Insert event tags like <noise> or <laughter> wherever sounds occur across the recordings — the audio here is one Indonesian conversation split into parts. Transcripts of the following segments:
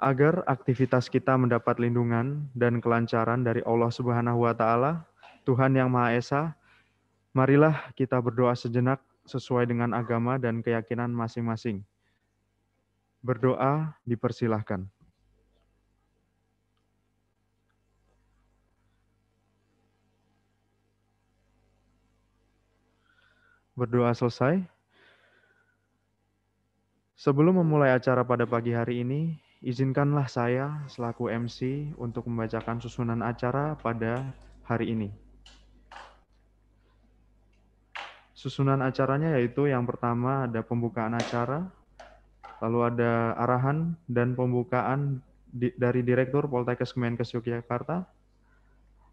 agar aktivitas kita mendapat lindungan dan kelancaran dari Allah Subhanahu wa taala, Tuhan yang Maha Esa. Marilah kita berdoa sejenak sesuai dengan agama dan keyakinan masing-masing. Berdoa dipersilahkan. Berdoa selesai. Sebelum memulai acara pada pagi hari ini, izinkanlah saya selaku MC untuk membacakan susunan acara pada hari ini. Susunan acaranya yaitu yang pertama ada pembukaan acara, lalu ada arahan dan pembukaan di, dari Direktur Poltekkes Kemenkes Yogyakarta,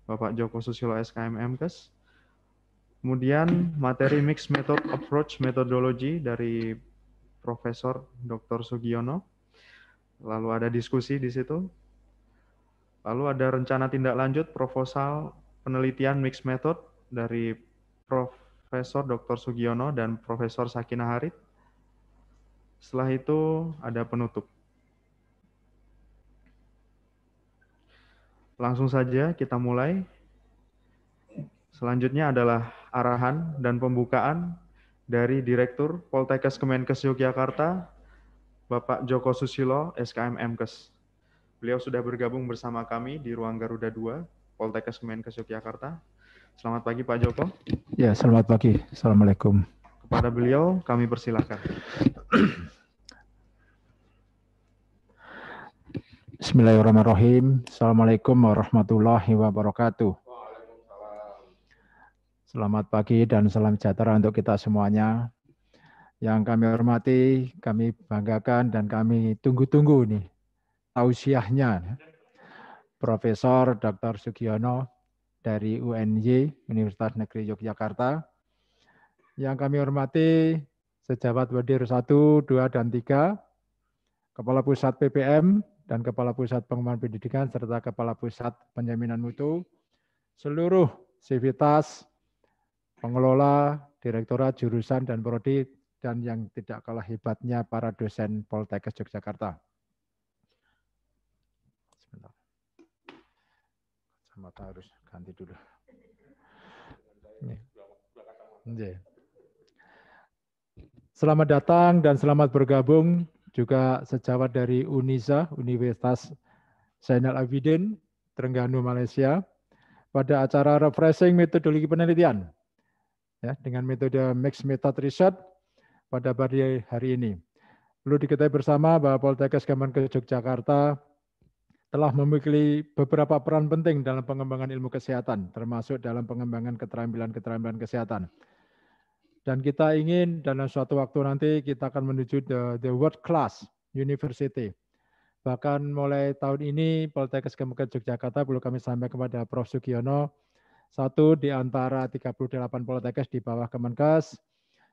Bapak Joko Susilo SKM MKes. Kemudian materi mix method approach methodology dari Profesor Dr. Sugiono Lalu ada diskusi di situ. Lalu ada rencana tindak lanjut proposal penelitian mixed method dari Profesor Dr. Sugiono dan Profesor Sakina Harit. Setelah itu ada penutup. Langsung saja kita mulai. Selanjutnya adalah arahan dan pembukaan dari Direktur Poltekkes Kemenkes Yogyakarta Bapak Joko Susilo, SKM MKes. Beliau sudah bergabung bersama kami di ruang Garuda 2, Poltekkes Kemenkes Yogyakarta. Selamat pagi Pak Joko. Ya, selamat pagi. Assalamualaikum. Kepada beliau kami persilahkan. Bismillahirrahmanirrahim. Assalamualaikum warahmatullahi wabarakatuh. Selamat pagi dan salam sejahtera untuk kita semuanya yang kami hormati, kami banggakan dan kami tunggu-tunggu nih tausiahnya ya. Profesor Dr. Sugiono dari UNY Universitas Negeri Yogyakarta. Yang kami hormati Sejabat Wadir 1, 2, dan 3, Kepala Pusat PPM dan Kepala Pusat Pengembangan Pendidikan serta Kepala Pusat Penjaminan Mutu, seluruh civitas pengelola, direktorat, jurusan, dan prodi dan yang tidak kalah hebatnya para dosen Poltekkes Yogyakarta. Sebentar. Kacamata harus ganti dulu. Ini. Iya. Selamat datang dan selamat bergabung juga sejawat dari UNISA, Universitas Zainal Abidin, Terengganu, Malaysia, pada acara refreshing metodologi penelitian. Ya, dengan metode mixed method research pada pagi hari ini. Perlu diketahui bersama bahwa Poltekkes Kemenkes Yogyakarta telah memiliki beberapa peran penting dalam pengembangan ilmu kesehatan, termasuk dalam pengembangan keterampilan-keterampilan kesehatan. Dan kita ingin dalam suatu waktu nanti kita akan menuju the, the world class university. Bahkan mulai tahun ini Poltekkes Kemenkes Yogyakarta perlu kami sampaikan kepada Prof. Sugiono, satu di antara 38 Poltekkes di bawah Kemenkes,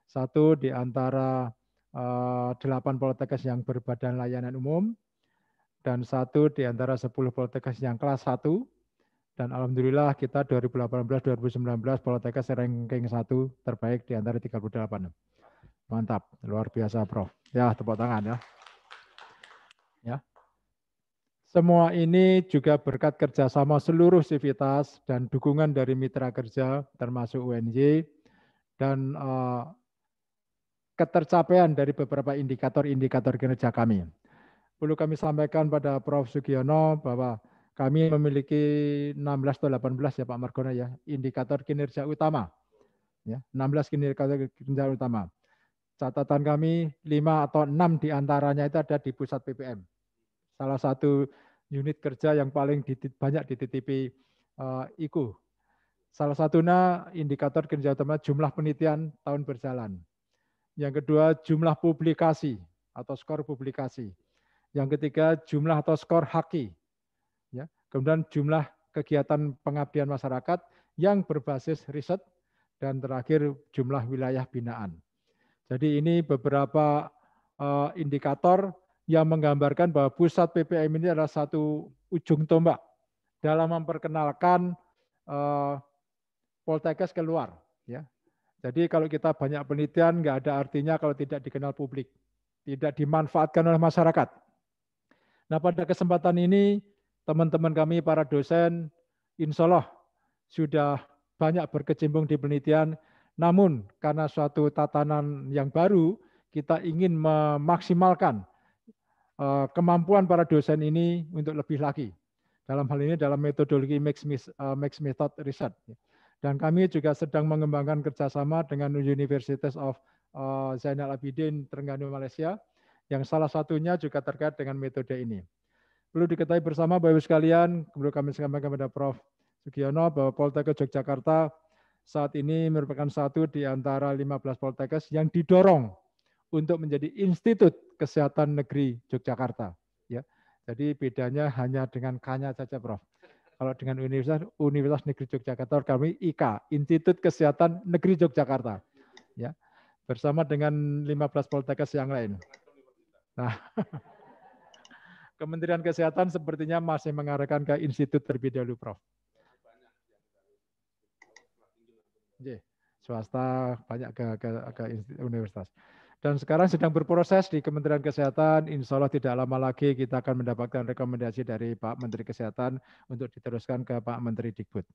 satu di antara eh, delapan poltekkes yang berbadan layanan umum dan satu di antara sepuluh poltekkes yang kelas satu dan alhamdulillah kita 2018 2019 poltekkes ranking satu terbaik di antara 38. Mantap, luar biasa Prof. Ya, tepuk tangan ya. Ya. Semua ini juga berkat kerjasama seluruh sivitas dan dukungan dari mitra kerja termasuk UNJ dan uh, ketercapaian dari beberapa indikator-indikator kinerja kami. Perlu kami sampaikan pada Prof. Sugiono bahwa kami memiliki 16 atau 18 ya Pak Margona ya, indikator kinerja utama. Ya, 16 indikator kinerja utama. Catatan kami 5 atau 6 diantaranya itu ada di pusat PPM. Salah satu unit kerja yang paling banyak dititipi uh, IKU. Salah satunya indikator kinerja utama jumlah penelitian tahun berjalan yang kedua, jumlah publikasi atau skor publikasi. Yang ketiga, jumlah atau skor haki. Ya. Kemudian jumlah kegiatan pengabdian masyarakat yang berbasis riset. Dan terakhir, jumlah wilayah binaan. Jadi ini beberapa uh, indikator yang menggambarkan bahwa pusat PPM ini adalah satu ujung tombak dalam memperkenalkan uh, Poltekkes keluar. Ya. Jadi kalau kita banyak penelitian, nggak ada artinya kalau tidak dikenal publik. Tidak dimanfaatkan oleh masyarakat. Nah pada kesempatan ini, teman-teman kami para dosen, insya Allah sudah banyak berkecimpung di penelitian. Namun karena suatu tatanan yang baru, kita ingin memaksimalkan eh, kemampuan para dosen ini untuk lebih lagi. Dalam hal ini dalam metodologi mixed eh, method research. Dan kami juga sedang mengembangkan kerjasama dengan Universitas of eh, Zainal Abidin Terengganu Malaysia, yang salah satunya juga terkait dengan metode ini. Perlu diketahui bersama Bapak-Ibu sekalian, perlu kami sampaikan kepada Prof. Sugiono bahwa Poltek Yogyakarta saat ini merupakan satu di antara 15 Poltekkes yang didorong untuk menjadi Institut Kesehatan Negeri Yogyakarta. Ya, jadi bedanya hanya dengan kanya saja, Prof kalau dengan Universitas Universitas Negeri Yogyakarta kami IK Institut Kesehatan Negeri Yogyakarta ya bersama dengan 15 poltekkes yang lain. Nah, <laughs> Kementerian Kesehatan sepertinya masih mengarahkan ke institut terlebih dahulu, Prof. Banyak, swasta banyak ke, ke, ke universitas. Dan sekarang sedang berproses di Kementerian Kesehatan. Insya Allah tidak lama lagi kita akan mendapatkan rekomendasi dari Pak Menteri Kesehatan untuk diteruskan ke Pak Menteri Dikbud.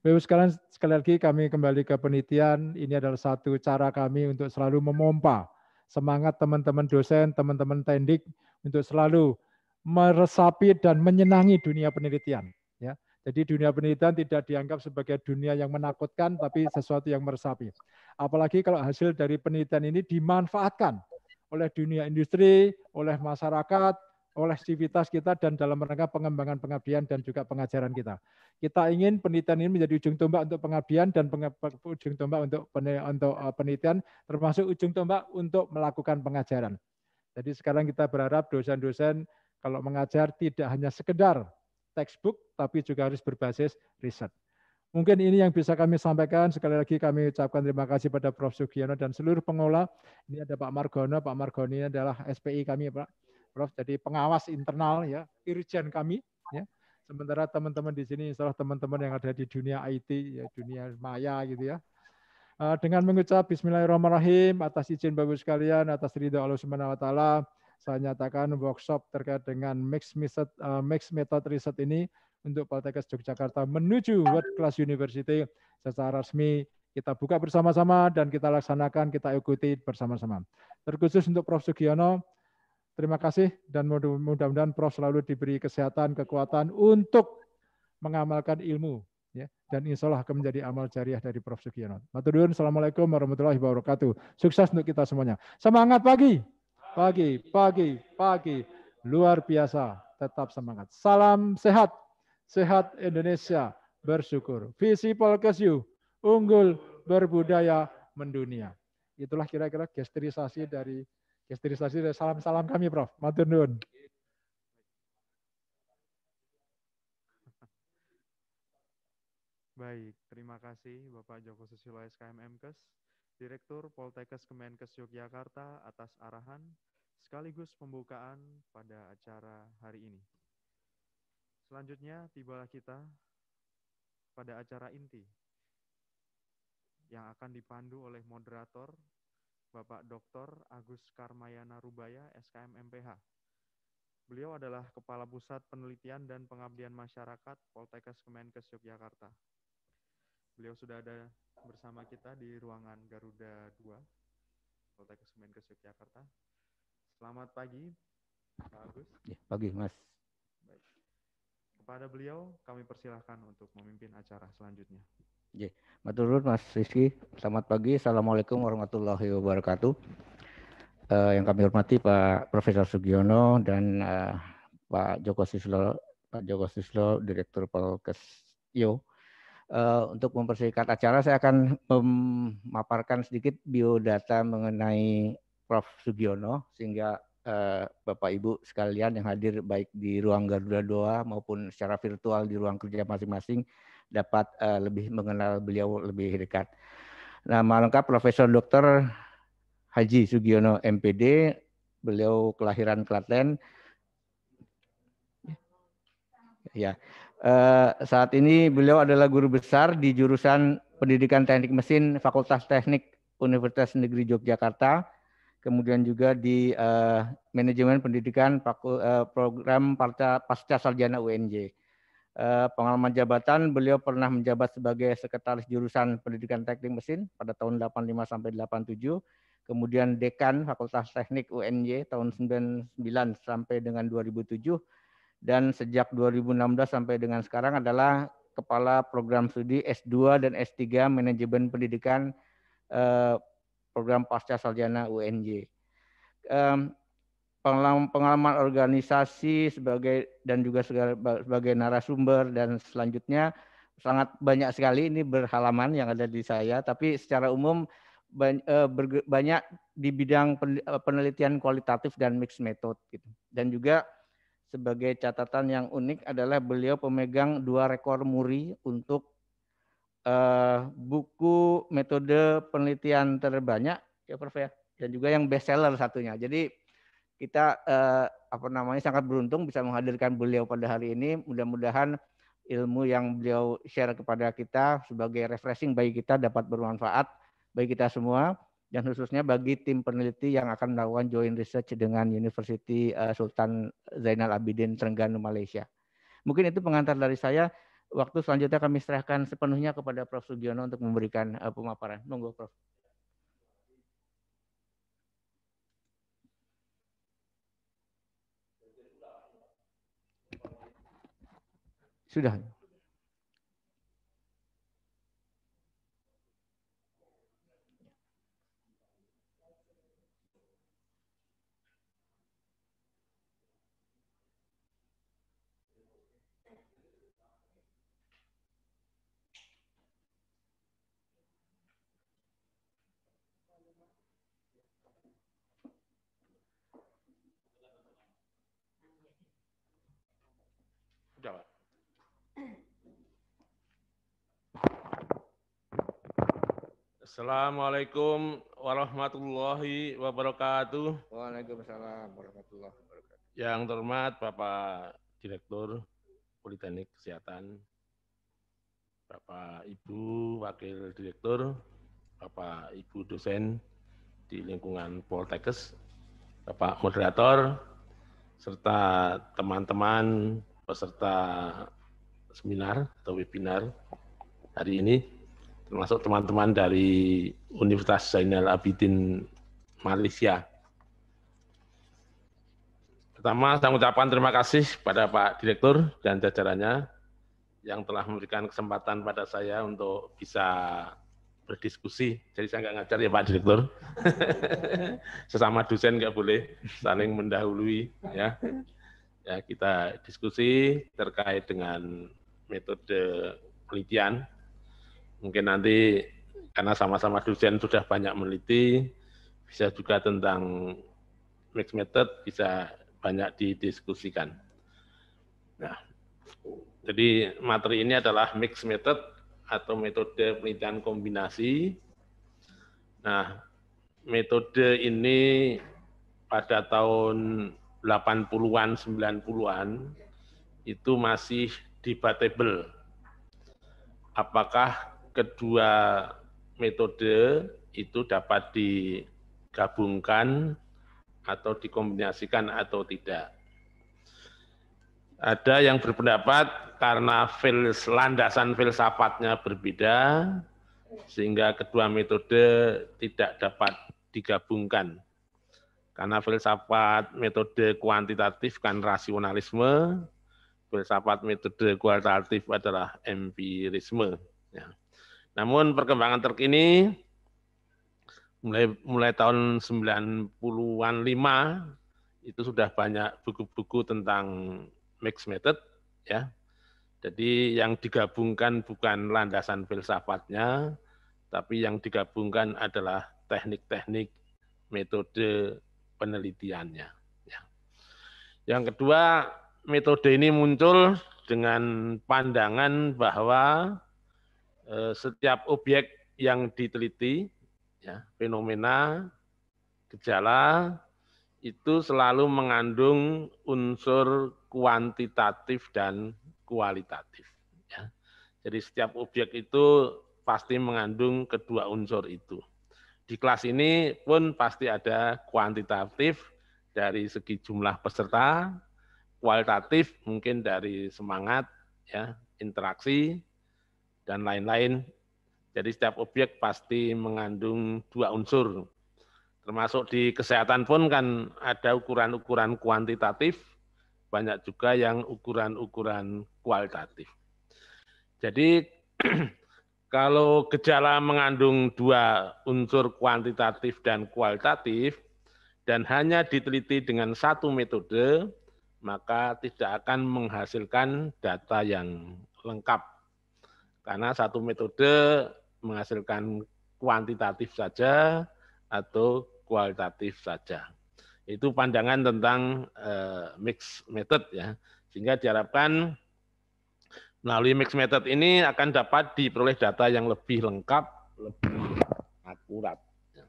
Bapak sekalian, sekali lagi kami kembali ke penelitian. Ini adalah satu cara kami untuk selalu memompa semangat teman-teman dosen, teman-teman tendik untuk selalu meresapi dan menyenangi dunia penelitian. Ya. Jadi dunia penelitian tidak dianggap sebagai dunia yang menakutkan, tapi sesuatu yang meresapi. Apalagi kalau hasil dari penelitian ini dimanfaatkan oleh dunia industri, oleh masyarakat, oleh aktivitas kita dan dalam rangka pengembangan pengabdian dan juga pengajaran kita. Kita ingin penelitian ini menjadi ujung tombak untuk pengabdian dan ujung tombak untuk untuk eh, penelitian termasuk ujung tombak untuk melakukan pengajaran. Jadi sekarang kita berharap dosen-dosen kalau mengajar tidak hanya sekedar textbook tapi juga harus berbasis riset. Mungkin ini yang bisa kami sampaikan. Sekali lagi kami ucapkan terima kasih pada Prof. Sugiono dan seluruh pengelola. Ini ada Pak Margono. Pak Margono ini adalah SPI kami, Pak. Prof. Jadi pengawas internal ya, irjen kami. Ya. Sementara teman-teman di sini, insya teman-teman yang ada di dunia IT, ya, dunia maya gitu ya. Eh, dengan mengucap Bismillahirrahmanirrahim atas izin bagus sekalian, atas ridho Allah Subhanahu Wa Taala, saya nyatakan workshop terkait dengan mixed method, eh, mixed method riset ini untuk Poltekkes Yogyakarta menuju World Class University secara resmi kita buka bersama-sama dan kita laksanakan, kita ikuti bersama-sama. Terkhusus untuk Prof. Sugiono, terima kasih dan mudah-mudahan Prof. selalu diberi kesehatan, kekuatan untuk mengamalkan ilmu. Ya, dan insya Allah akan menjadi amal jariah dari Prof. Sugiono. Assalamualaikum warahmatullahi wabarakatuh. Sukses untuk kita semuanya. Semangat pagi, pagi, pagi, pagi. Luar biasa, tetap semangat. Salam sehat sehat Indonesia bersyukur. Visi Polkesyu unggul berbudaya mendunia. Itulah kira-kira gesterisasi dari gesterisasi dari salam-salam kami, Prof. Matur nuwun. Baik, terima kasih Bapak Joko Susilo SKM MKes, Direktur Poltekkes Kemenkes Yogyakarta atas arahan sekaligus pembukaan pada acara hari ini. Selanjutnya, tibalah kita pada acara inti yang akan dipandu oleh moderator Bapak Dr. Agus Karmayana Rubaya, SKM MPH. Beliau adalah Kepala Pusat Penelitian dan Pengabdian Masyarakat Poltekkes Kemenkes Yogyakarta. Beliau sudah ada bersama kita di ruangan Garuda 2 Poltekkes Kemenkes Yogyakarta. Selamat pagi, Pak Agus. Ya, pagi, Mas. Kepada beliau kami persilahkan untuk memimpin acara selanjutnya. Ya, Maturun Mas Rizky, selamat pagi. Assalamualaikum warahmatullahi wabarakatuh. Uh, yang kami hormati Pak Profesor Sugiono dan uh, Pak Joko Suslo, Pak Joko Suslo, Direktur Yo. Uh, untuk mempersingkat acara, saya akan memaparkan sedikit biodata mengenai Prof. Sugiono sehingga Eh, Bapak Ibu sekalian yang hadir baik di ruang Garuda Doa maupun secara virtual di ruang kerja masing-masing dapat eh, lebih mengenal beliau lebih dekat. Nah, lengkap Profesor Dr. Haji Sugiono MPD, beliau kelahiran Klaten. Ya. Eh, saat ini beliau adalah guru besar di jurusan Pendidikan Teknik Mesin Fakultas Teknik Universitas Negeri Yogyakarta kemudian juga di uh, manajemen pendidikan eh, program pasca, sarjana UNJ. Uh, eh, pengalaman jabatan beliau pernah menjabat sebagai sekretaris jurusan pendidikan teknik mesin pada tahun 85 sampai 87, kemudian dekan Fakultas Teknik UNJ tahun 99 sampai dengan 2007 dan sejak 2016 sampai dengan sekarang adalah kepala program studi S2 dan S3 manajemen pendidikan program pasca sarjana UNJ. Um, pengalaman, pengalaman organisasi sebagai dan juga sebagai narasumber dan selanjutnya sangat banyak sekali ini berhalaman yang ada di saya tapi secara umum e, banyak di bidang e, penelitian kualitatif dan mix method gitu. Dan juga sebagai catatan yang unik adalah beliau pemegang dua rekor muri untuk uh, buku metode penelitian terbanyak ya Prof ya dan juga yang best seller satunya. Jadi kita uh, apa namanya sangat beruntung bisa menghadirkan beliau pada hari ini. Mudah-mudahan ilmu yang beliau share kepada kita sebagai refreshing bagi kita dapat bermanfaat bagi kita semua dan khususnya bagi tim peneliti yang akan melakukan joint research dengan University eh, Sultan Zainal Abidin Terengganu Malaysia. Mungkin itu pengantar dari saya waktu selanjutnya kami serahkan sepenuhnya kepada Prof. Sugiono untuk memberikan eh, pemaparan. Monggo, Prof. Sudah. Assalamualaikum warahmatullahi wabarakatuh. Waalaikumsalam warahmatullahi wabarakatuh. Yang terhormat Bapak Direktur Politeknik Kesehatan, Bapak Ibu Wakil Direktur, Bapak Ibu dosen di lingkungan Poltekkes, Bapak moderator serta teman-teman peserta seminar atau webinar hari ini termasuk teman-teman dari Universitas Zainal Abidin Malaysia. Pertama, saya mengucapkan terima kasih pada Pak Direktur dan jajarannya yang telah memberikan kesempatan pada saya untuk bisa berdiskusi. Jadi saya nggak ngajar ya Pak Direktur. <laughs> Sesama dosen nggak boleh saling mendahului ya. Ya kita diskusi terkait dengan metode penelitian Mungkin nanti karena sama-sama dosen sudah banyak meneliti, bisa juga tentang mix method, bisa banyak didiskusikan. Nah, jadi materi ini adalah mix method atau metode penelitian kombinasi. Nah, metode ini pada tahun 80-an, 90-an itu masih debatable. Apakah kedua metode itu dapat digabungkan atau dikombinasikan atau tidak. Ada yang berpendapat karena fils, landasan filsafatnya berbeda, sehingga kedua metode tidak dapat digabungkan. Karena filsafat metode kuantitatif kan rasionalisme, filsafat metode kualitatif adalah empirisme. Ya. Namun perkembangan terkini mulai mulai tahun 90-an 5 itu sudah banyak buku-buku tentang mixed method ya. Jadi yang digabungkan bukan landasan filsafatnya tapi yang digabungkan adalah teknik-teknik metode penelitiannya ya. Yang kedua, metode ini muncul dengan pandangan bahwa Eh, setiap objek yang diteliti, ya, fenomena, gejala, itu selalu mengandung unsur kuantitatif dan kualitatif. Ya. Jadi setiap objek itu pasti mengandung kedua unsur itu. Di kelas ini pun pasti ada kuantitatif dari segi jumlah peserta, kualitatif mungkin dari semangat, ya, interaksi, dan lain-lain. Jadi setiap objek pasti mengandung dua unsur. Termasuk di kesehatan pun kan ada ukuran-ukuran kuantitatif, banyak juga yang ukuran-ukuran kualitatif. Jadi <clears throat> kalau gejala mengandung dua unsur kuantitatif dan kualitatif dan hanya diteliti dengan satu metode, maka tidak akan menghasilkan data yang lengkap karena satu metode menghasilkan kuantitatif saja atau kualitatif saja. Itu pandangan tentang uh, mix method ya. Sehingga diharapkan melalui mix method ini akan dapat diperoleh data yang lebih lengkap, lebih akurat. Ya.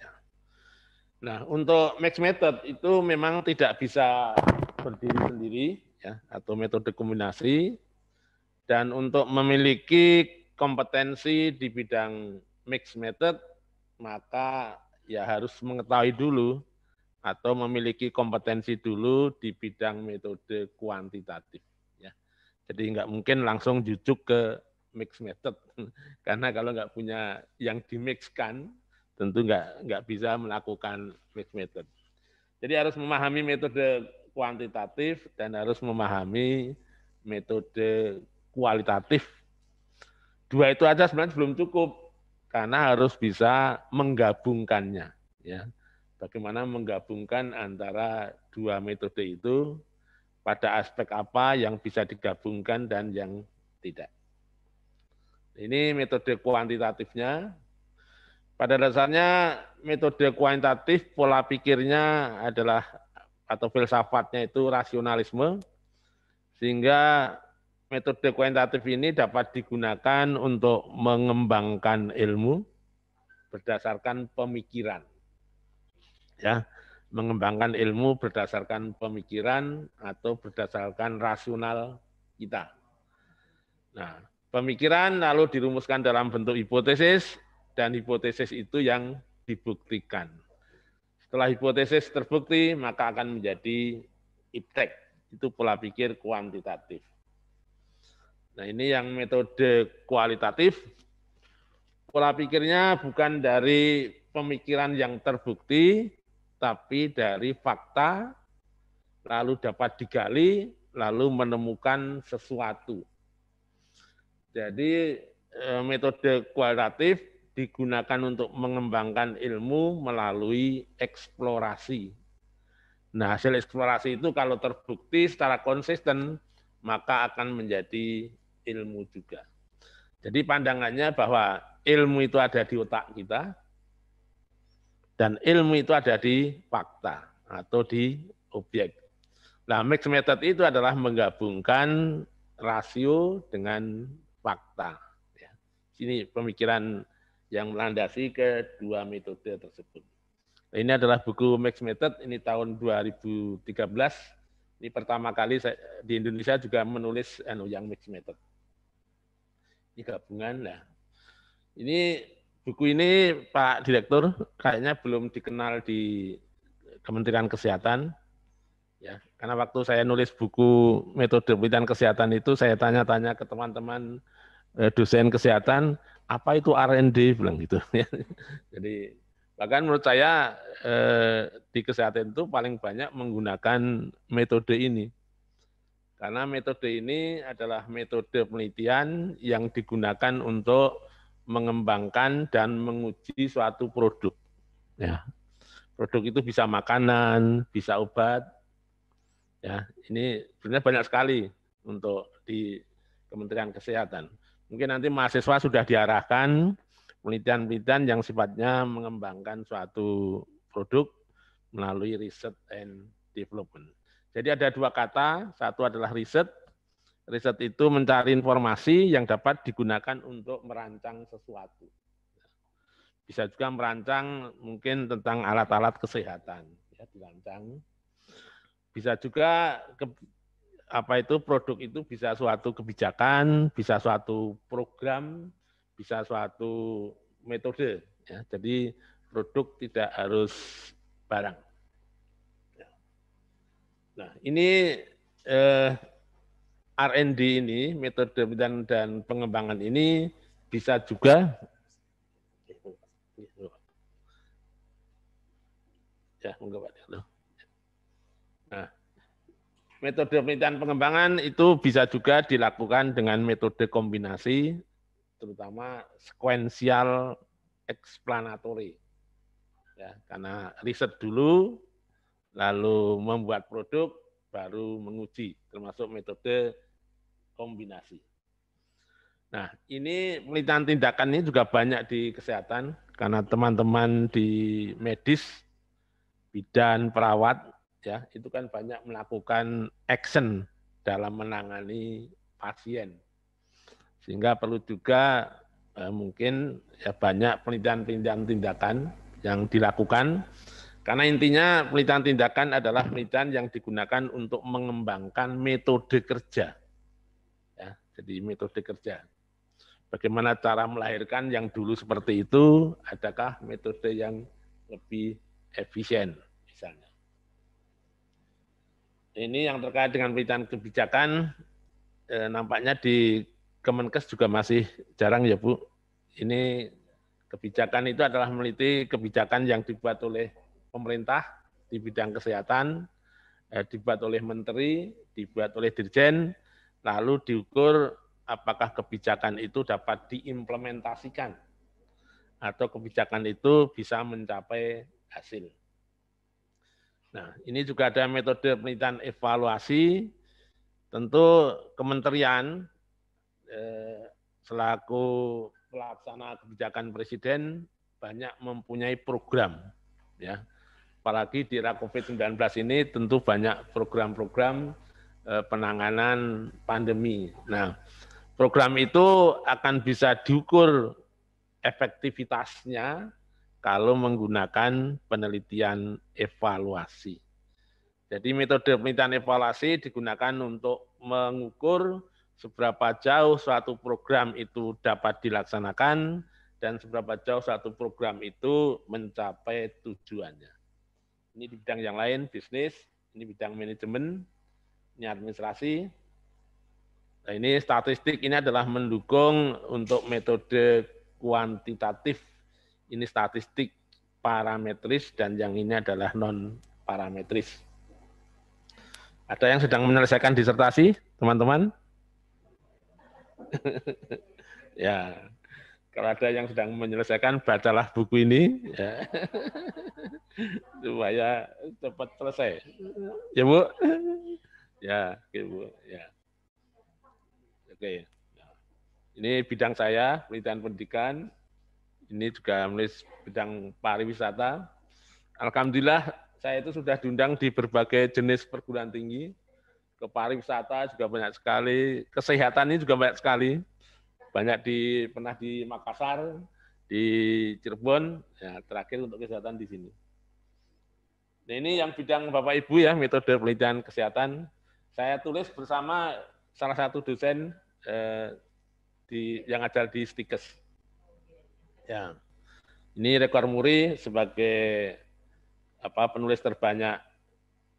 Ya. Nah, untuk mix method itu memang tidak bisa berdiri sendiri ya atau metode kombinasi dan untuk memiliki kompetensi di bidang mixed method maka ya harus mengetahui dulu atau memiliki kompetensi dulu di bidang metode kuantitatif ya. Jadi nggak mungkin langsung jujuk ke mix method <laughs> karena kalau nggak punya yang dimixkan tentu nggak nggak bisa melakukan mix method. Jadi harus memahami metode kuantitatif dan harus memahami metode kualitatif. Dua itu aja sebenarnya belum cukup karena harus bisa menggabungkannya ya. Bagaimana menggabungkan antara dua metode itu pada aspek apa yang bisa digabungkan dan yang tidak. Ini metode kuantitatifnya. Pada dasarnya metode kuantitatif pola pikirnya adalah atau filsafatnya itu rasionalisme sehingga metode kuantitatif ini dapat digunakan untuk mengembangkan ilmu berdasarkan pemikiran. Ya, mengembangkan ilmu berdasarkan pemikiran atau berdasarkan rasional kita. Nah, pemikiran lalu dirumuskan dalam bentuk hipotesis dan hipotesis itu yang dibuktikan. Setelah hipotesis terbukti, maka akan menjadi iptek. Itu pola pikir kuantitatif. Nah ini yang metode kualitatif, pola pikirnya bukan dari pemikiran yang terbukti, tapi dari fakta, lalu dapat digali, lalu menemukan sesuatu. Jadi e, metode kualitatif digunakan untuk mengembangkan ilmu melalui eksplorasi. Nah, hasil eksplorasi itu kalau terbukti secara konsisten, maka akan menjadi ilmu juga. Jadi pandangannya bahwa ilmu itu ada di otak kita dan ilmu itu ada di fakta atau di objek. Nah, mixed method itu adalah menggabungkan rasio dengan fakta. Ya. Ini pemikiran yang melandasi kedua metode tersebut. Nah, ini adalah buku Mixed Method, ini tahun 2013. Ini pertama kali saya, di Indonesia juga menulis NU yang Mixed Method gabungan. Nah, ini buku ini Pak Direktur kayaknya belum dikenal di Kementerian Kesehatan. Ya, karena waktu saya nulis buku metode penelitian kesehatan itu saya tanya-tanya ke teman-teman eh, dosen kesehatan apa itu R&D bilang gitu <laughs> ya. Jadi bahkan menurut saya eh, di kesehatan itu paling banyak menggunakan metode ini karena metode ini adalah metode penelitian yang digunakan untuk mengembangkan dan menguji suatu produk. Ya. Produk itu bisa makanan, bisa obat. Ya, ini sebenarnya banyak sekali untuk di Kementerian Kesehatan. Mungkin nanti mahasiswa sudah diarahkan penelitian-penelitian yang sifatnya mengembangkan suatu produk melalui riset and development. Jadi ada dua kata, satu adalah riset. Riset itu mencari informasi yang dapat digunakan untuk merancang sesuatu. Bisa juga merancang mungkin tentang alat-alat kesehatan, ya dirancang. Bisa juga ke, apa itu produk itu bisa suatu kebijakan, bisa suatu program, bisa suatu metode. Ya. Jadi produk tidak harus barang. Nah, ini eh, R&D ini, metode dan, dan pengembangan ini bisa juga ya, ya. Nah, metode penelitian pengembangan itu bisa juga dilakukan dengan metode kombinasi, terutama sequential explanatory. Ya, karena riset dulu, lalu membuat produk, baru menguji, termasuk metode kombinasi. Nah, ini penelitian tindakan ini juga banyak di kesehatan, karena teman-teman di medis, bidan, perawat, ya itu kan banyak melakukan action dalam menangani pasien. Sehingga perlu juga eh, mungkin ya banyak penelitian-penelitian tindakan yang dilakukan karena intinya penelitian tindakan adalah penelitian yang digunakan untuk mengembangkan metode kerja. Ya, jadi metode kerja. Bagaimana cara melahirkan yang dulu seperti itu, adakah metode yang lebih efisien misalnya. Ini yang terkait dengan penelitian kebijakan, eh, nampaknya di Kemenkes juga masih jarang ya Bu. Ini kebijakan itu adalah meneliti kebijakan yang dibuat oleh pemerintah di bidang kesehatan, eh, dibuat oleh menteri, dibuat oleh dirjen, lalu diukur apakah kebijakan itu dapat diimplementasikan atau kebijakan itu bisa mencapai hasil. Nah, ini juga ada metode penelitian evaluasi. Tentu kementerian eh, selaku pelaksana kebijakan presiden banyak mempunyai program ya Apalagi di era COVID-19 ini tentu banyak program-program eh, penanganan pandemi. Nah, program itu akan bisa diukur efektivitasnya kalau menggunakan penelitian evaluasi. Jadi metode penelitian evaluasi digunakan untuk mengukur seberapa jauh suatu program itu dapat dilaksanakan dan seberapa jauh suatu program itu mencapai tujuannya ini di bidang yang lain, bisnis, ini bidang manajemen, ini administrasi. Nah, ini statistik ini adalah mendukung untuk metode kuantitatif. Ini statistik parametris dan yang ini adalah non parametris. Ada yang sedang menyelesaikan disertasi, teman-teman? <laughs> ya. Kalau ada yang sedang menyelesaikan, bacalah buku ini ya. supaya cepat selesai. Ya bu, ya, oke bu, ya, oke. Ini bidang saya penelitian pendidikan. Ini juga menulis bidang pariwisata. Alhamdulillah saya itu sudah diundang di berbagai jenis perguruan tinggi. Ke pariwisata juga banyak sekali, kesehatan ini juga banyak sekali banyak di pernah di Makassar, di Cirebon, ya, terakhir untuk kesehatan di sini. Nah, ini yang bidang Bapak Ibu ya, metode penelitian kesehatan. Saya tulis bersama salah satu dosen eh, di yang ajar di Stikes. Ya. Ini rekor muri sebagai apa penulis terbanyak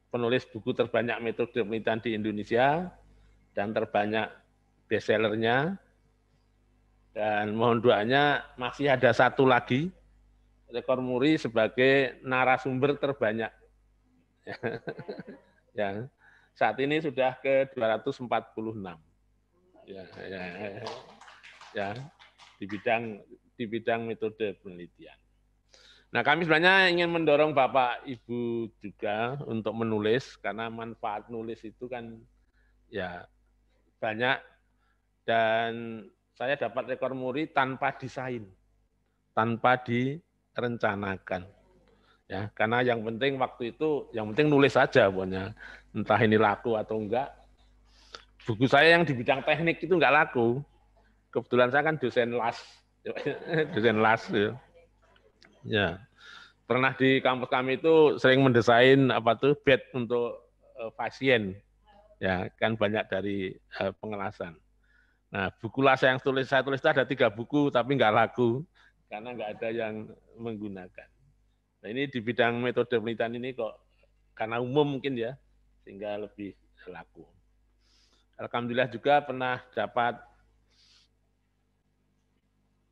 penulis buku terbanyak metode penelitian di Indonesia dan terbanyak bestsellernya dan mohon doanya masih ada satu lagi rekor muri sebagai narasumber terbanyak. <laughs> ya. Saat ini sudah ke 246. Ya, ya, ya. Di bidang di bidang metode penelitian. Nah, kami sebenarnya ingin mendorong Bapak Ibu juga untuk menulis karena manfaat nulis itu kan ya banyak dan saya dapat rekor muri tanpa desain, tanpa direncanakan. Ya, karena yang penting waktu itu, yang penting nulis saja pokoknya. Entah ini laku atau enggak. Buku saya yang di bidang teknik itu enggak laku. Kebetulan saya kan dosen las, <laughs> dosen las ya. ya. Pernah di kampus kami itu sering mendesain apa tuh bed untuk eh, pasien. Ya, kan banyak dari eh, pengelasan. Nah, lah saya yang tulis saya tulis itu ada tiga buku tapi nggak laku karena nggak ada yang menggunakan. Nah, ini di bidang metode penelitian ini kok karena umum mungkin ya sehingga lebih laku. Alhamdulillah juga pernah dapat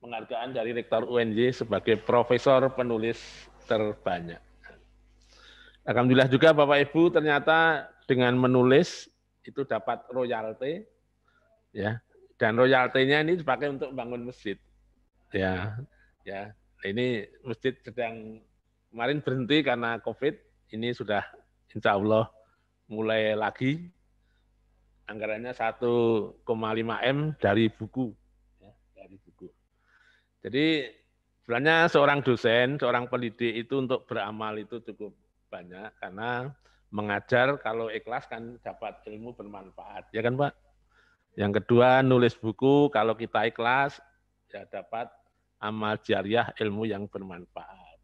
penghargaan dari Rektor UNJ sebagai profesor penulis terbanyak. Alhamdulillah juga Bapak Ibu ternyata dengan menulis itu dapat royalti ya dan royaltinya ini dipakai untuk bangun masjid. Ya, ya. Ini masjid sedang kemarin berhenti karena COVID. Ini sudah insya Allah mulai lagi. Anggarannya 1,5 m dari buku. Ya, dari buku. Jadi sebenarnya seorang dosen, seorang pendidik itu untuk beramal itu cukup banyak karena mengajar kalau ikhlas kan dapat ilmu bermanfaat, ya kan Pak? Yang kedua, nulis buku kalau kita ikhlas ya dapat amal jariah ilmu yang bermanfaat.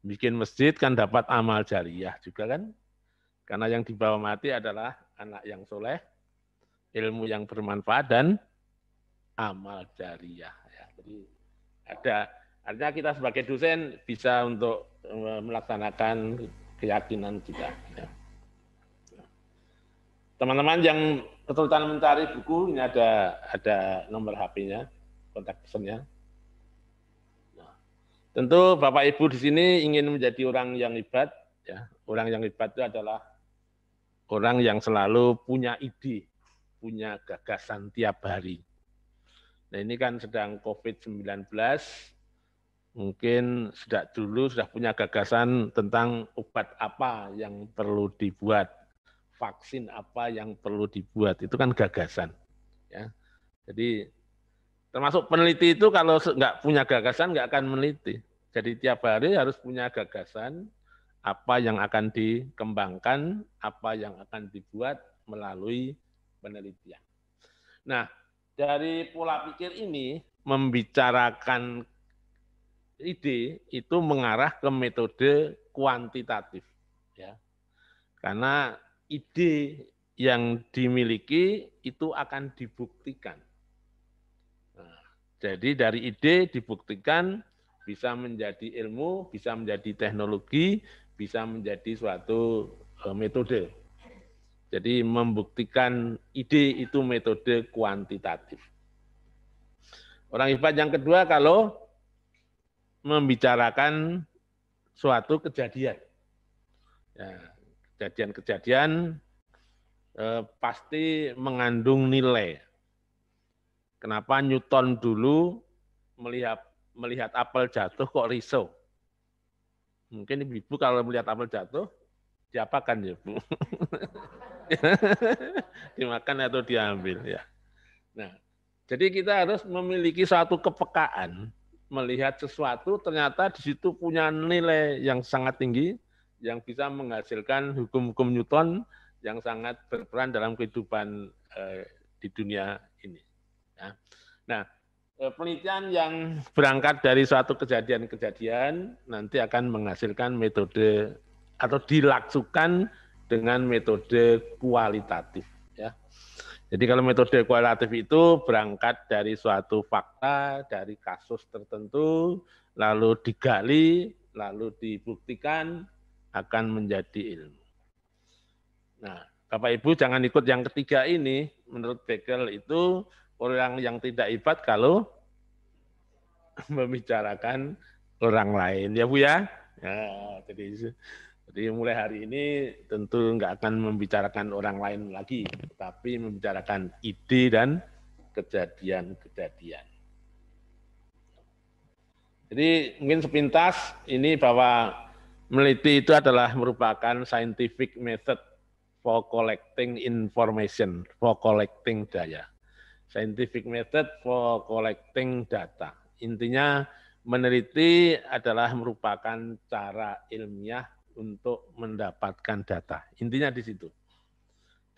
Bikin masjid kan dapat amal jariah juga kan? Karena yang dibawa mati adalah anak yang soleh, ilmu yang bermanfaat dan amal jariah. Ya, jadi ada artinya kita sebagai dosen bisa untuk eh, melaksanakan keyakinan kita. Ya. Teman-teman ya. yang kesulitan mencari buku ini ada ada nomor HP-nya, kontak pesannya. Nah, tentu Bapak Ibu di sini ingin menjadi orang yang hebat, ya. Orang yang hebat itu adalah orang yang selalu punya ide, punya gagasan tiap hari. Nah ini kan sedang COVID-19, mungkin sejak dulu sudah punya gagasan tentang obat apa yang perlu dibuat vaksin apa yang perlu dibuat itu kan gagasan ya jadi termasuk peneliti itu kalau nggak punya gagasan nggak akan meneliti jadi tiap hari harus punya gagasan apa yang akan dikembangkan apa yang akan dibuat melalui penelitian nah dari pola pikir ini membicarakan ide itu mengarah ke metode kuantitatif ya karena ide yang dimiliki itu akan dibuktikan. Nah, jadi dari ide dibuktikan bisa menjadi ilmu, bisa menjadi teknologi, bisa menjadi suatu eh, metode. Jadi membuktikan ide itu metode kuantitatif. Orang hebat yang kedua kalau membicarakan suatu kejadian. Ya, kejadian-kejadian eh, pasti mengandung nilai. Kenapa Newton dulu melihat melihat apel jatuh kok riso? Mungkin ibu kalau melihat apel jatuh diapakan ya bu? <laughs> Dimakan atau diambil ya. Nah, jadi kita harus memiliki suatu kepekaan melihat sesuatu ternyata di situ punya nilai yang sangat tinggi yang bisa menghasilkan hukum-hukum Newton yang sangat berperan dalam kehidupan eh, di dunia ini. Ya. Nah, eh, penelitian yang berangkat dari suatu kejadian-kejadian nanti akan menghasilkan metode atau dilaksukan dengan metode kualitatif. Ya. Jadi kalau metode kualitatif itu berangkat dari suatu fakta, dari kasus tertentu, lalu digali, lalu dibuktikan, akan menjadi ilmu. Nah, Bapak Ibu jangan ikut yang ketiga ini. Menurut Bekel itu orang yang tidak hebat kalau <laughs> membicarakan orang lain ya Bu ya. ya jadi jadi mulai hari ini tentu nggak akan membicarakan orang lain lagi, tapi membicarakan ide dan kejadian-kejadian. Jadi mungkin sepintas ini bahwa Meliti itu adalah merupakan scientific method for collecting information, for collecting data. Scientific method for collecting data. Intinya meneliti adalah merupakan cara ilmiah untuk mendapatkan data. Intinya di situ.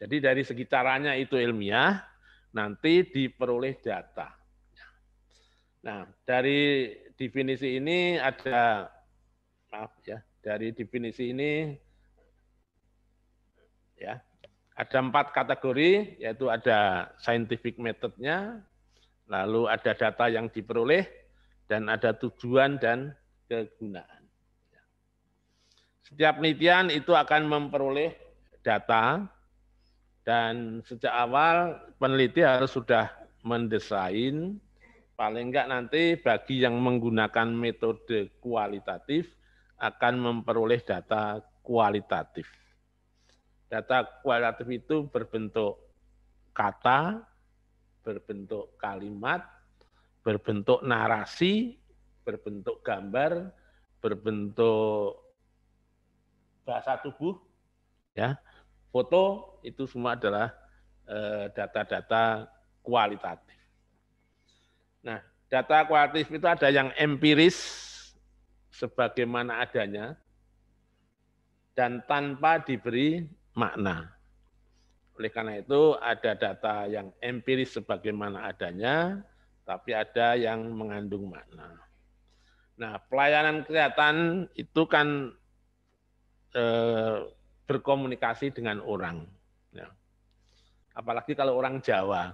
Jadi dari segi caranya itu ilmiah, nanti diperoleh data. Nah, dari definisi ini ada maaf ya, dari definisi ini ya ada empat kategori, yaitu ada scientific methodnya, lalu ada data yang diperoleh, dan ada tujuan dan kegunaan. Setiap penelitian itu akan memperoleh data, dan sejak awal peneliti harus sudah mendesain, paling enggak nanti bagi yang menggunakan metode kualitatif, akan memperoleh data kualitatif. Data kualitatif itu berbentuk kata, berbentuk kalimat, berbentuk narasi, berbentuk gambar, berbentuk bahasa tubuh, ya, foto itu semua adalah eh, data-data kualitatif. Nah, data kualitatif itu ada yang empiris, sebagaimana adanya dan tanpa diberi makna. Oleh karena itu ada data yang empiris sebagaimana adanya, tapi ada yang mengandung makna. Nah, pelayanan kesehatan itu kan e, berkomunikasi dengan orang. Ya. Apalagi kalau orang Jawa.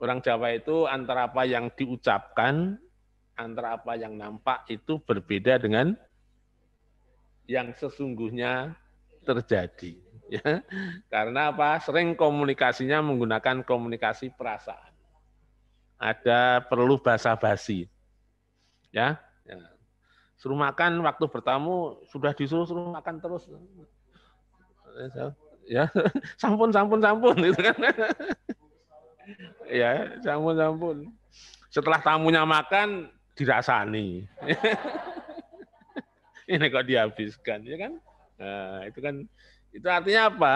Orang Jawa itu antara apa yang diucapkan antara apa yang nampak itu berbeda dengan yang sesungguhnya terjadi. <laughs> Ya. Karena apa? Sering komunikasinya menggunakan komunikasi perasaan. Ada perlu basa-basi. Ya. ya. Suruh makan waktu bertamu sudah disuruh suruh makan terus. <laughs> Ya, sampun sampun sampun <laughs> gitu kan. ya, sampun sampun. Setelah tamunya makan dirasani. <laughs> Ini kok dihabiskan, ya kan? Nah, itu kan itu artinya apa?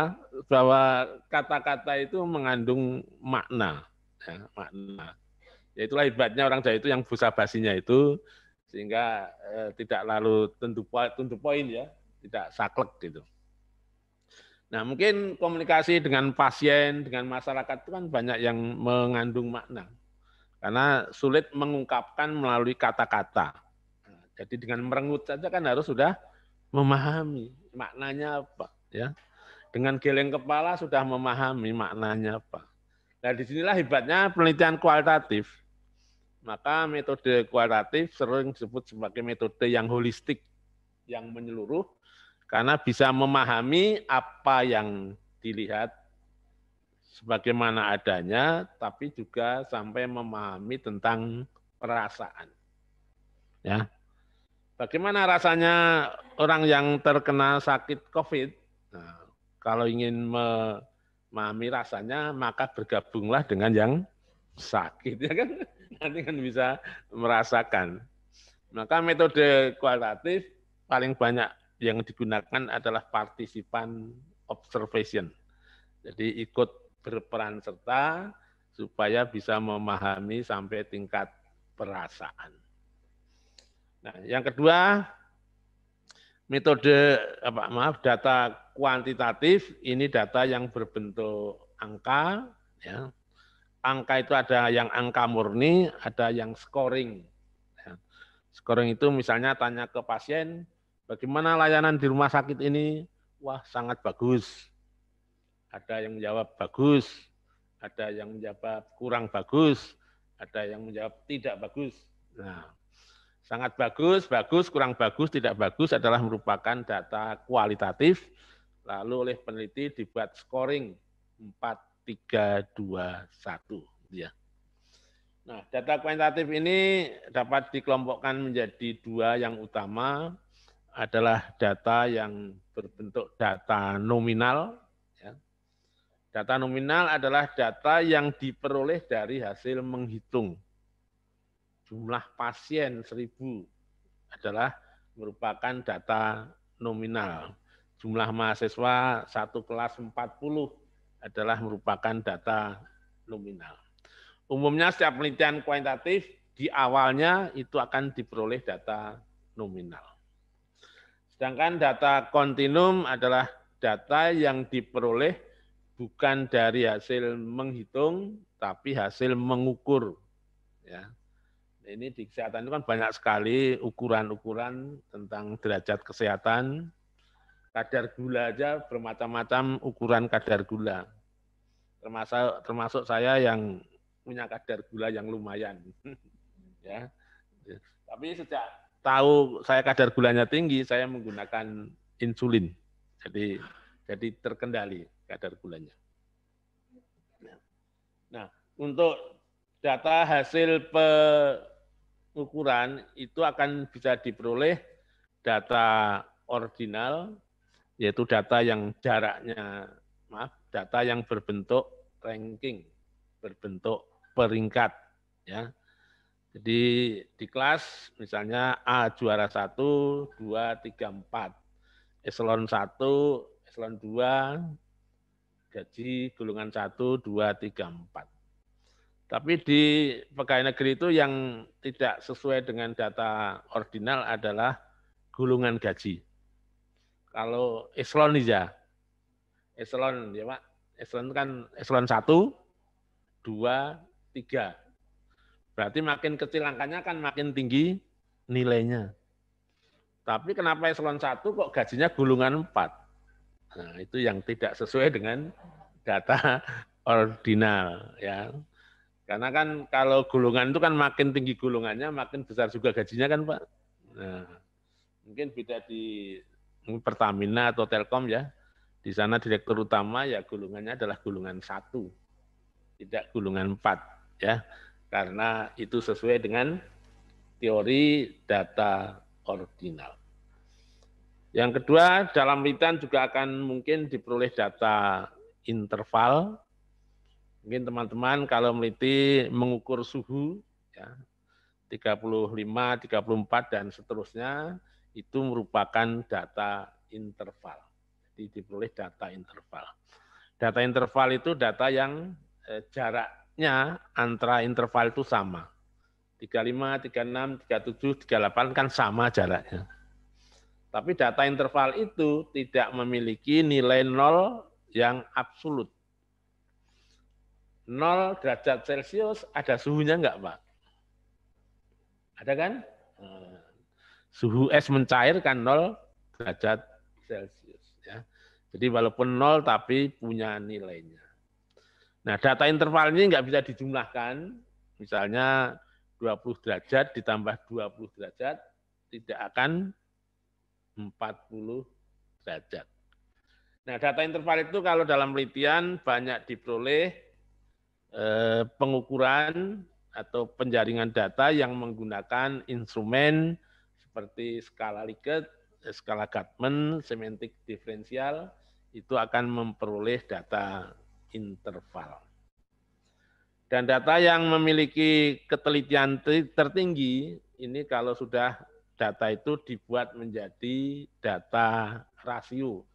Bahwa kata-kata itu mengandung makna, ya, makna. Ya itulah hebatnya orang Jawa itu yang busa basinya itu sehingga eh, tidak lalu tentu tunduk poin ya, tidak saklek gitu. Nah, mungkin komunikasi dengan pasien, dengan masyarakat itu kan banyak yang mengandung makna. Karena sulit mengungkapkan melalui kata-kata. Jadi dengan merengut saja kan harus sudah memahami maknanya apa, ya. Dengan geleng kepala sudah memahami maknanya apa. Nah, disinilah hebatnya penelitian kualitatif. Maka metode kualitatif sering disebut sebagai metode yang holistik, yang menyeluruh, karena bisa memahami apa yang dilihat sebagaimana adanya, tapi juga sampai memahami tentang perasaan. Ya. Bagaimana rasanya orang yang terkena sakit COVID? Nah, kalau ingin memahami rasanya, maka bergabunglah dengan yang sakit, ya kan? <laughs> Nanti kan bisa merasakan. Maka metode kualitatif paling banyak yang digunakan adalah participant observation. Jadi ikut berperan serta supaya bisa memahami sampai tingkat perasaan. Nah, yang kedua metode apa maaf data kuantitatif ini data yang berbentuk angka ya. Angka itu ada yang angka murni, ada yang scoring. Ya. Scoring itu misalnya tanya ke pasien, bagaimana layanan di rumah sakit ini? Wah, sangat bagus ada yang menjawab bagus, ada yang menjawab kurang bagus, ada yang menjawab tidak bagus. Nah, sangat bagus, bagus, kurang bagus, tidak bagus adalah merupakan data kualitatif. Lalu oleh peneliti dibuat scoring 4, 3, 2, 1. Ya. Nah, data kualitatif ini dapat dikelompokkan menjadi dua yang utama adalah data yang berbentuk data nominal Data nominal adalah data yang diperoleh dari hasil menghitung. Jumlah pasien seribu adalah merupakan data nominal. Jumlah mahasiswa satu kelas 40 adalah merupakan data nominal. Umumnya setiap penelitian kuantitatif di awalnya itu akan diperoleh data nominal. Sedangkan data kontinum adalah data yang diperoleh bukan dari hasil menghitung, tapi hasil mengukur. Ya. Ini di kesehatan itu kan banyak sekali ukuran-ukuran tentang derajat kesehatan. Kadar gula aja bermacam-macam ukuran kadar gula. Termasuk, termasuk saya yang punya kadar gula yang lumayan. <laughs> ya. Tapi sejak tahu saya kadar gulanya tinggi, saya menggunakan insulin. Jadi jadi terkendali kadar gulanya. Nah, untuk data hasil pengukuran itu akan bisa diperoleh data ordinal, yaitu data yang jaraknya, maaf, data yang berbentuk ranking, berbentuk peringkat. ya. Jadi di kelas misalnya A juara 1, 2, 3, 4. Eselon 1, eselon 2, Gaji golongan 1, 2, 3, 4. Tapi di pegawai negeri itu yang tidak sesuai dengan data ordinal adalah gulungan gaji. Kalau eselon nih ya, eselon ya Pak, eselon kan eselon 1, 2, 3. Berarti makin kecil angkanya kan makin tinggi nilainya. Tapi kenapa eselon 1 kok gajinya gulungan 4? Nah, itu yang tidak sesuai dengan data ordinal ya. Karena kan kalau gulungan itu kan makin tinggi gulungannya makin besar juga gajinya kan, Pak. Nah, mungkin beda di Pertamina atau Telkom ya. Di sana direktur utama ya gulungannya adalah gulungan satu, tidak gulungan empat ya. Karena itu sesuai dengan teori data ordinal. Yang kedua, dalam penelitian juga akan mungkin diperoleh data interval. Mungkin teman-teman kalau meliti mengukur suhu ya 35, 34 dan seterusnya itu merupakan data interval. Jadi diperoleh data interval. Data interval itu data yang eh, jaraknya antara interval itu sama. 35, 36, 37, 38 kan sama jaraknya. Tapi data interval itu tidak memiliki nilai nol yang absolut. Nol derajat Celcius ada suhunya enggak, Pak? Ada kan? Nah, suhu es mencair kan nol derajat Celcius. Ya. Jadi walaupun nol tapi punya nilainya. Nah data interval ini enggak bisa dijumlahkan. Misalnya 20 derajat ditambah 20 derajat tidak akan 40 derajat. Nah, data interval itu kalau dalam penelitian banyak diperoleh eh, pengukuran atau penjaringan data yang menggunakan instrumen seperti skala Likert, eh, skala Gutman, semantik diferensial, itu akan memperoleh data interval. Dan data yang memiliki ketelitian tertinggi ini kalau sudah data itu dibuat menjadi data rasio.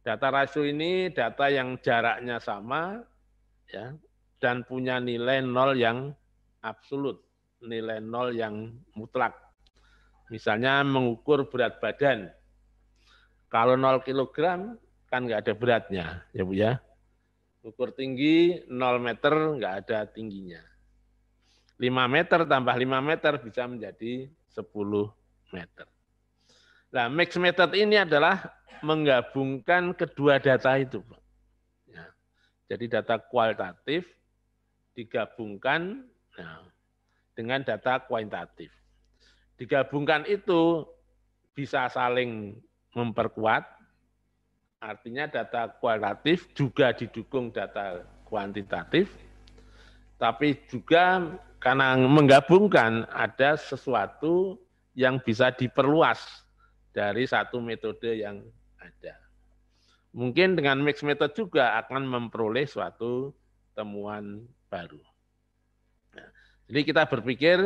Data rasio ini data yang jaraknya sama ya dan punya nilai nol yang absolut, nilai nol yang mutlak. Misalnya mengukur berat badan. Kalau 0 kg kan nggak ada beratnya, ya Bu ya. Ukur tinggi 0 meter nggak ada tingginya. 5 meter tambah 5 meter bisa menjadi 10 meter. Nah, mix method ini adalah menggabungkan kedua data itu. Ya. Jadi data kualitatif digabungkan ya, dengan data kuantitatif. Digabungkan itu bisa saling memperkuat, artinya data kualitatif juga didukung data kuantitatif, tapi juga karena menggabungkan ada sesuatu yang bisa diperluas dari satu metode yang ada. Mungkin dengan mix method juga akan memperoleh suatu temuan baru. jadi kita berpikir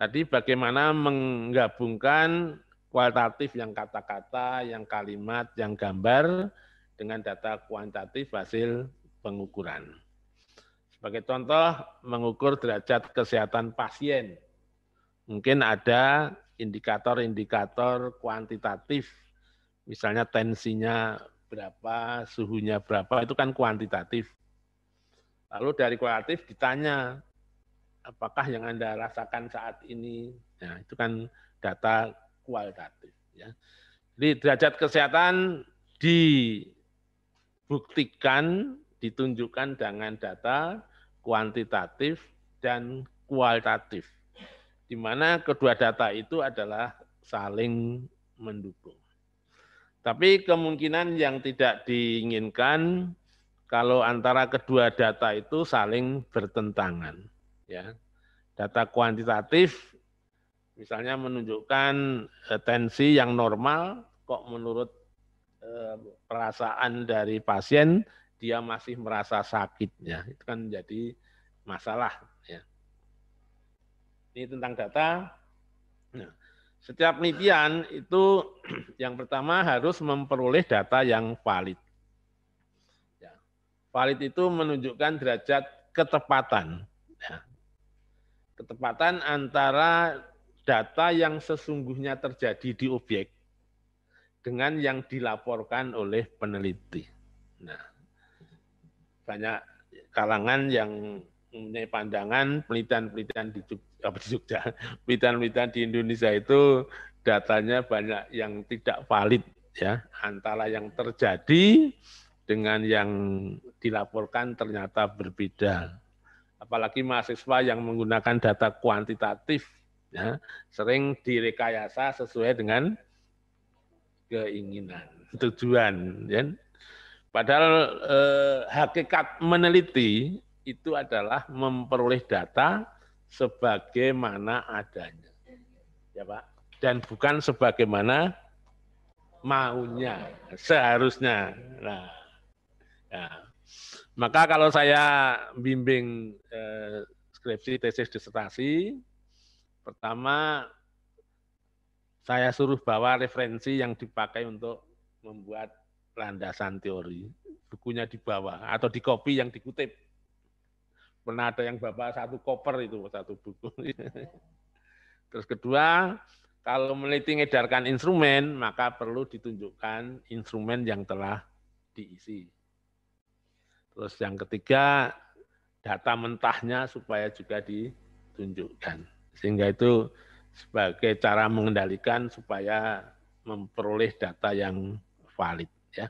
tadi bagaimana menggabungkan kualitatif yang kata-kata, yang kalimat, yang gambar dengan data kuantitatif hasil pengukuran. Sebagai contoh, mengukur derajat kesehatan pasien. Mungkin ada indikator-indikator kuantitatif, misalnya tensinya berapa, suhunya berapa, itu kan kuantitatif. Lalu dari kualitatif ditanya, apakah yang Anda rasakan saat ini? Nah, itu kan data kualitatif. Ya. Jadi derajat kesehatan dibuktikan, ditunjukkan dengan data kuantitatif dan kualitatif, di mana kedua data itu adalah saling mendukung. Tapi kemungkinan yang tidak diinginkan kalau antara kedua data itu saling bertentangan. Ya, data kuantitatif misalnya menunjukkan tensi yang normal, kok menurut eh, perasaan dari pasien dia masih merasa sakitnya itu kan menjadi masalah ya. Ini tentang data. Nah, setiap penelitian itu <clears throat> yang pertama harus memperoleh data yang valid. Ya. Valid itu menunjukkan derajat ketepatan. Ya. Ketepatan antara data yang sesungguhnya terjadi di objek dengan yang dilaporkan oleh peneliti. Nah, banyak kalangan yang mempunyai pandangan penelitian-penelitian di Jogja, di Jogja <laughs> penelitian-penelitian di Indonesia itu datanya banyak yang tidak valid ya antara yang terjadi dengan yang dilaporkan ternyata berbeda. Apalagi mahasiswa yang menggunakan data kuantitatif ya, sering direkayasa sesuai dengan keinginan, tujuan. Ya. Padahal eh, hakikat meneliti itu adalah memperoleh data sebagaimana adanya. Ya, Pak. Dan bukan sebagaimana maunya, seharusnya. Nah, ya. Maka kalau saya bimbing eh, skripsi, tesis, disertasi, pertama saya suruh bawa referensi yang dipakai untuk membuat landasan teori, bukunya di bawah atau di kopi yang dikutip. Pernah ada yang Bapak satu koper itu satu buku. <laughs> Terus kedua, kalau meneliti ngedarkan instrumen, maka perlu ditunjukkan instrumen yang telah diisi. Terus yang ketiga, data mentahnya supaya juga ditunjukkan. Sehingga itu sebagai cara mengendalikan supaya memperoleh data yang valid ya.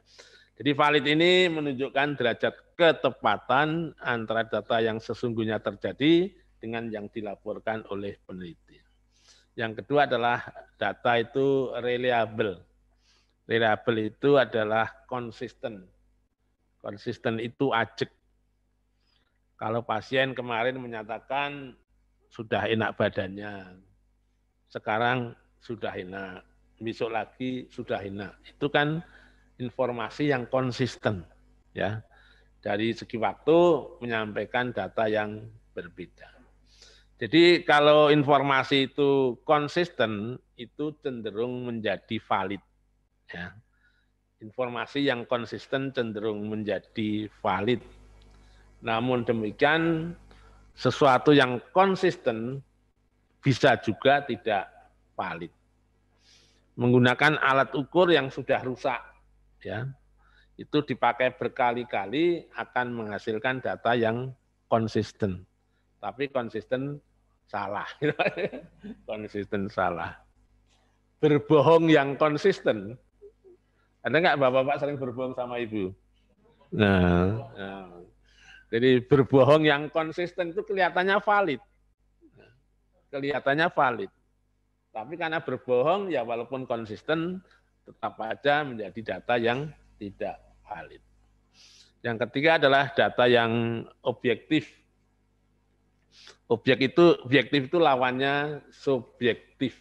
Jadi valid ini menunjukkan derajat ketepatan antara data yang sesungguhnya terjadi dengan yang dilaporkan oleh peneliti. Yang kedua adalah data itu reliable. Reliable itu adalah konsisten. Konsisten itu ajek. Kalau pasien kemarin menyatakan sudah enak badannya, sekarang sudah enak, besok lagi sudah enak. Itu kan informasi yang konsisten ya dari segi waktu menyampaikan data yang berbeda. Jadi kalau informasi itu konsisten itu cenderung menjadi valid ya. Informasi yang konsisten cenderung menjadi valid. Namun demikian sesuatu yang konsisten bisa juga tidak valid. Menggunakan alat ukur yang sudah rusak ya itu dipakai berkali-kali akan menghasilkan data yang konsisten. Tapi konsisten salah. <laughs> konsisten salah. Berbohong yang konsisten. ada nggak bapak-bapak sering berbohong sama ibu? Nah, nah, jadi berbohong yang konsisten itu kelihatannya valid. Kelihatannya valid. Tapi karena berbohong ya walaupun konsisten tetap saja menjadi data yang tidak valid. Yang ketiga adalah data yang objektif. Objek itu objektif itu lawannya subjektif.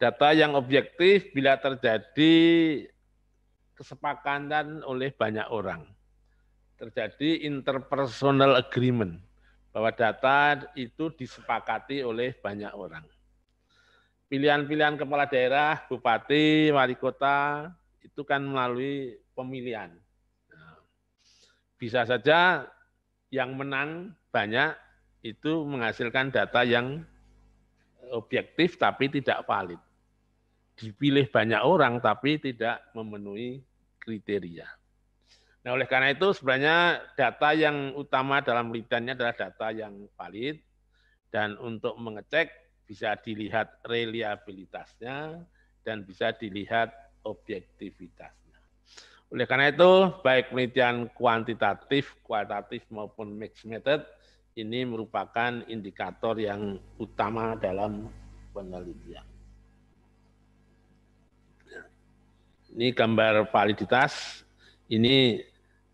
Data yang objektif bila terjadi kesepakatan oleh banyak orang. Terjadi interpersonal agreement bahwa data itu disepakati oleh banyak orang pilihan-pilihan kepala daerah, bupati, wali kota itu kan melalui pemilihan. Nah, bisa saja yang menang banyak itu menghasilkan data yang objektif tapi tidak valid. Dipilih banyak orang tapi tidak memenuhi kriteria. Nah, oleh karena itu sebenarnya data yang utama dalam penelitiannya adalah data yang valid dan untuk mengecek bisa dilihat reliabilitasnya dan bisa dilihat objektivitasnya. Oleh karena itu, baik penelitian kuantitatif, kualitatif maupun mixed method ini merupakan indikator yang utama dalam penelitian. Ini gambar validitas. Ini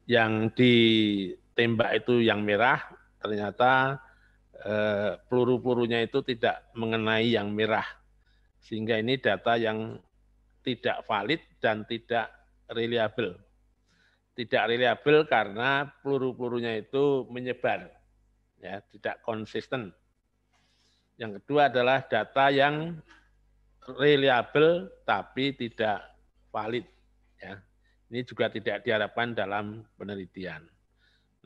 yang ditembak itu yang merah, ternyata Eh, peluru-pelurunya itu tidak mengenai yang merah. Sehingga ini data yang tidak valid dan tidak reliable. Tidak reliable karena peluru-pelurunya itu menyebar, ya tidak konsisten. Yang kedua adalah data yang reliable tapi tidak valid. Ya. Ini juga tidak diharapkan dalam penelitian.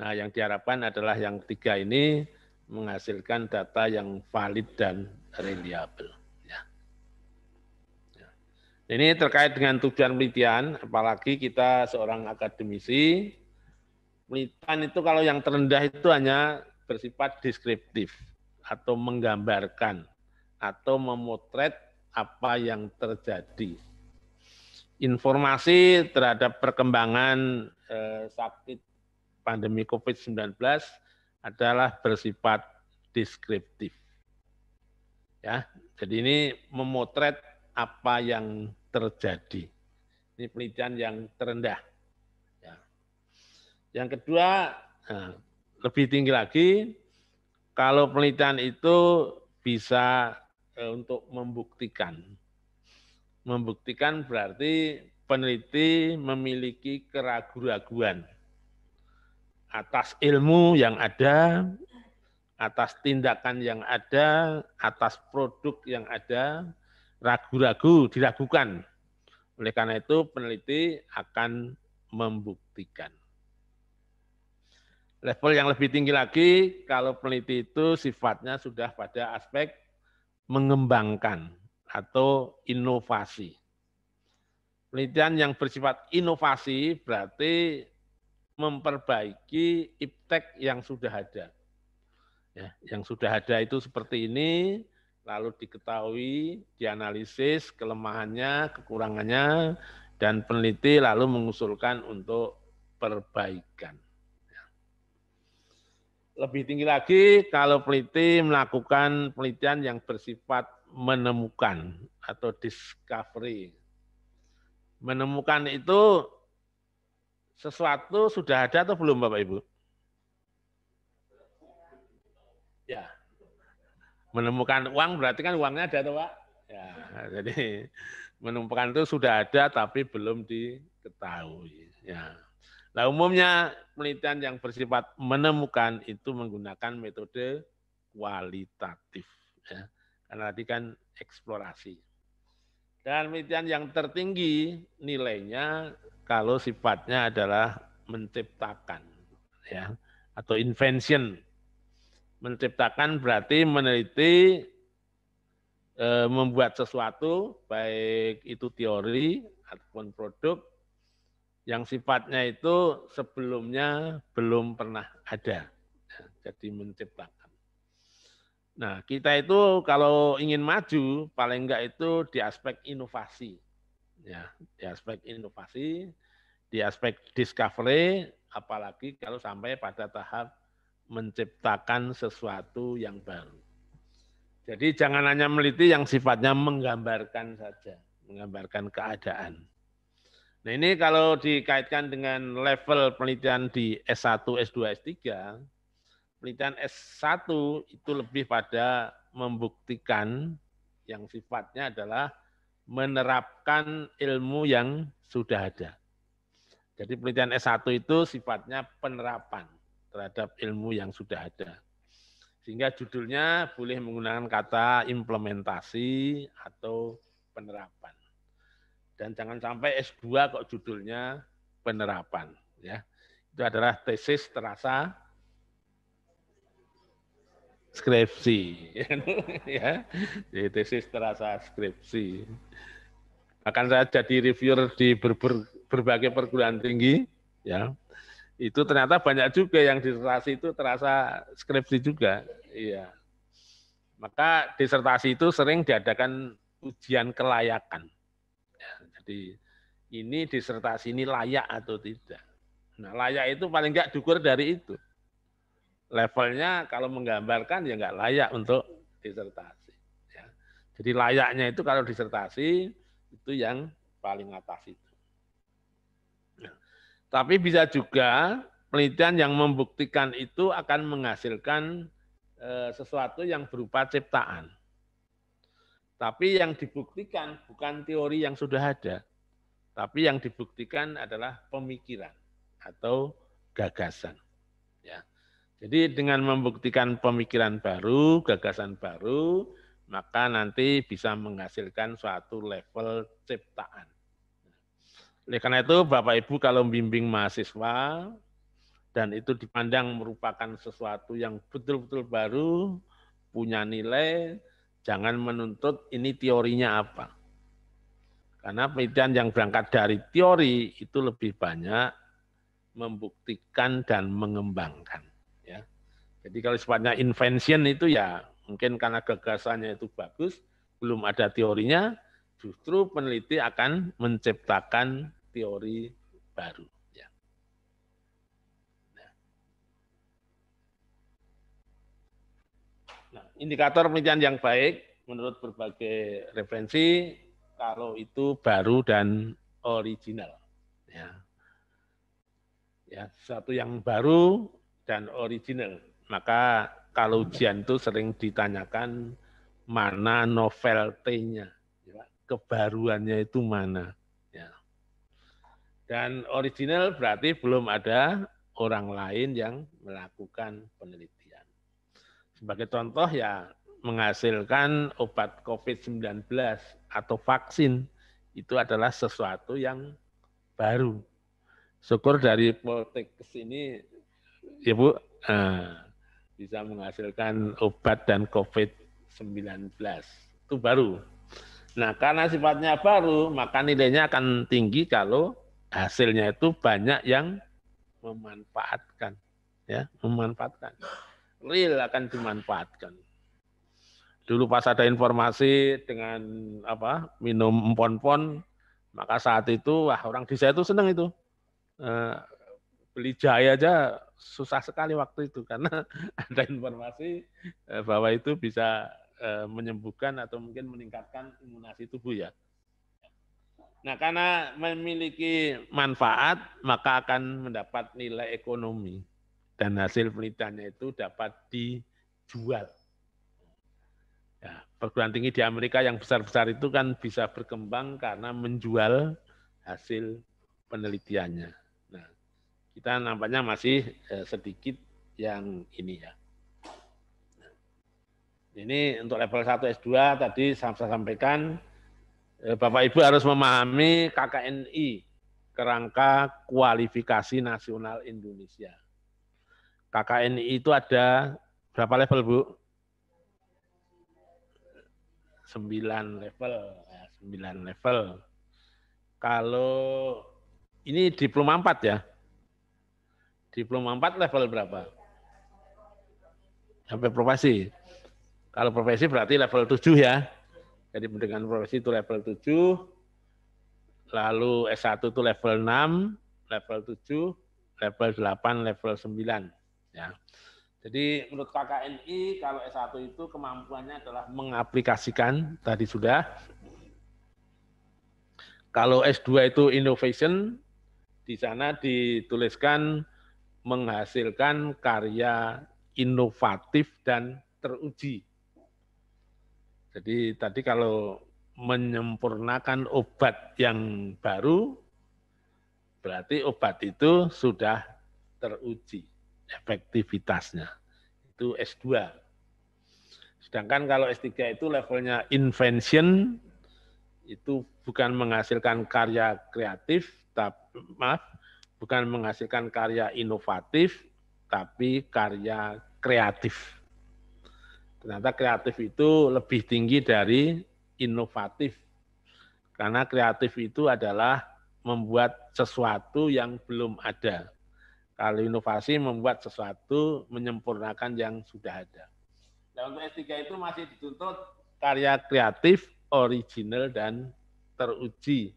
Nah, yang diharapkan adalah yang ketiga ini menghasilkan data yang valid dan reliable. Ya. ya. Ini terkait dengan tujuan penelitian, apalagi kita seorang akademisi, penelitian itu kalau yang terendah itu hanya bersifat deskriptif atau menggambarkan atau memotret apa yang terjadi. Informasi terhadap perkembangan eh, sakit pandemi COVID-19 adalah bersifat deskriptif. Ya, jadi ini memotret apa yang terjadi. Ini penelitian yang terendah. Ya. Yang kedua, nah, lebih tinggi lagi, kalau penelitian itu bisa eh, untuk membuktikan. Membuktikan berarti peneliti memiliki keraguan keraguan atas ilmu yang ada, atas tindakan yang ada, atas produk yang ada, ragu-ragu, diragukan. Oleh karena itu peneliti akan membuktikan. Level yang lebih tinggi lagi, kalau peneliti itu sifatnya sudah pada aspek mengembangkan atau inovasi. Penelitian yang bersifat inovasi berarti memperbaiki iptek yang sudah ada. Ya, yang sudah ada itu seperti ini, lalu diketahui, dianalisis kelemahannya, kekurangannya, dan peneliti lalu mengusulkan untuk perbaikan. Ya. Lebih tinggi lagi kalau peneliti melakukan penelitian yang bersifat menemukan atau discovery. Menemukan itu sesuatu sudah ada atau belum Bapak Ibu? Ya. Menemukan uang berarti kan uangnya ada atau Pak? Ya, jadi menemukan itu sudah ada tapi belum diketahui. Ya. Nah, umumnya penelitian yang bersifat menemukan itu menggunakan metode kualitatif. Ya. Karena tadi kan eksplorasi. Dan penelitian yang tertinggi nilainya kalau sifatnya adalah menciptakan ya atau invention. Menciptakan berarti meneliti e, membuat sesuatu baik itu teori ataupun produk yang sifatnya itu sebelumnya belum pernah ada. Ya. Jadi menciptakan Nah, kita itu kalau ingin maju paling enggak itu di aspek inovasi. Ya, di aspek inovasi, di aspek discovery apalagi kalau sampai pada tahap menciptakan sesuatu yang baru. Jadi jangan hanya meliti yang sifatnya menggambarkan saja, menggambarkan keadaan. Nah, ini kalau dikaitkan dengan level penelitian di S1, S2, S3, penelitian S1 itu lebih pada membuktikan yang sifatnya adalah menerapkan ilmu yang sudah ada. Jadi penelitian S1 itu sifatnya penerapan terhadap ilmu yang sudah ada. Sehingga judulnya boleh menggunakan kata implementasi atau penerapan. Dan jangan sampai S2 kok judulnya penerapan ya. Itu adalah tesis terasa skripsi <laughs> ya jadi tesis terasa skripsi akan saya jadi reviewer di ber, ber, berbagai perguruan tinggi ya itu ternyata banyak juga yang disertasi itu terasa skripsi juga iya maka disertasi itu sering diadakan ujian kelayakan ya, jadi ini disertasi ini layak atau tidak nah layak itu paling enggak dukur dari itu levelnya kalau menggambarkan ya nggak layak untuk disertasi. Ya. Jadi layaknya itu kalau disertasi itu yang paling atas itu. Ya. Tapi bisa juga penelitian yang membuktikan itu akan menghasilkan e, sesuatu yang berupa ciptaan. Tapi yang dibuktikan bukan teori yang sudah ada, tapi yang dibuktikan adalah pemikiran atau gagasan. Ya. Jadi dengan membuktikan pemikiran baru, gagasan baru, maka nanti bisa menghasilkan suatu level ciptaan. Oleh karena itu, Bapak Ibu kalau membimbing mahasiswa dan itu dipandang merupakan sesuatu yang betul-betul baru, punya nilai, jangan menuntut ini teorinya apa. Karena penelitian yang berangkat dari teori itu lebih banyak membuktikan dan mengembangkan. Jadi kalau sifatnya invention itu ya mungkin karena gagasannya itu bagus, belum ada teorinya, justru peneliti akan menciptakan teori baru. Ya. Nah, indikator penelitian yang baik menurut berbagai referensi kalau itu baru dan original. Ya. Ya, sesuatu yang baru dan original maka kalau ujian itu sering ditanyakan mana novelty-nya, ya, kebaruannya itu mana. Ya. Dan original berarti belum ada orang lain yang melakukan penelitian. Sebagai contoh ya menghasilkan obat COVID-19 atau vaksin itu adalah sesuatu yang baru. Syukur dari politik ini, ya Bu, eh, bisa menghasilkan obat dan COVID-19. Itu baru. Nah, karena sifatnya baru, maka nilainya akan tinggi kalau hasilnya itu banyak yang memanfaatkan, ya, memanfaatkan. Real akan dimanfaatkan. Dulu pas ada informasi dengan apa minum empon-pon, maka saat itu wah orang di desa itu senang itu. Eh, beli jaya aja susah sekali waktu itu karena <laughs> ada informasi eh, bahwa itu bisa eh, menyembuhkan atau mungkin meningkatkan imunasi tubuh ya. Nah, karena memiliki manfaat, maka akan mendapat nilai ekonomi dan hasil penelitiannya itu dapat dijual. Ya, perguruan tinggi di Amerika yang besar-besar itu kan bisa berkembang karena menjual hasil penelitiannya kita nampaknya masih eh, sedikit yang ini ya. Ini untuk level 1 S2 tadi saya sampaikan eh, Bapak Ibu harus memahami KKNI kerangka kualifikasi nasional Indonesia. KKNI itu ada berapa level, Bu? 9 level, 9 ya, level. Kalau ini diploma 4 ya. Diploma 4 level berapa? Sampai profesi. Kalau profesi berarti level 7 ya. Jadi dengan profesi itu level 7, lalu S1 itu level 6, level 7, level 8, level 9. Ya. Jadi menurut KKNI kalau S1 itu kemampuannya adalah mengaplikasikan tadi sudah. Kalau S2 itu innovation, di sana dituliskan menghasilkan karya inovatif dan teruji. Jadi tadi kalau menyempurnakan obat yang baru, berarti obat itu sudah teruji efektivitasnya. Itu S2. Sedangkan kalau S3 itu levelnya invention, itu bukan menghasilkan karya kreatif, tapi maaf, bukan menghasilkan karya inovatif, tapi karya kreatif. Ternyata kreatif itu lebih tinggi dari inovatif. Karena kreatif itu adalah membuat sesuatu yang belum ada. Kalau inovasi membuat sesuatu menyempurnakan yang sudah ada. Nah, untuk S3 itu masih dituntut karya kreatif, original, dan teruji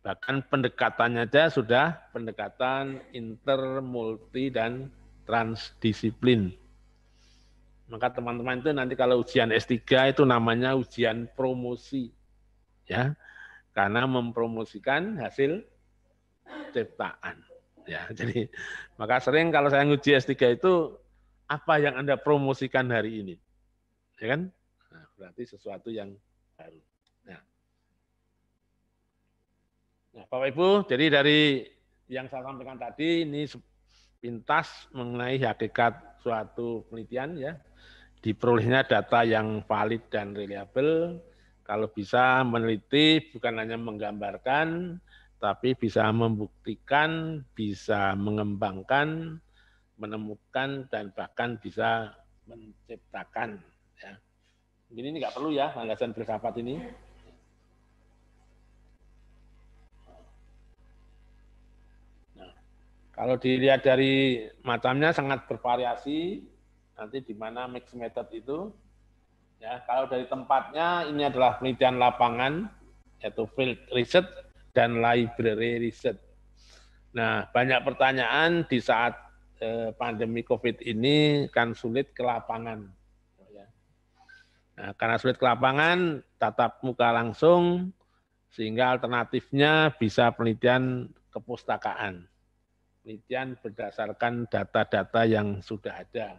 Bahkan pendekatannya aja sudah pendekatan inter, multi, dan transdisiplin. Maka teman-teman itu nanti kalau ujian S3 itu namanya ujian promosi. Ya. Karena mempromosikan hasil ciptaan. Ya, jadi maka sering kalau saya nguji S3 itu apa yang Anda promosikan hari ini? Ya kan? Nah, berarti sesuatu yang baru. Nah, Bapak Ibu, jadi dari yang saya sampaikan tadi ini pintas mengenai hakikat suatu penelitian ya. Diperolehnya data yang valid dan reliable. Kalau bisa meneliti bukan hanya menggambarkan tapi bisa membuktikan, bisa mengembangkan, menemukan dan bahkan bisa menciptakan ya. Begini ini nggak perlu ya landasan filsafat ini. Kalau dilihat dari macamnya sangat bervariasi, nanti di mana mix method itu. Ya, kalau dari tempatnya ini adalah penelitian lapangan, yaitu field research dan library research. Nah, banyak pertanyaan di saat eh, pandemi COVID ini kan sulit ke lapangan. Ya. Nah, karena sulit ke lapangan, tatap muka langsung, sehingga alternatifnya bisa penelitian kepustakaan penelitian berdasarkan data-data yang sudah ada.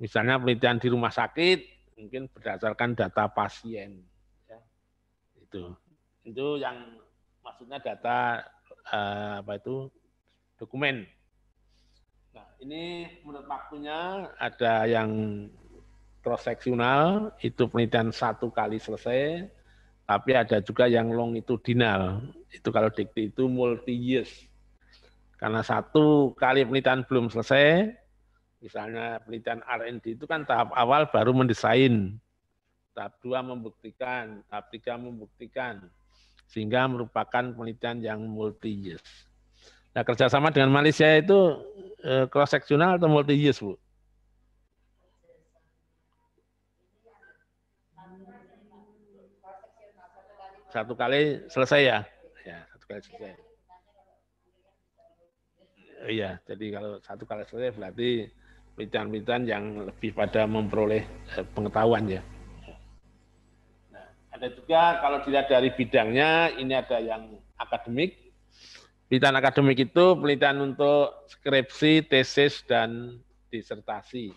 Misalnya penelitian di rumah sakit mungkin berdasarkan data pasien. Ya. Itu itu yang maksudnya data eh, apa itu dokumen. Nah, ini menurut waktunya ada yang cross seksional itu penelitian satu kali selesai, tapi ada juga yang longitudinal. Itu kalau dikti itu multi years karena satu kali penelitian belum selesai, misalnya penelitian R&D itu kan tahap awal baru mendesain, tahap dua membuktikan, tahap tiga membuktikan, sehingga merupakan penelitian yang multi years. Nah kerjasama dengan Malaysia itu eh, cross sectional atau multi years bu? Satu kali selesai ya? Ya satu kali selesai. Iya, jadi kalau satu kali selesai berarti pelitian-pelitian yang lebih pada memperoleh eh, pengetahuan ya. Nah, ada juga kalau dilihat dari bidangnya, ini ada yang akademik. Penelitian akademik itu penelitian untuk skripsi, tesis, dan disertasi.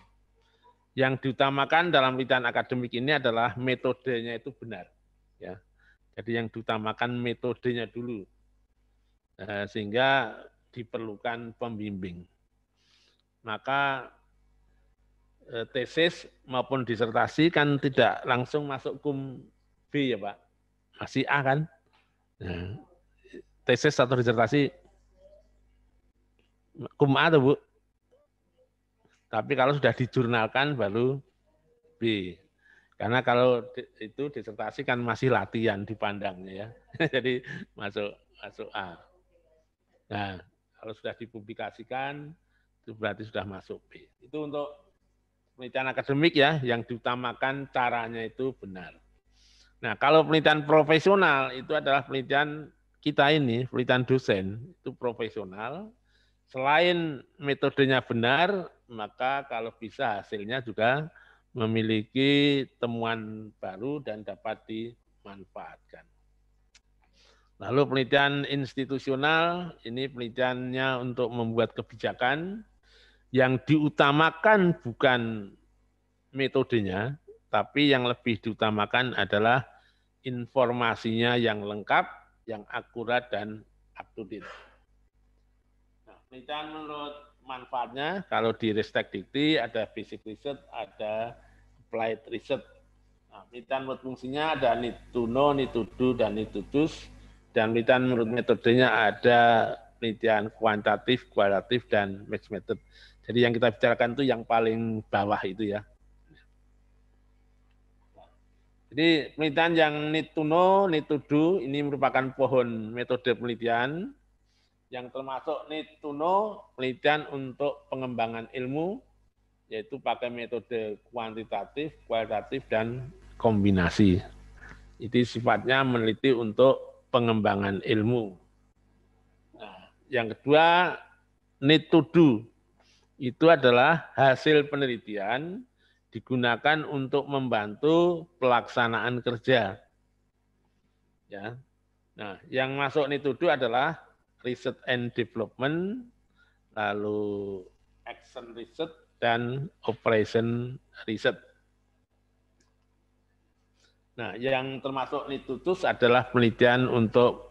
Yang diutamakan dalam penelitian akademik ini adalah metodenya itu benar. Ya. Jadi yang diutamakan metodenya dulu. Eh, sehingga diperlukan pembimbing. Maka e, tesis maupun disertasi kan tidak langsung masuk kum B ya Pak. Masih A kan? Nah, tesis atau disertasi kum A tuh Bu. Tapi kalau sudah dijurnalkan baru B. Karena kalau itu disertasi kan masih latihan dipandangnya ya. <laughs> Jadi masuk masuk A. Nah, kalau sudah dipublikasikan, itu berarti sudah masuk B. Itu untuk penelitian akademik ya, yang diutamakan caranya itu benar. Nah, kalau penelitian profesional itu adalah penelitian kita ini, penelitian dosen, itu profesional. Selain metodenya benar, maka kalau bisa hasilnya juga memiliki temuan baru dan dapat dimanfaatkan. Lalu penelitian institusional, ini penelitiannya untuk membuat kebijakan yang diutamakan bukan metodenya, tapi yang lebih diutamakan adalah informasinya yang lengkap, yang akurat, dan up to date. Nah, penelitian menurut manfaatnya, kalau di Ristek Dikti ada basic research, ada applied research. Nah, penelitian menurut fungsinya ada need to know, need to do, dan need to choose. Dan penelitian menurut metodenya ada penelitian kuantitatif, kualitatif, dan mixed method. Jadi yang kita bicarakan itu yang paling bawah itu ya. Jadi penelitian yang need to know, need to do, ini merupakan pohon metode penelitian yang termasuk need to know penelitian untuk pengembangan ilmu, yaitu pakai metode kuantitatif, kualitatif, dan kombinasi. Itu sifatnya meneliti untuk pengembangan ilmu. Nah, yang kedua, need to do. Itu adalah hasil penelitian digunakan untuk membantu pelaksanaan kerja. Ya. Nah, yang masuk need to do adalah research and development, lalu action research dan operation research. Nah, yang termasuk litutus adalah penelitian untuk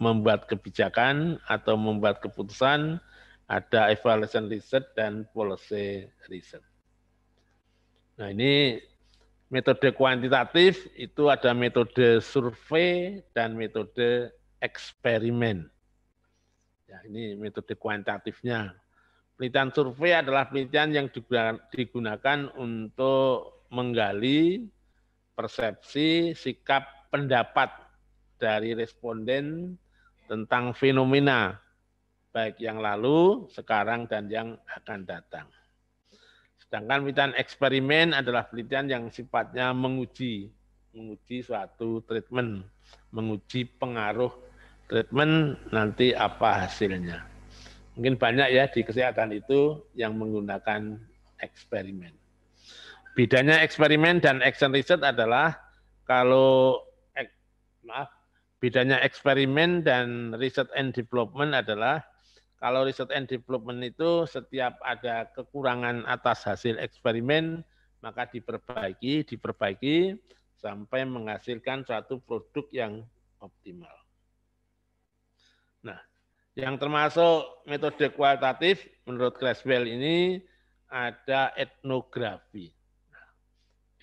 membuat kebijakan atau membuat keputusan, ada evaluation research dan policy research. Nah, ini metode kuantitatif itu ada metode survei dan metode eksperimen. Ya, ini metode kuantitatifnya. Penelitian survei adalah penelitian yang digunakan untuk menggali persepsi, sikap, pendapat dari responden tentang fenomena baik yang lalu, sekarang, dan yang akan datang. Sedangkan penelitian eksperimen adalah penelitian yang sifatnya menguji, menguji suatu treatment, menguji pengaruh treatment nanti apa hasilnya. Mungkin banyak ya di kesehatan itu yang menggunakan eksperimen. Bedanya eksperimen dan action research adalah kalau ek, eh, maaf, bedanya eksperimen dan research and development adalah kalau research and development itu setiap ada kekurangan atas hasil eksperimen maka diperbaiki, diperbaiki sampai menghasilkan suatu produk yang optimal. Nah, yang termasuk metode kualitatif menurut Creswell ini ada etnografi.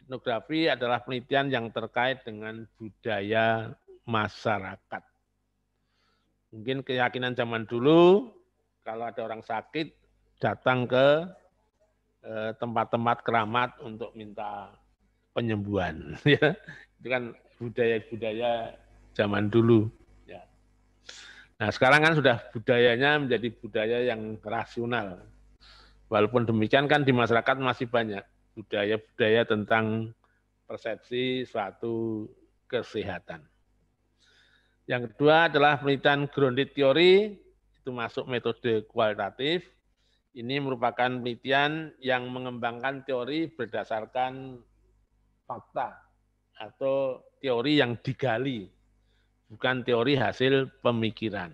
Etnografi adalah penelitian yang terkait dengan budaya masyarakat. Mungkin keyakinan zaman dulu, kalau ada orang sakit, datang ke eh, tempat-tempat keramat untuk minta penyembuhan. <laughs> Ya. Itu kan budaya-budaya zaman dulu. Ya. Nah sekarang kan sudah budayanya menjadi budaya yang rasional. Walaupun demikian kan di masyarakat masih banyak budaya-budaya tentang persepsi suatu kesehatan. Yang kedua adalah penelitian grounded theory, itu masuk metode kualitatif. Ini merupakan penelitian yang mengembangkan teori berdasarkan fakta atau teori yang digali, bukan teori hasil pemikiran.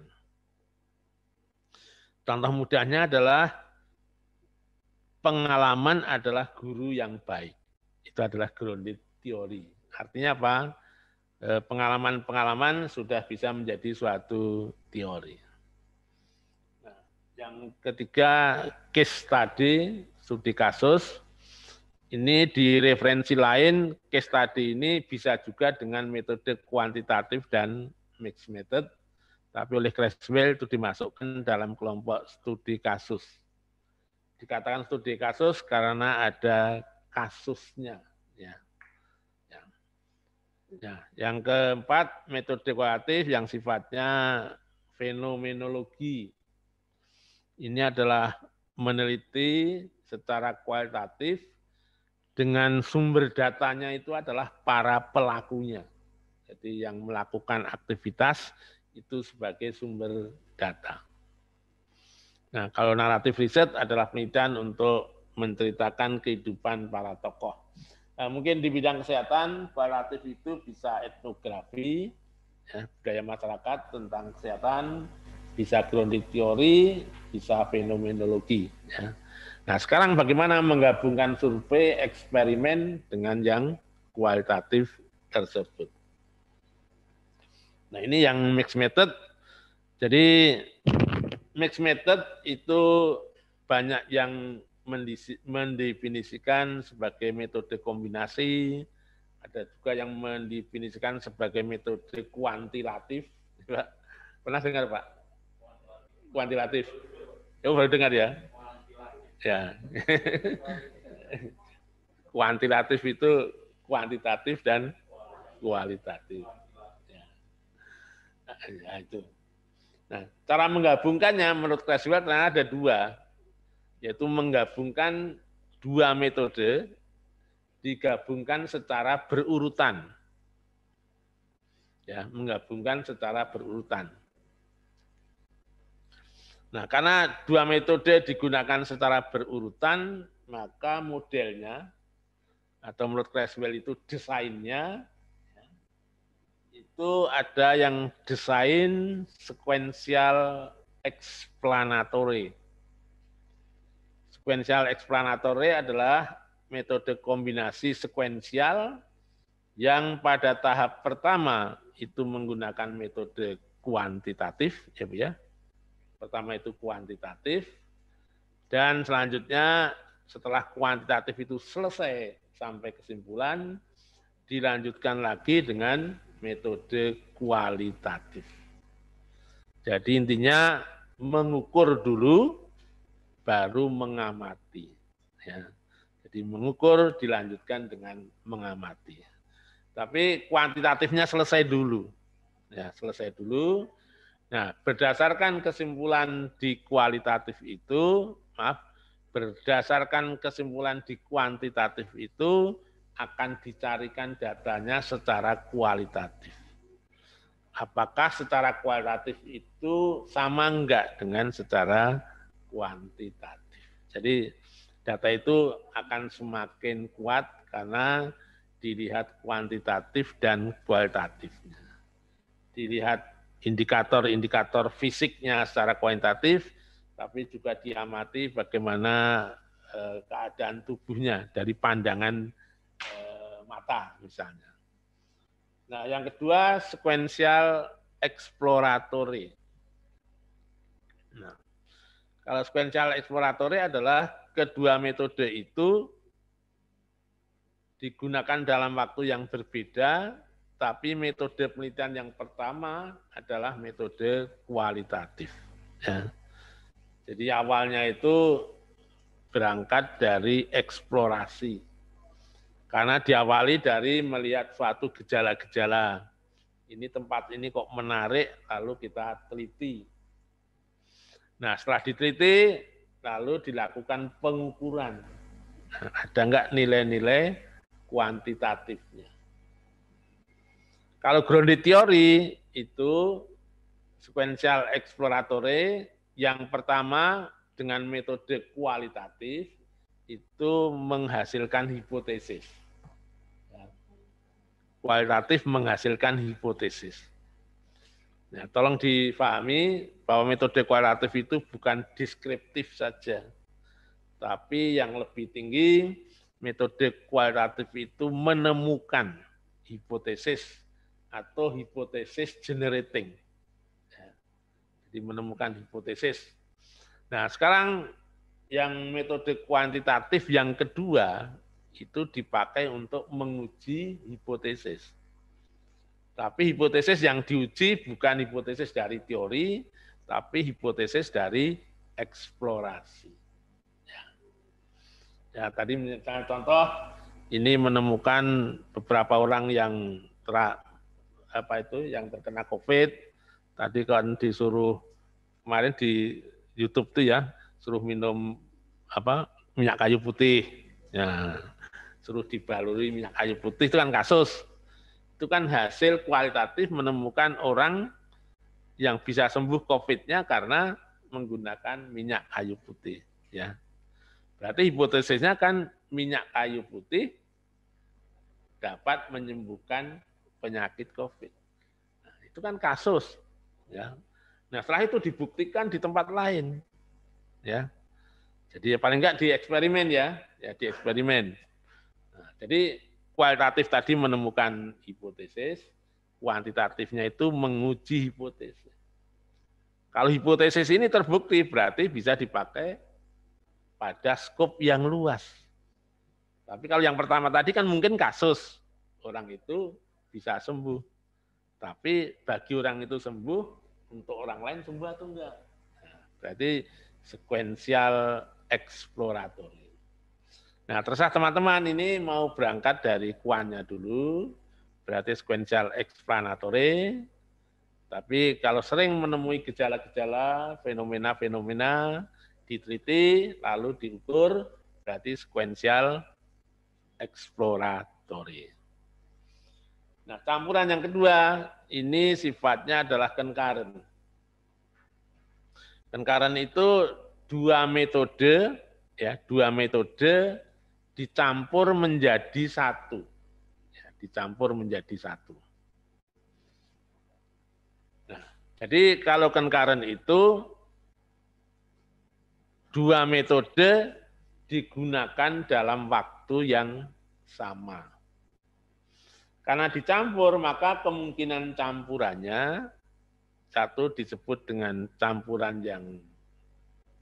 Contoh mudahnya adalah pengalaman adalah guru yang baik. Itu adalah grounded teori. Artinya apa? E, pengalaman-pengalaman sudah bisa menjadi suatu teori. Nah, yang ketiga, case study, studi kasus. Ini di referensi lain, case study ini bisa juga dengan metode kuantitatif dan mixed method tapi oleh Creswell itu dimasukkan dalam kelompok studi kasus dikatakan studi kasus karena ada kasusnya. Ya. Ya. ya. Yang keempat, metode kualitatif yang sifatnya fenomenologi. Ini adalah meneliti secara kualitatif dengan sumber datanya itu adalah para pelakunya. Jadi yang melakukan aktivitas itu sebagai sumber data. Nah, kalau naratif riset adalah penelitian untuk menceritakan kehidupan para tokoh. Nah, mungkin di bidang kesehatan, naratif itu bisa etnografi, ya, budaya masyarakat tentang kesehatan, bisa grounded teori, bisa fenomenologi. Ya. Nah, sekarang bagaimana menggabungkan survei eksperimen dengan yang kualitatif tersebut? Nah, ini yang mixed method. Jadi mixed method itu banyak yang mendefinisikan sebagai metode kombinasi, ada juga yang mendefinisikan sebagai metode kuantitatif. Pernah dengar Pak? Kuantitatif. Ya baru dengar ya. Ya. <laughs> kuantitatif itu kuantitatif dan kualitatif. Ya, nah, ya itu. Nah, cara menggabungkannya menurut Creswell ternyata ada dua, yaitu menggabungkan dua metode digabungkan secara berurutan. Ya, menggabungkan secara berurutan. Nah, karena dua metode digunakan secara berurutan, maka modelnya atau menurut Creswell itu desainnya itu ada yang desain sequential explanatory. Sequential explanatory adalah metode kombinasi sequential yang pada tahap pertama itu menggunakan metode kuantitatif, ya Bu ya. Pertama itu kuantitatif, dan selanjutnya setelah kuantitatif itu selesai sampai kesimpulan, dilanjutkan lagi dengan metode kualitatif. Jadi intinya mengukur dulu baru mengamati. Ya. Jadi mengukur dilanjutkan dengan mengamati. Tapi kuantitatifnya selesai dulu. Ya, selesai dulu. Nah, berdasarkan kesimpulan di kualitatif itu, maaf, berdasarkan kesimpulan di kuantitatif itu akan dicarikan datanya secara kualitatif. Apakah secara kualitatif itu sama enggak dengan secara kuantitatif. Jadi data itu akan semakin kuat karena dilihat kuantitatif dan kualitatifnya. Dilihat indikator-indikator fisiknya secara kuantitatif, tapi juga diamati bagaimana eh, keadaan tubuhnya dari pandangan mata misalnya. Nah, yang kedua sequential exploratory. Nah, kalau sequential exploratory adalah kedua metode itu digunakan dalam waktu yang berbeda, tapi metode penelitian yang pertama adalah metode kualitatif. Ya. Jadi awalnya itu berangkat dari eksplorasi karena diawali dari melihat suatu gejala-gejala. Ini tempat ini kok menarik, lalu kita teliti. Nah, setelah diteliti, lalu dilakukan pengukuran. Ada enggak nilai-nilai kuantitatifnya? Kalau grounded theory itu sequential exploratory yang pertama dengan metode kualitatif itu menghasilkan hipotesis kualitatif menghasilkan hipotesis. Nah, tolong dipahami bahwa metode kualitatif itu bukan deskriptif saja, tapi yang lebih tinggi metode kualitatif itu menemukan hipotesis atau hipotesis generating. Ya, jadi menemukan hipotesis. Nah, sekarang yang metode kuantitatif yang kedua itu dipakai untuk menguji hipotesis. Tapi hipotesis yang diuji bukan hipotesis dari teori, tapi hipotesis dari eksplorasi. Ya, ya tadi misalnya contoh ini menemukan beberapa orang yang tra, apa itu yang terkena COVID. Tadi kan disuruh kemarin di YouTube tuh ya, suruh minum apa minyak kayu putih. Ya terus dibaluri minyak kayu putih itu kan kasus. Itu kan hasil kualitatif menemukan orang yang bisa sembuh COVID-nya karena menggunakan minyak kayu putih. Ya, berarti hipotesisnya kan minyak kayu putih dapat menyembuhkan penyakit COVID. Nah, itu kan kasus. Ya, nah setelah itu dibuktikan di tempat lain. Ya, jadi ya paling enggak di eksperimen ya, ya di eksperimen. Nah, jadi kualitatif tadi menemukan hipotesis, kuantitatifnya itu menguji hipotesis. Kalau hipotesis ini terbukti berarti bisa dipakai pada skop yang luas. Tapi kalau yang pertama tadi kan mungkin kasus orang itu bisa sembuh. Tapi bagi orang itu sembuh, untuk orang lain sembuh atau enggak. Jadi nah, berarti sekuensial eksploratori. Nah, terserah teman-teman ini mau berangkat dari kuannya dulu, berarti sequential explanatory. Tapi kalau sering menemui gejala-gejala, fenomena-fenomena, diteliti, lalu diukur, berarti sequential exploratory. Nah, campuran yang kedua, ini sifatnya adalah concurrent. Concurrent itu dua metode, ya, dua metode dicampur menjadi satu. Ya, dicampur menjadi satu. Nah, jadi kalau kencaran itu dua metode digunakan dalam waktu yang sama. Karena dicampur, maka kemungkinan campurannya satu disebut dengan campuran yang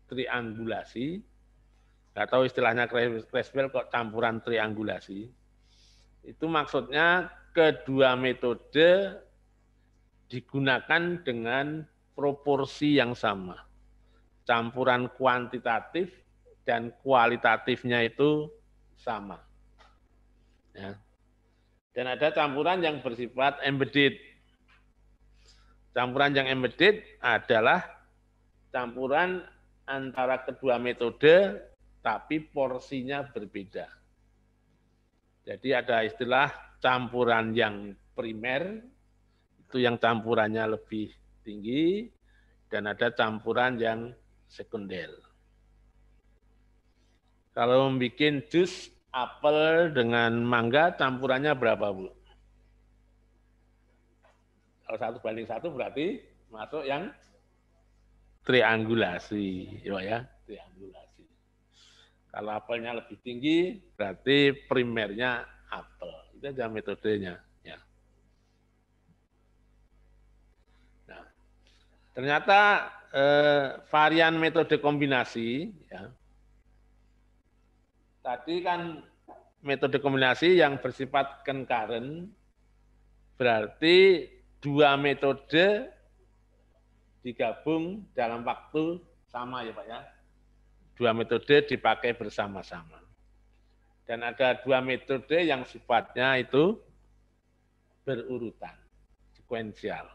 triangulasi, nggak tahu istilahnya Creswell kok campuran triangulasi. Itu maksudnya kedua metode digunakan dengan proporsi yang sama. Campuran kuantitatif dan kualitatifnya itu sama. Ya. Dan ada campuran yang bersifat embedded. Campuran yang embedded adalah campuran antara kedua metode tapi porsinya berbeda. Jadi ada istilah campuran yang primer, itu yang campurannya lebih tinggi, dan ada campuran yang sekunder. Kalau membuat jus apel dengan mangga, campurannya berapa, Bu? Kalau satu banding satu berarti masuk yang triangulasi, ya, ya triangulasi. Kalau apelnya lebih tinggi, berarti primernya apel. Itu aja metodenya. Ya. Nah, ternyata eh, varian metode kombinasi, ya. tadi kan metode kombinasi yang bersifat concurrent, berarti dua metode digabung dalam waktu sama ya Pak ya. Dua metode dipakai bersama-sama. Dan ada dua metode yang sifatnya itu berurutan, sekuensial.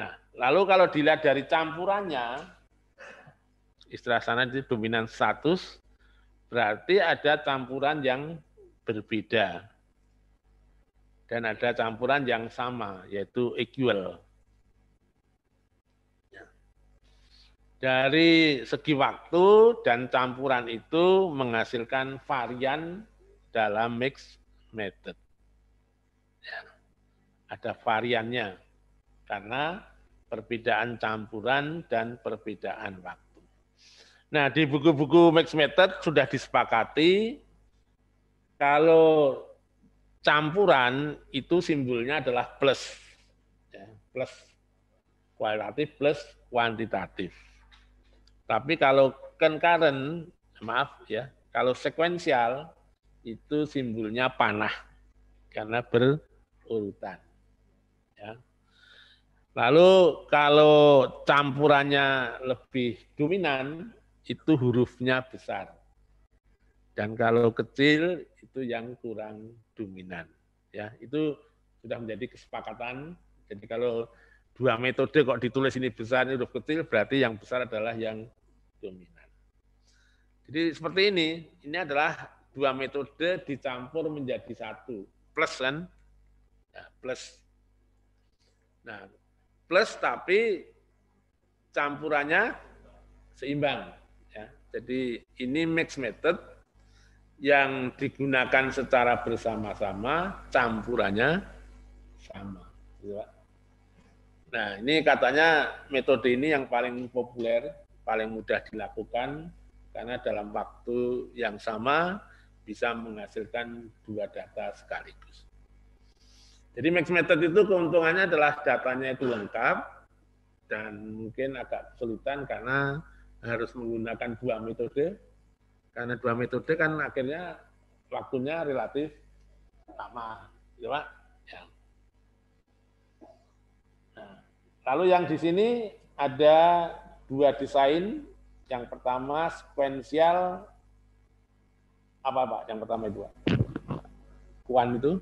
Nah, lalu kalau dilihat dari campurannya, istilah sana itu dominan status, berarti ada campuran yang berbeda dan ada campuran yang sama, yaitu equal. Dari segi waktu dan campuran itu menghasilkan varian dalam mix method. Ya. Ada variannya karena perbedaan campuran dan perbedaan waktu. Nah, di buku-buku mix method sudah disepakati kalau campuran itu simbolnya adalah plus. Ya, plus kualitatif plus kuantitatif. Tapi kalau concurrent, maaf ya, kalau sekuensial itu simbolnya panah karena berurutan. Ya. Lalu kalau campurannya lebih dominan itu hurufnya besar. Dan kalau kecil itu yang kurang dominan. Ya, itu sudah menjadi kesepakatan. Jadi kalau dua metode kok ditulis ini besar, ini huruf kecil, berarti yang besar adalah yang dominan. Jadi seperti ini, ini adalah dua metode dicampur menjadi satu. Plus kan? ya, plus. Nah, plus tapi campurannya seimbang. Ya. Jadi ini mix method yang digunakan secara bersama-sama, campurannya sama. Ya. Nah, ini katanya metode ini yang paling populer, paling mudah dilakukan karena dalam waktu yang sama bisa menghasilkan dua data sekaligus. Jadi max method itu keuntungannya adalah datanya itu lengkap dan mungkin agak kesulitan karena harus menggunakan dua metode. Karena dua metode kan akhirnya waktunya relatif sama, ya Pak. Lalu yang di sini ada dua desain. Yang pertama sekuensial apa Pak? Yang pertama itu Kuan itu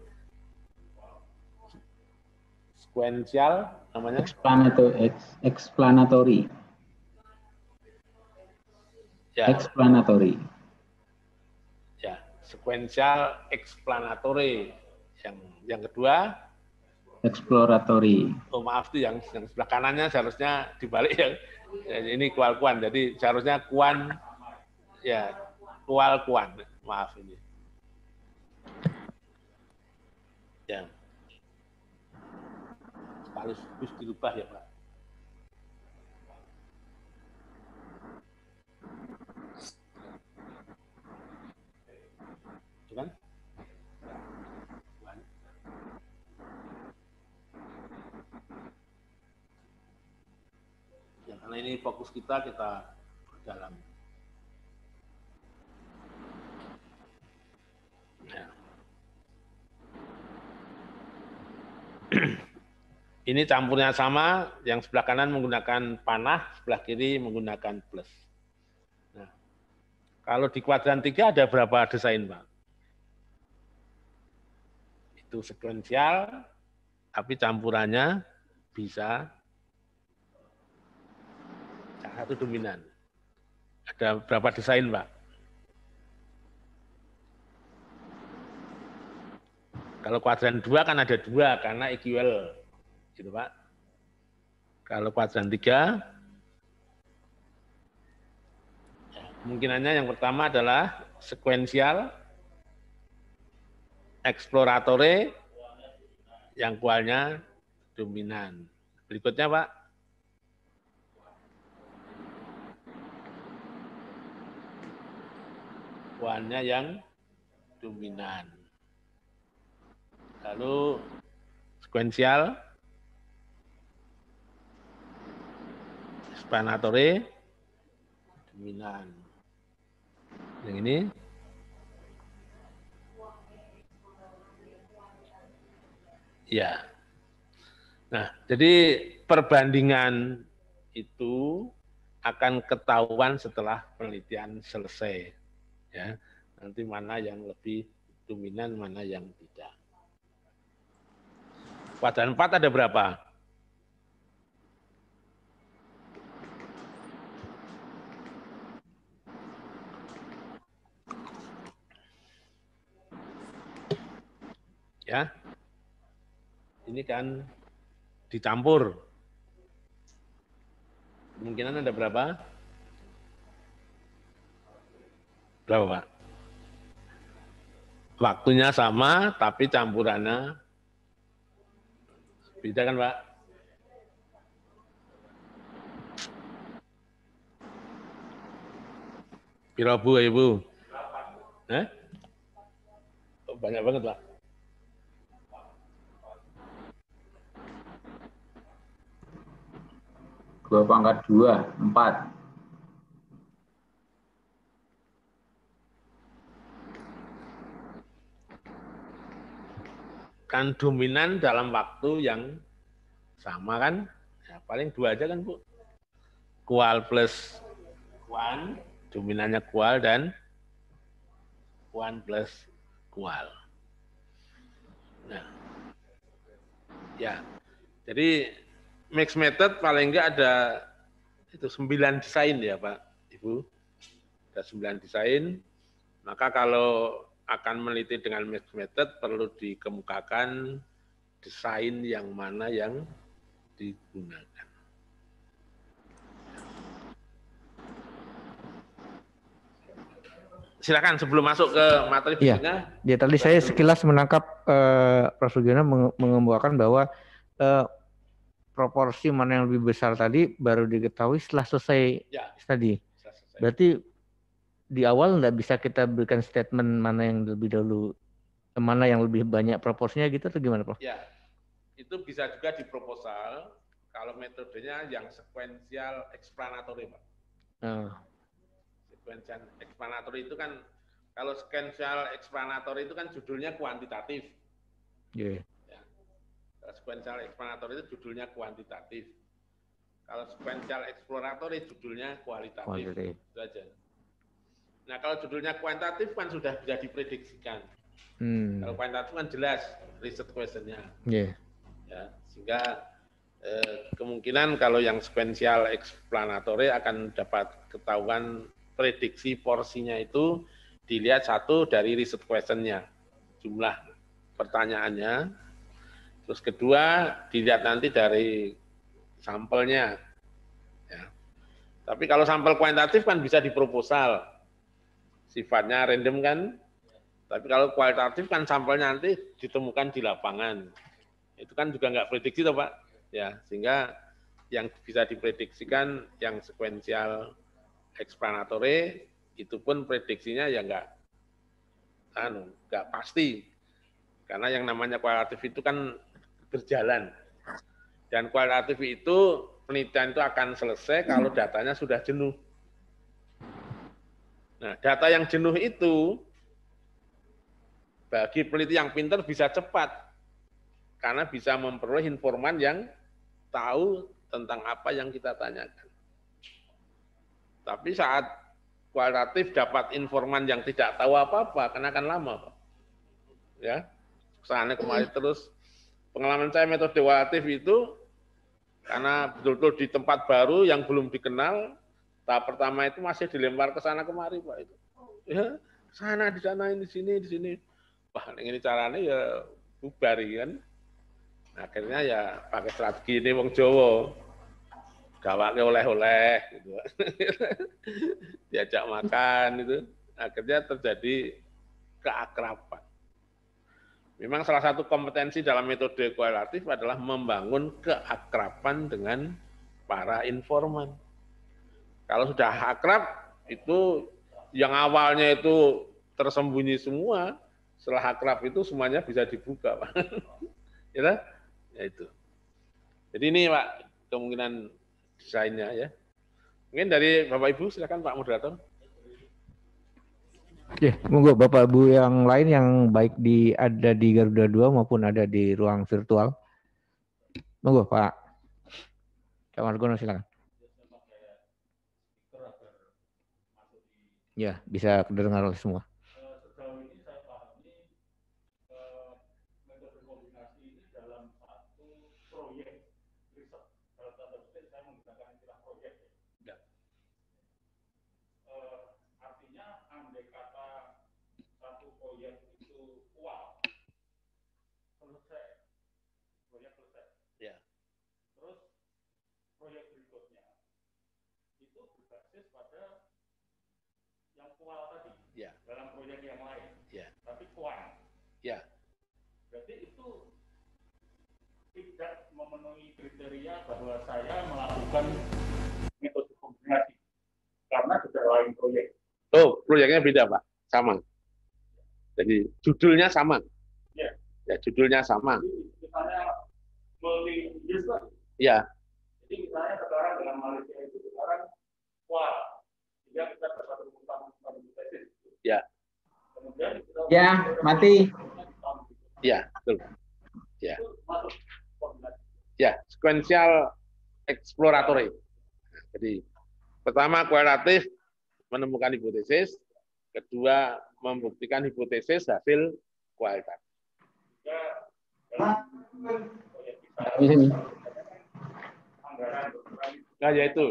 sekuensial namanya explanatory explanatory ya. explanatory ya sekuensial explanatory yang yang kedua Exploratory. Oh maaf tuh yang, yang sebelah kanannya seharusnya dibalik yang, ini kual kuan. Jadi seharusnya kuan ya kual kuan. Maaf ini. Ya. Harus, harus dirubah ya Pak. Karena ini fokus kita, kita dalam. Ya. <clears throat> Ini campurnya sama, yang sebelah kanan menggunakan panah, sebelah kiri menggunakan plus. Nah, kalau di kuadran 3 ada berapa desain, Pak? Itu sekuensial, tapi campurannya bisa satu dominan. Ada berapa desain, Pak? Kalau kuadran dua kan ada dua karena equal, gitu Pak. Kalau kuadran tiga, ya, kemungkinannya yang pertama adalah sekuensial, eksploratore, yang kualnya dominan. Berikutnya Pak. perempuannya yang dominan. Lalu sekuensial, explanatory, dominan. Yang ini Ya. Nah, jadi perbandingan itu akan ketahuan setelah penelitian selesai ya nanti mana yang lebih dominan mana yang tidak empat dan empat ada berapa ya ini kan dicampur. kemungkinan ada berapa Berapa Pak? Waktunya sama, tapi campurannya beda kan Pak? Piro Bu, Ibu? Eh? Oh, banyak banget Pak. Dua pangkat dua, empat. kan dominan dalam waktu yang sama kan? Ya, paling dua aja kan, Bu. Kual plus kuan, dominannya kual dan kuan plus kual. Nah. Ya. Jadi mix method paling enggak ada itu sembilan desain ya Pak Ibu. Ada sembilan desain. Maka kalau akan meneliti dengan mixed method perlu dikemukakan desain yang mana yang digunakan. Silakan sebelum masuk ke materi Ya, ya tadi saya sekilas menangkap eh, Prof. Sugiono mengemukakan bahwa eh, proporsi mana yang lebih besar tadi baru diketahui setelah selesai ya, tadi. Berarti di awal nggak bisa kita berikan statement mana yang lebih dulu, mana yang lebih banyak proporsinya gitu atau gimana Prof? Ya, itu bisa juga di proposal kalau metodenya yang sekuensial explanatory Pak. Oh. Ah. Sekuensial explanatory itu kan kalau sekuensial explanatory itu kan judulnya kuantitatif. Yeah. Ya. explanatory itu judulnya kuantitatif. Kalau sequential exploratory judulnya kualitatif. kualitatif. Itu aja. Nah kalau judulnya kuantitatif kan sudah bisa diprediksikan. Hmm. Kalau kuantitatif kan jelas riset questionnya. Yeah. Ya, sehingga eh, kemungkinan kalau yang sekuensial explanatory akan dapat ketahuan prediksi porsinya itu dilihat satu dari riset questionnya jumlah pertanyaannya. Terus kedua dilihat nanti dari sampelnya. Ya. Tapi kalau sampel kuantitatif kan bisa di proposal sifatnya random kan. Tapi kalau kualitatif kan sampelnya nanti ditemukan di lapangan. Itu kan juga nggak prediksi toh Pak. Ya, sehingga yang bisa diprediksikan yang sekuensial eksplanatory itu pun prediksinya ya nggak anu, nggak pasti. Karena yang namanya kualitatif itu kan berjalan. Dan kualitatif itu penelitian itu akan selesai kalau datanya sudah jenuh. Nah, data yang jenuh itu bagi peneliti yang pintar bisa cepat karena bisa memperoleh informan yang tahu tentang apa yang kita tanyakan. Tapi saat kualitatif dapat informan yang tidak tahu apa-apa, karena akan lama, Pak. Ya, kesana kemarin iya. terus. Pengalaman saya metode kualitatif itu karena betul-betul di tempat baru yang belum dikenal, tahap pertama itu masih dilempar ke sana kemari pak itu ya sana di sana ini sini di sini wah ini caranya ya bubar kan akhirnya ya pakai strategi ini wong Jawa gawaknya oleh-oleh gitu <laughs> diajak makan itu akhirnya terjadi keakraban Memang salah satu kompetensi dalam metode kualitatif adalah membangun keakraban dengan para informan. Kalau sudah akrab itu yang awalnya itu tersembunyi semua, setelah akrab itu semuanya bisa dibuka, Pak. <laughs> ya, ya itu. Jadi ini Pak kemungkinan desainnya ya. Mungkin dari Bapak Ibu silakan Pak moderator. Ya, monggo Bapak Ibu yang lain yang baik di ada di Garuda 2 maupun ada di ruang virtual. Monggo Pak. Kamar Gunung silakan. Ya, bisa kedengaran oleh semua. memenuhi kriteria bahwa saya melakukan metode kombinasi karena sudah lain proyek. Oh, proyeknya beda, Pak. Sama. Jadi judulnya sama. Ya. Ya, judulnya sama. Jadi, misalnya multi yes, Ya. Jadi misalnya sekarang dengan Malaysia itu sekarang wah, tidak kita terbatas tentang tesis. Ya. Kemudian kita Ya, mati. Ya, betul. Ya. Itu ya sequential eksploratory. Jadi pertama kualitatif menemukan hipotesis, kedua membuktikan hipotesis hasil kualitatif. Nah, ya itu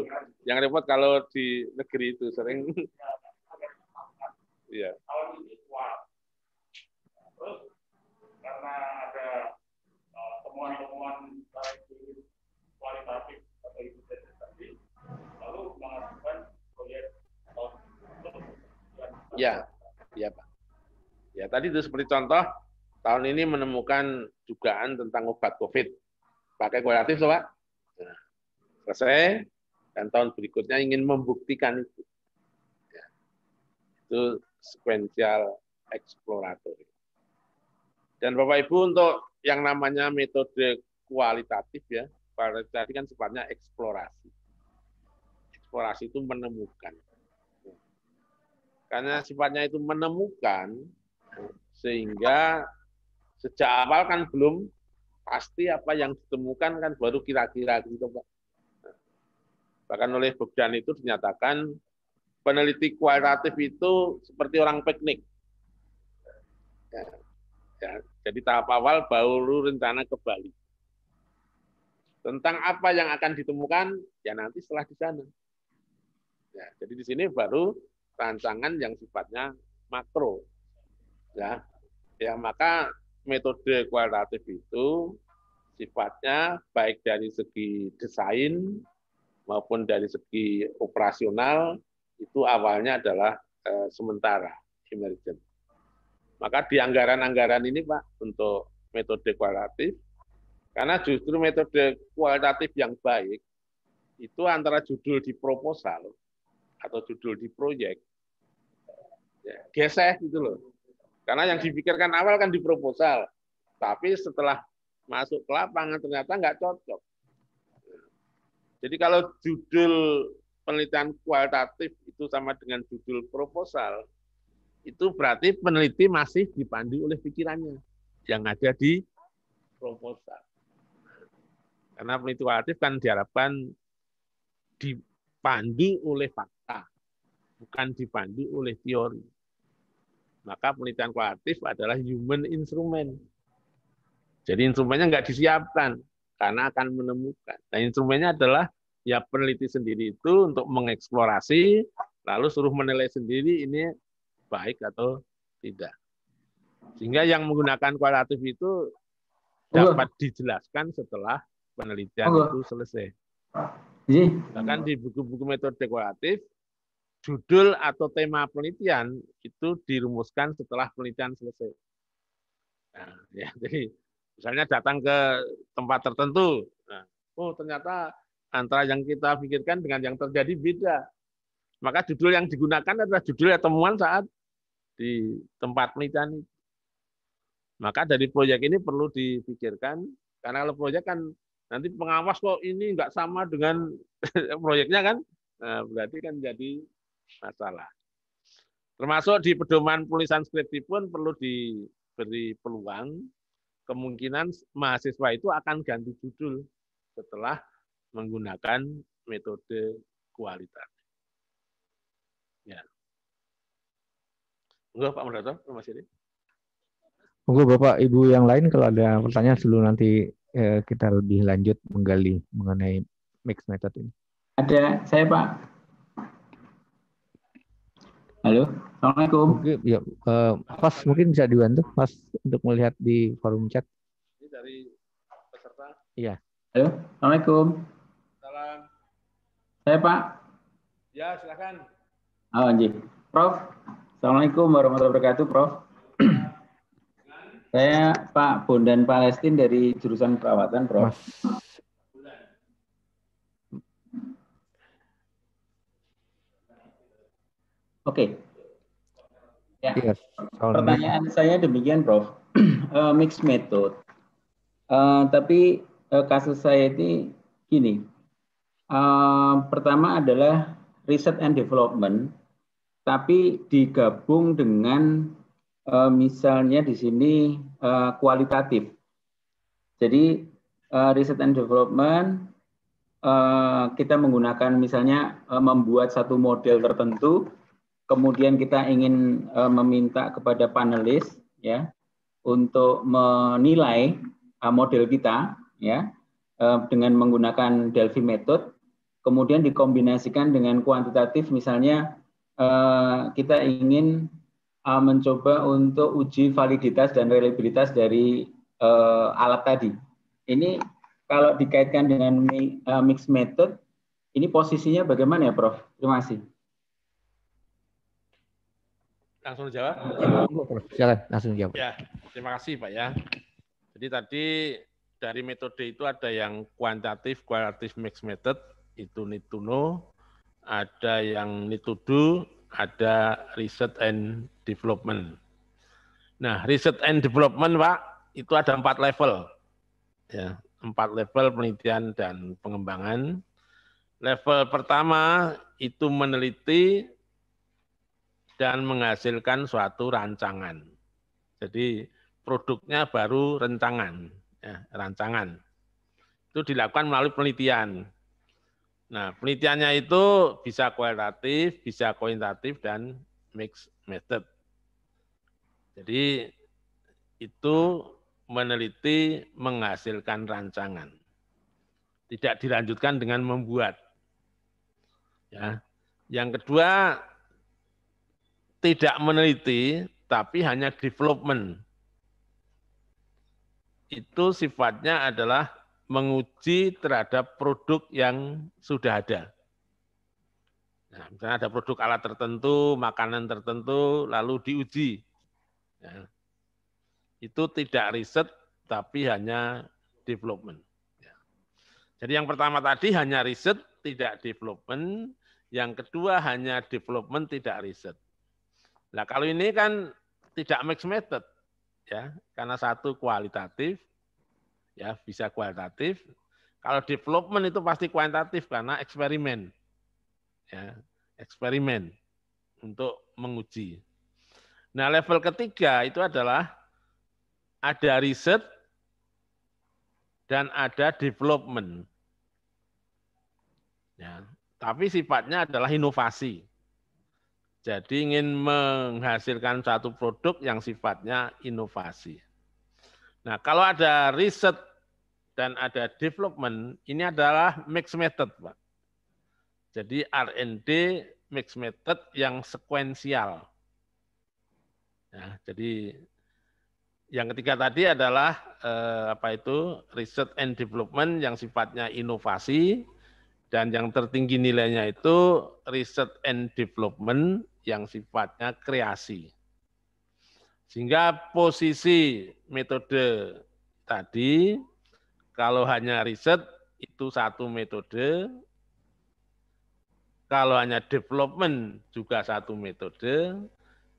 yang repot kalau di negeri itu sering. Iya. karena ada eh, temuan-temuan Ya, ya Pak. Ya tadi itu seperti contoh tahun ini menemukan dugaan tentang obat COVID. Pakai kualitatif, so, Pak. Nah, selesai. Dan tahun berikutnya ingin membuktikan itu. Ya. Itu sequential exploratory. Dan Bapak Ibu untuk yang namanya metode kualitatif ya, tadi kan sifatnya eksplorasi. Eksplorasi itu menemukan. Karena sifatnya itu menemukan, sehingga sejak awal kan belum pasti apa yang ditemukan kan baru kira-kira gitu Pak. Bahkan oleh Bogdan itu dinyatakan peneliti kualitatif itu seperti orang piknik. Ya, ya. jadi tahap awal baru rencana ke Bali. Tentang apa yang akan ditemukan, ya nanti setelah di sana. Ya, jadi di sini baru rancangan yang sifatnya makro. Ya, ya maka metode kualitatif itu sifatnya baik dari segi desain maupun dari segi operasional itu awalnya adalah e, sementara emergent. Maka di anggaran-anggaran ini Pak untuk metode kualitatif karena justru metode kualitatif yang baik itu antara judul di proposal atau judul di proyek ya, geseh gitu loh. Karena yang dipikirkan awal kan di proposal, tapi setelah masuk ke lapangan ternyata nggak cocok. Jadi kalau judul penelitian kualitatif itu sama dengan judul proposal, itu berarti peneliti masih dipandu oleh pikirannya yang ada di proposal. Karena peneliti kualitatif kan diharapkan dipandu oleh fakta, bukan dipandu oleh teori. Maka penelitian kualitatif adalah human instrument. Jadi instrumennya nggak disiapkan, karena akan menemukan. Nah instrumennya adalah ya peneliti sendiri itu untuk mengeksplorasi, lalu suruh menilai sendiri ini baik atau tidak. Sehingga yang menggunakan kualitatif itu dapat dijelaskan setelah penelitian oh. itu selesai. Iya. bahkan di buku-buku metode dekoratif, judul atau tema penelitian itu dirumuskan setelah penelitian selesai. Nah, ya, jadi misalnya datang ke tempat tertentu, nah, oh ternyata antara yang kita pikirkan dengan yang terjadi beda. Maka judul yang digunakan adalah judul atau temuan saat di tempat penelitian. Maka dari proyek ini perlu dipikirkan, karena kalau proyek kan Nanti pengawas kok ini nggak sama dengan <laughs> proyeknya kan, nah, berarti kan jadi masalah. Termasuk di pedoman tulisan skripsi pun perlu diberi peluang kemungkinan mahasiswa itu akan ganti judul setelah menggunakan metode kualitas Ya. Enggak Pak Moderator, Masih ini? Monggo Bapak Ibu yang lain kalau ada pertanyaan sebelum nanti eh, kita lebih lanjut menggali mengenai mix method ini. Ada saya Pak. Halo, assalamualaikum. Mungkin, ya, eh, Mas mungkin bisa dibantu Mas untuk melihat di forum chat. Ini dari peserta. Iya. Halo, assalamualaikum. Salam. Saya Pak. Ya silakan. Oh, Prof, assalamualaikum warahmatullahi wabarakatuh, Prof. Saya Pak Bondan Palestin dari jurusan perawatan, Prof. Mas. Oke. Ya. Yes, iya, Pertanyaan saya demikian, Prof. uh, <clears throat> mixed method. Uh, tapi uh, kasus saya ini gini. Uh, pertama adalah research and development, tapi digabung dengan E, misalnya di sini e, kualitatif. Jadi uh, e, riset and development kita menggunakan misalnya membuat satu model tertentu, kemudian kita ingin meminta kepada panelis ya untuk menilai model kita ya dengan menggunakan Delphi method, kemudian dikombinasikan dengan kuantitatif misalnya kita ingin uh, mencoba untuk uji validitas dan reliabilitas dari uh, alat tadi. Ini kalau dikaitkan dengan eh, mix method, ini posisinya bagaimana ya, Prof? Terima kasih. Langsung jawab. Silakan, langsung jawab. Ya, terima kasih, Pak ya. Jadi tadi dari metode itu ada yang kuantitatif, kualitatif mix method, itu need ada yang need ada riset and development. Nah, riset and development, Pak, itu ada empat level. Ya, empat level penelitian dan pengembangan. Level pertama itu meneliti dan menghasilkan suatu rancangan. Jadi produknya baru rencangan, ya, rancangan. Itu dilakukan melalui penelitian. Nah, penelitiannya itu bisa kualitatif, bisa kuantitatif, dan mixed method. Jadi, itu meneliti menghasilkan rancangan. Tidak dilanjutkan dengan membuat. Ya. Yang kedua, tidak meneliti, tapi hanya development. Itu sifatnya adalah menguji terhadap produk yang sudah ada. Nah, misalnya ada produk alat tertentu, makanan tertentu, lalu diuji. Ya. Itu tidak riset, tapi hanya development. Ya. Jadi yang pertama tadi hanya riset, tidak development. Yang kedua hanya development, tidak riset. Nah kalau ini kan tidak mixed method. ya Karena satu kualitatif, ya bisa kualitatif. Kalau development itu pasti kuantitatif karena eksperimen, ya eksperimen untuk menguji. Nah level ketiga itu adalah ada riset dan ada development. Ya, tapi sifatnya adalah inovasi. Jadi ingin menghasilkan satu produk yang sifatnya inovasi. Nah, kalau ada riset dan ada development, ini adalah mixed method, Pak. Jadi R&D mixed method yang sekuensial. Nah, ya, jadi yang ketiga tadi adalah eh, apa itu riset and development yang sifatnya inovasi dan yang tertinggi nilainya itu riset and development yang sifatnya kreasi. Sehingga posisi metode tadi, kalau hanya riset, itu satu metode. Kalau hanya development, juga satu metode.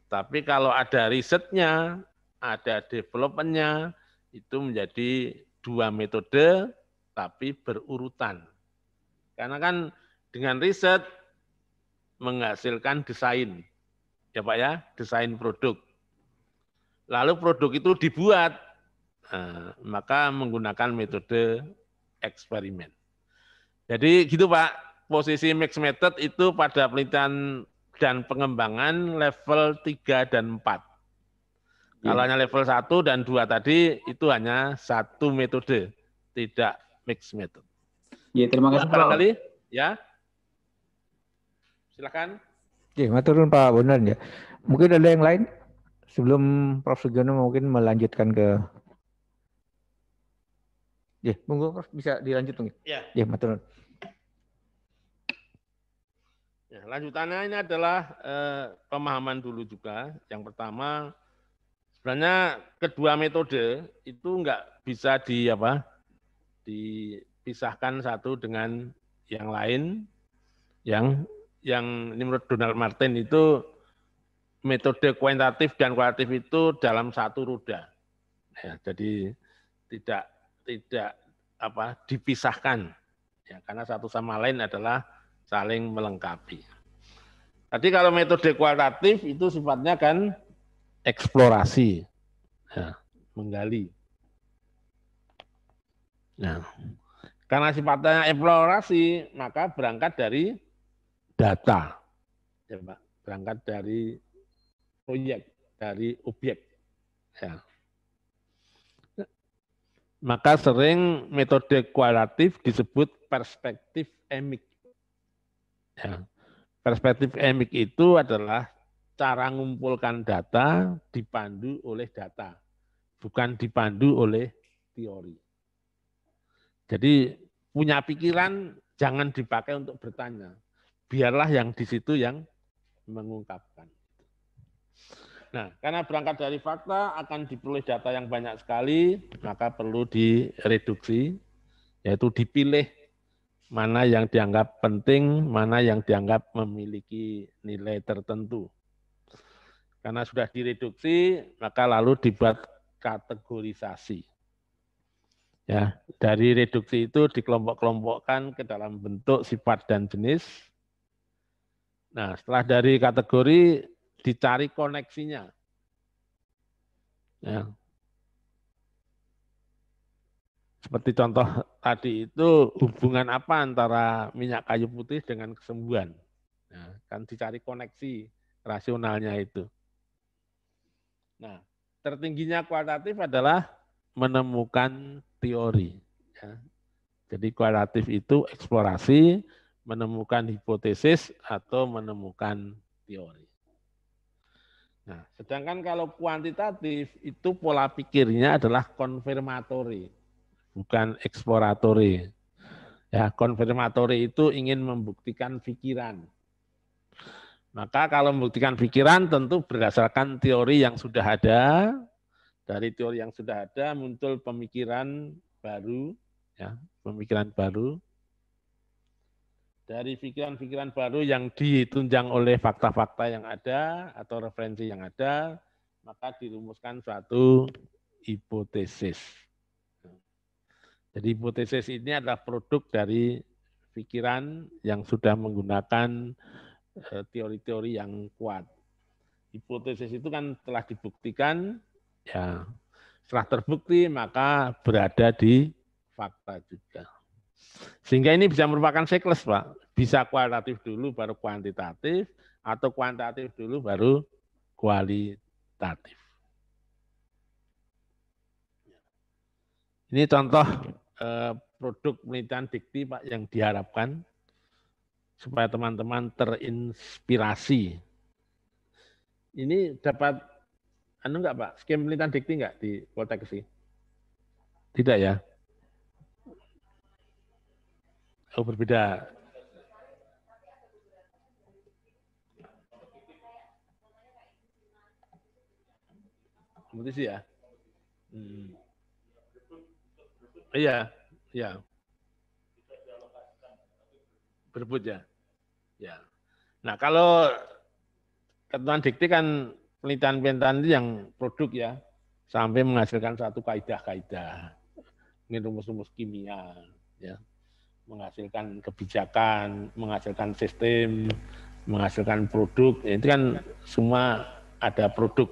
Tapi kalau ada risetnya, ada developmentnya, itu menjadi dua metode, tapi berurutan. Karena kan dengan riset menghasilkan desain. Ya Pak ya, desain produk lalu produk itu dibuat, nah, maka menggunakan metode eksperimen. Jadi gitu Pak, posisi mix method itu pada penelitian dan pengembangan level 3 dan 4. Ya. Kalau hanya level 1 dan 2 tadi, itu hanya satu metode, tidak mix method. Ya, terima kasih nah, Pak. kali, ya. Silakan. Ya, maturun Pak Bonan ya. Mungkin ada yang lain? sebelum Prof Sugiono mungkin melanjutkan ke Ya, monggo Prof bisa dilanjut mungkin. Ya? ya. Ya, matur Ya, lanjutannya ini adalah eh, pemahaman dulu juga. Yang pertama sebenarnya kedua metode itu enggak bisa di apa? dipisahkan satu dengan yang lain yang yang ini menurut Donald Martin itu metode kuantitatif dan kualitatif itu dalam satu roda. Ya, jadi tidak tidak apa dipisahkan ya, karena satu sama lain adalah saling melengkapi. Tadi kalau metode kualitatif itu sifatnya kan eksplorasi, ya, menggali. Nah, karena sifatnya eksplorasi, maka berangkat dari data. Ya, Pak. Berangkat dari proyek, dari objek. Ya. Maka sering metode kualitatif disebut perspektif emik. Ya. Perspektif emik itu adalah cara mengumpulkan data dipandu oleh data, bukan dipandu oleh teori. Jadi punya pikiran jangan dipakai untuk bertanya. Biarlah yang di situ yang mengungkapkan. Nah, karena berangkat dari fakta akan diperoleh data yang banyak sekali, maka perlu direduksi, yaitu dipilih mana yang dianggap penting, mana yang dianggap memiliki nilai tertentu. Karena sudah direduksi, maka lalu dibuat kategorisasi. Ya, dari reduksi itu dikelompok-kelompokkan ke dalam bentuk, sifat, dan jenis. Nah, setelah dari kategori dicari koneksinya. Ya. Seperti contoh <laughs> tadi itu hubungan apa antara minyak kayu putih dengan kesembuhan. Ya, kan dicari koneksi rasionalnya itu. Nah, tertingginya kualitatif adalah menemukan teori. Ya. Jadi kualitatif itu eksplorasi, menemukan hipotesis, atau menemukan teori. Nah, sedangkan kalau kuantitatif itu pola pikirnya adalah konfirmatori, bukan eksploratori. Ya, konfirmatori itu ingin membuktikan pikiran. Maka kalau membuktikan pikiran tentu berdasarkan teori yang sudah ada. Dari teori yang sudah ada muncul pemikiran baru, ya, pemikiran baru dari pikiran-pikiran baru yang ditunjang oleh fakta-fakta yang ada atau referensi yang ada, maka dirumuskan suatu hipotesis. Jadi hipotesis ini adalah produk dari pikiran yang sudah menggunakan eh, teori-teori yang kuat. Hipotesis itu kan telah dibuktikan, ya telah terbukti maka berada di fakta juga. Sehingga ini bisa merupakan siklus, Pak bisa kualitatif dulu baru kuantitatif atau kuantitatif dulu baru kualitatif. Ini contoh eh, produk penelitian dikti Pak yang diharapkan supaya teman-teman terinspirasi. Ini dapat anu enggak Pak, skim penelitian dikti enggak di Poltekkesi? Tidak ya? Oh berbeda kompetisi ya hmm. iya iya berebut ya ya nah kalau ketentuan dikti kan penelitian-penelitian itu yang produk ya sampai menghasilkan satu kaidah-kaidah ini rumus-rumus kimia ya menghasilkan kebijakan menghasilkan sistem menghasilkan produk ya, itu kan semua ada produk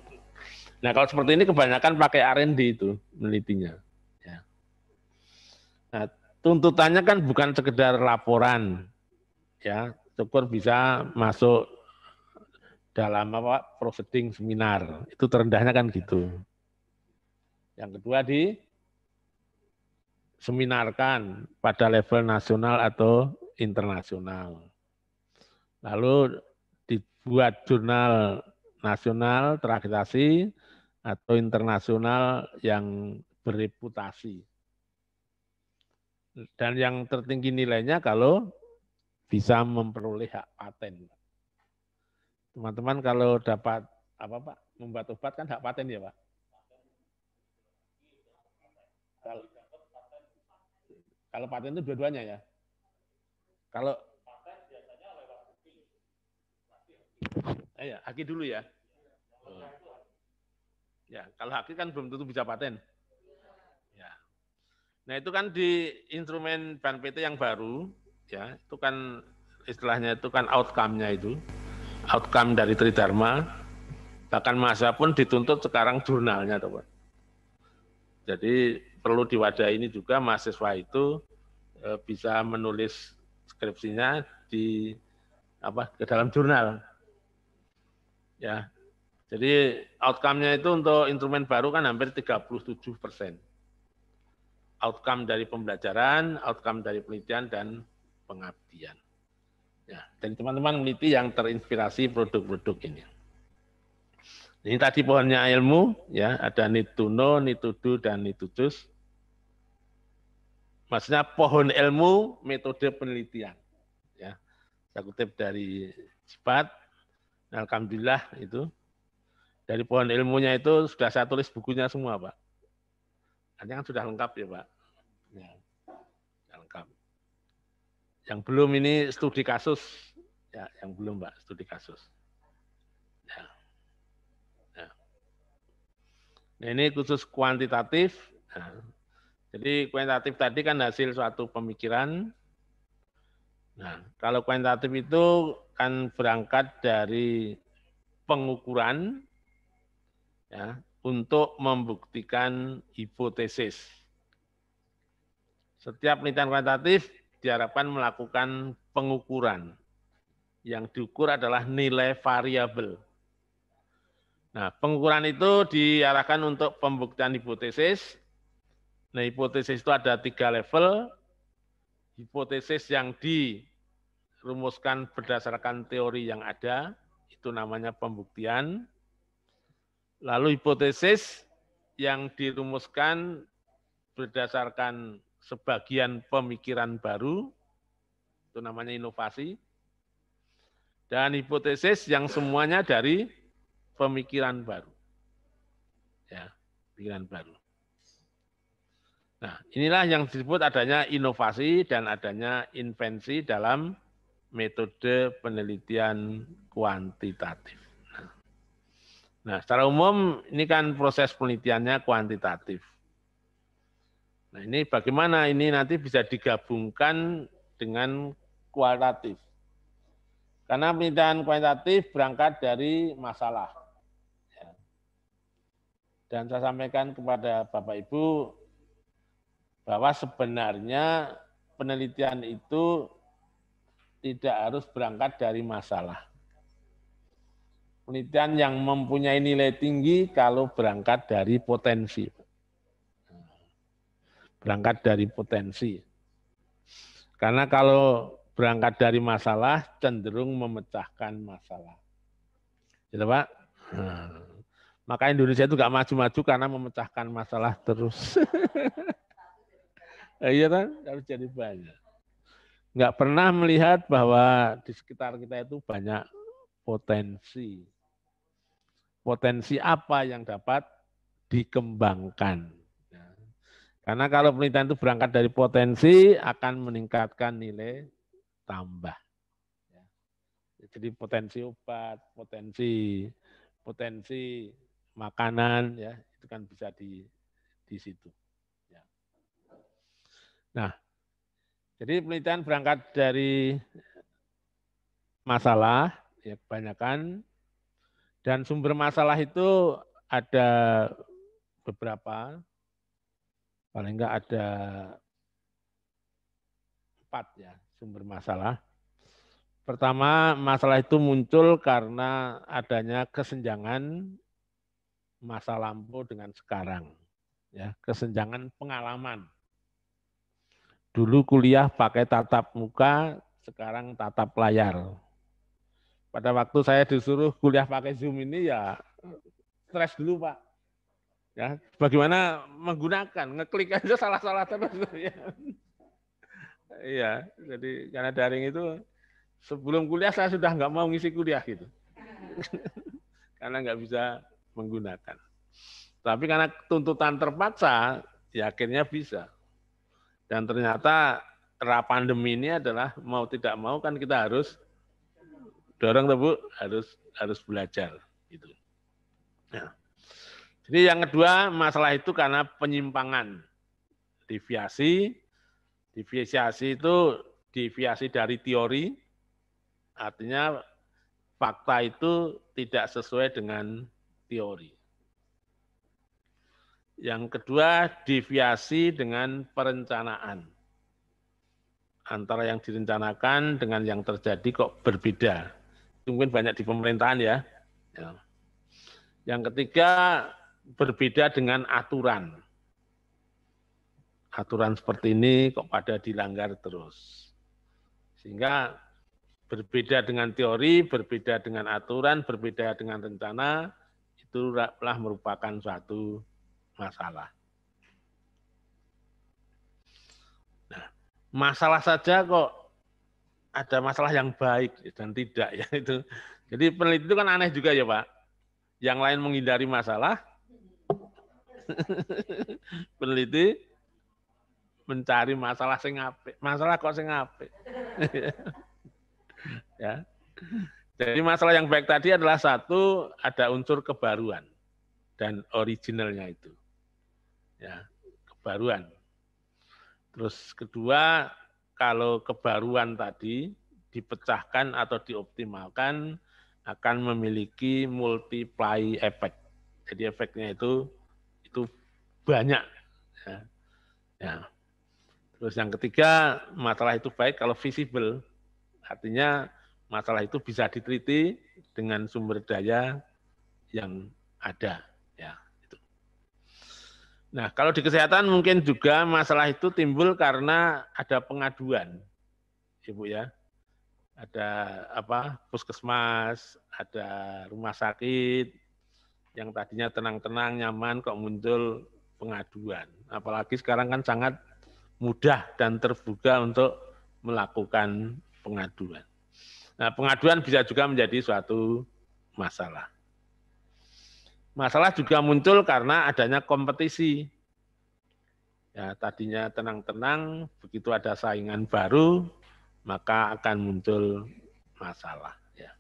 Nah kalau seperti ini kebanyakan pakai R&D itu menelitinya. Ya. Nah tuntutannya kan bukan sekedar laporan, ya syukur bisa masuk dalam apa proceeding seminar itu terendahnya kan gitu. Yang kedua di seminarkan pada level nasional atau internasional. Lalu dibuat jurnal nasional terakreditasi atau internasional yang bereputasi. Dan yang tertinggi nilainya kalau bisa memperoleh hak paten. Teman-teman kalau dapat apa Pak? Membuat obat kan hak paten ya Pak? Kalau, paten itu dua-duanya ya? Kalau Eh, ya, aki dulu ya. Oh. Ya, kalau hakim kan belum tentu bisa paten. Ya. Nah, itu kan di instrumen Ban PT yang baru, ya, itu kan istilahnya itu kan outcome-nya itu. Outcome dari Tridharma, bahkan masa pun dituntut sekarang jurnalnya, teman. Jadi perlu diwadahi ini juga mahasiswa itu e, bisa menulis skripsinya di apa ke dalam jurnal. Ya, jadi outcome-nya itu untuk instrumen baru kan hampir 37 persen. Outcome dari pembelajaran, outcome dari penelitian, dan pengabdian. Ya, dan teman-teman meneliti yang terinspirasi produk-produk ini. Ini tadi pohonnya ilmu, ya ada nituno, nitudu dan need Maksudnya pohon ilmu, metode penelitian. Ya, saya kutip dari Cipat, Alhamdulillah itu dari pohon ilmunya itu sudah saya tulis bukunya semua, Pak. Artinya kan sudah lengkap ya, Pak. Ya, sudah lengkap. Yang belum ini studi kasus, ya, yang belum, Pak, studi kasus. Ya. ya. Nah, ini khusus kuantitatif. Nah, jadi kuantitatif tadi kan hasil suatu pemikiran. Nah, kalau kuantitatif itu kan berangkat dari pengukuran ya, untuk membuktikan hipotesis. Setiap penelitian kuantitatif diharapkan melakukan pengukuran. Yang diukur adalah nilai variabel. Nah, pengukuran itu diarahkan untuk pembuktian hipotesis. Nah, hipotesis itu ada tiga level. Hipotesis yang dirumuskan berdasarkan teori yang ada, itu namanya pembuktian Lalu hipotesis yang dirumuskan berdasarkan sebagian pemikiran baru, itu namanya inovasi, dan hipotesis yang semuanya dari pemikiran baru. Ya, pemikiran baru. Nah, inilah yang disebut adanya inovasi dan adanya invensi dalam metode penelitian kuantitatif. Nah, secara umum ini kan proses penelitiannya kuantitatif. Nah, ini bagaimana ini nanti bisa digabungkan dengan kualitatif. Karena penelitian kuantitatif berangkat dari masalah. Ya. Dan saya sampaikan kepada Bapak Ibu bahwa sebenarnya penelitian itu tidak harus berangkat dari masalah penelitian yang mempunyai nilai tinggi kalau berangkat dari potensi. Berangkat dari potensi. Karena kalau berangkat dari masalah cenderung memecahkan masalah. Gitu Pak? Nah, Maka Indonesia itu gak maju-maju karena memecahkan masalah terus. <laughs> iya kan? Harus jadi banyak. Nggak pernah melihat bahwa di sekitar kita itu banyak potensi. Potensi apa yang dapat dikembangkan. Ya. Karena kalau penelitian itu berangkat dari potensi akan meningkatkan nilai tambah. Ya. Jadi potensi obat, potensi potensi makanan ya itu kan bisa di di situ. Ya. Nah, jadi penelitian berangkat dari masalah ya kebanyakan. Dan sumber masalah itu ada beberapa, paling enggak ada empat ya sumber masalah. Pertama, masalah itu muncul karena adanya kesenjangan masa lampau dengan sekarang. Ya, kesenjangan pengalaman. Dulu kuliah pakai tatap muka, sekarang tatap layar pada waktu saya disuruh kuliah pakai Zoom ini ya stres dulu Pak. Ya, bagaimana menggunakan, ngeklik aja salah-salah terus. <laughs> Ya. Iya, jadi karena daring itu sebelum kuliah saya sudah nggak mau ngisi kuliah gitu. <laughs> karena nggak bisa menggunakan. Tapi karena tuntutan terpaksa, ya akhirnya bisa. Dan ternyata era pandemi ini adalah mau tidak mau kan kita harus dorong tuh Bu, harus harus belajar gitu. Nah. Jadi yang kedua masalah itu karena penyimpangan deviasi. Deviasi itu deviasi dari teori, artinya fakta itu tidak sesuai dengan teori. Yang kedua, deviasi dengan perencanaan. Antara yang direncanakan dengan yang terjadi kok berbeda mungkin banyak di pemerintahan ya. ya. Yang ketiga berbeda dengan aturan. Aturan seperti ini kok pada dilanggar terus. Sehingga berbeda dengan teori, berbeda dengan aturan, berbeda dengan rencana, itu itulah merupakan suatu masalah. Nah, masalah saja kok ada masalah yang baik dan tidak ya <laughs> itu. Jadi peneliti itu kan aneh juga ya Pak. Yang lain menghindari masalah, <laughs> peneliti mencari masalah sing Masalah kok sing <laughs> ya. Jadi masalah yang baik tadi adalah satu ada unsur kebaruan dan originalnya itu. Ya, kebaruan. Terus kedua kalau kebaruan tadi dipecahkan atau dioptimalkan akan memiliki multiply effect. Jadi efeknya itu itu banyak. Ya. ya. Terus yang ketiga masalah itu baik kalau visible, artinya masalah itu bisa diteliti dengan sumber daya yang ada. Nah, kalau di kesehatan mungkin juga masalah itu timbul karena ada pengaduan, Ibu ya. Ada apa? Puskesmas, ada rumah sakit yang tadinya tenang-tenang, nyaman kok muncul pengaduan. Apalagi sekarang kan sangat mudah dan terbuka untuk melakukan pengaduan. Nah, pengaduan bisa juga menjadi suatu masalah. Masalah juga muncul karena adanya kompetisi. Ya, tadinya tenang-tenang, begitu ada saingan baru, maka akan muncul masalah. Ya.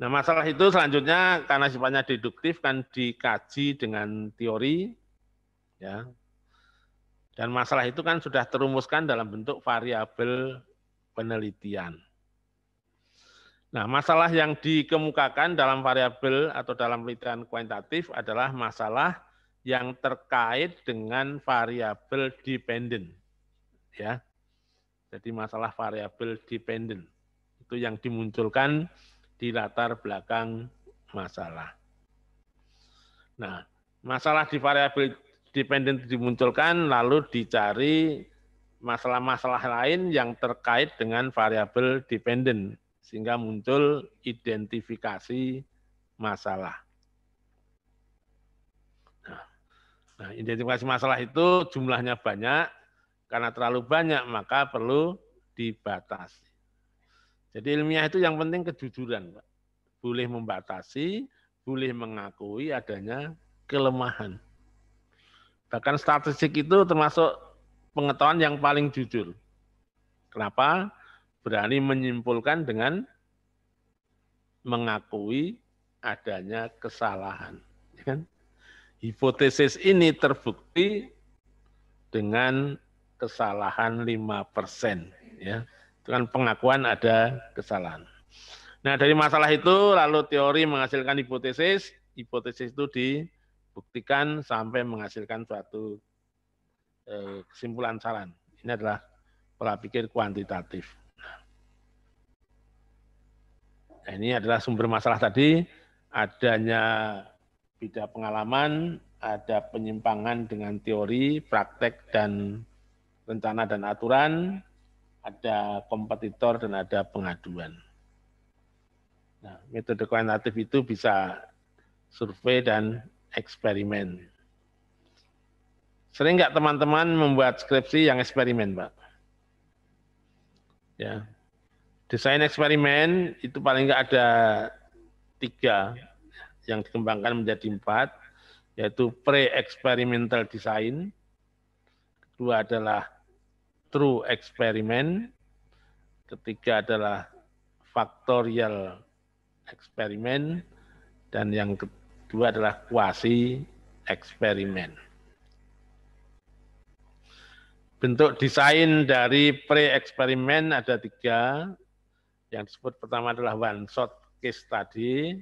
Nah, masalah itu selanjutnya karena sifatnya deduktif kan dikaji dengan teori, ya. Dan masalah itu kan sudah terumuskan dalam bentuk variabel penelitian. Nah, masalah yang dikemukakan dalam variabel atau dalam penelitian kuantitatif adalah masalah yang terkait dengan variabel dependent. Ya. Jadi masalah variabel dependent itu yang dimunculkan di latar belakang masalah. Nah, masalah di variabel dependent dimunculkan lalu dicari masalah-masalah lain yang terkait dengan variabel dependent sehingga muncul identifikasi masalah. Nah, nah, identifikasi masalah itu jumlahnya banyak, karena terlalu banyak maka perlu dibatasi. Jadi ilmiah itu yang penting kejujuran, Pak. Boleh membatasi, boleh mengakui adanya kelemahan. Bahkan statistik itu termasuk pengetahuan yang paling jujur. Kenapa? berani menyimpulkan dengan mengakui adanya kesalahan. Ya kan? Hipotesis ini terbukti dengan kesalahan 5 persen. Ya. Itu pengakuan ada kesalahan. Nah dari masalah itu lalu teori menghasilkan hipotesis, hipotesis itu dibuktikan sampai menghasilkan suatu eh, kesimpulan saran. Ini adalah pola pikir kuantitatif. Nah, ini adalah sumber masalah tadi, adanya beda pengalaman, ada penyimpangan dengan teori, praktek, dan rencana dan aturan, ada kompetitor, dan ada pengaduan. Nah, metode kuantitatif itu bisa survei dan eksperimen. Sering nggak teman-teman membuat skripsi yang eksperimen, Pak? Ya, Desain eksperimen itu paling nggak ada tiga yang dikembangkan menjadi empat, yaitu pre-experimental design, kedua adalah true experiment, ketiga adalah factorial eksperimen, dan yang kedua adalah quasi eksperimen. Bentuk desain dari pre-eksperimen ada tiga, yang disebut pertama adalah one shot case tadi.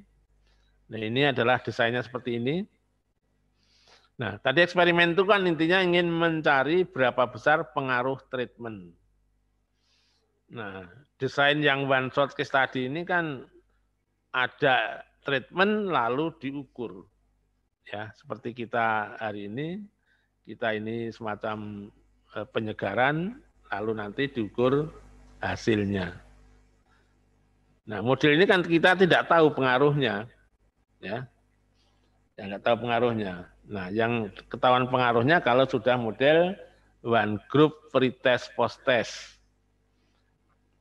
Nah, ini adalah desainnya seperti ini. Nah, tadi eksperimen itu kan intinya ingin mencari berapa besar pengaruh treatment. Nah, desain yang one shot case tadi ini kan ada treatment lalu diukur. Ya, seperti kita hari ini kita ini semacam eh, penyegaran lalu nanti diukur hasilnya. Nah, model ini kan kita tidak tahu pengaruhnya, ya, yang nggak tahu pengaruhnya. Nah, yang ketahuan pengaruhnya kalau sudah model one group pretest post test.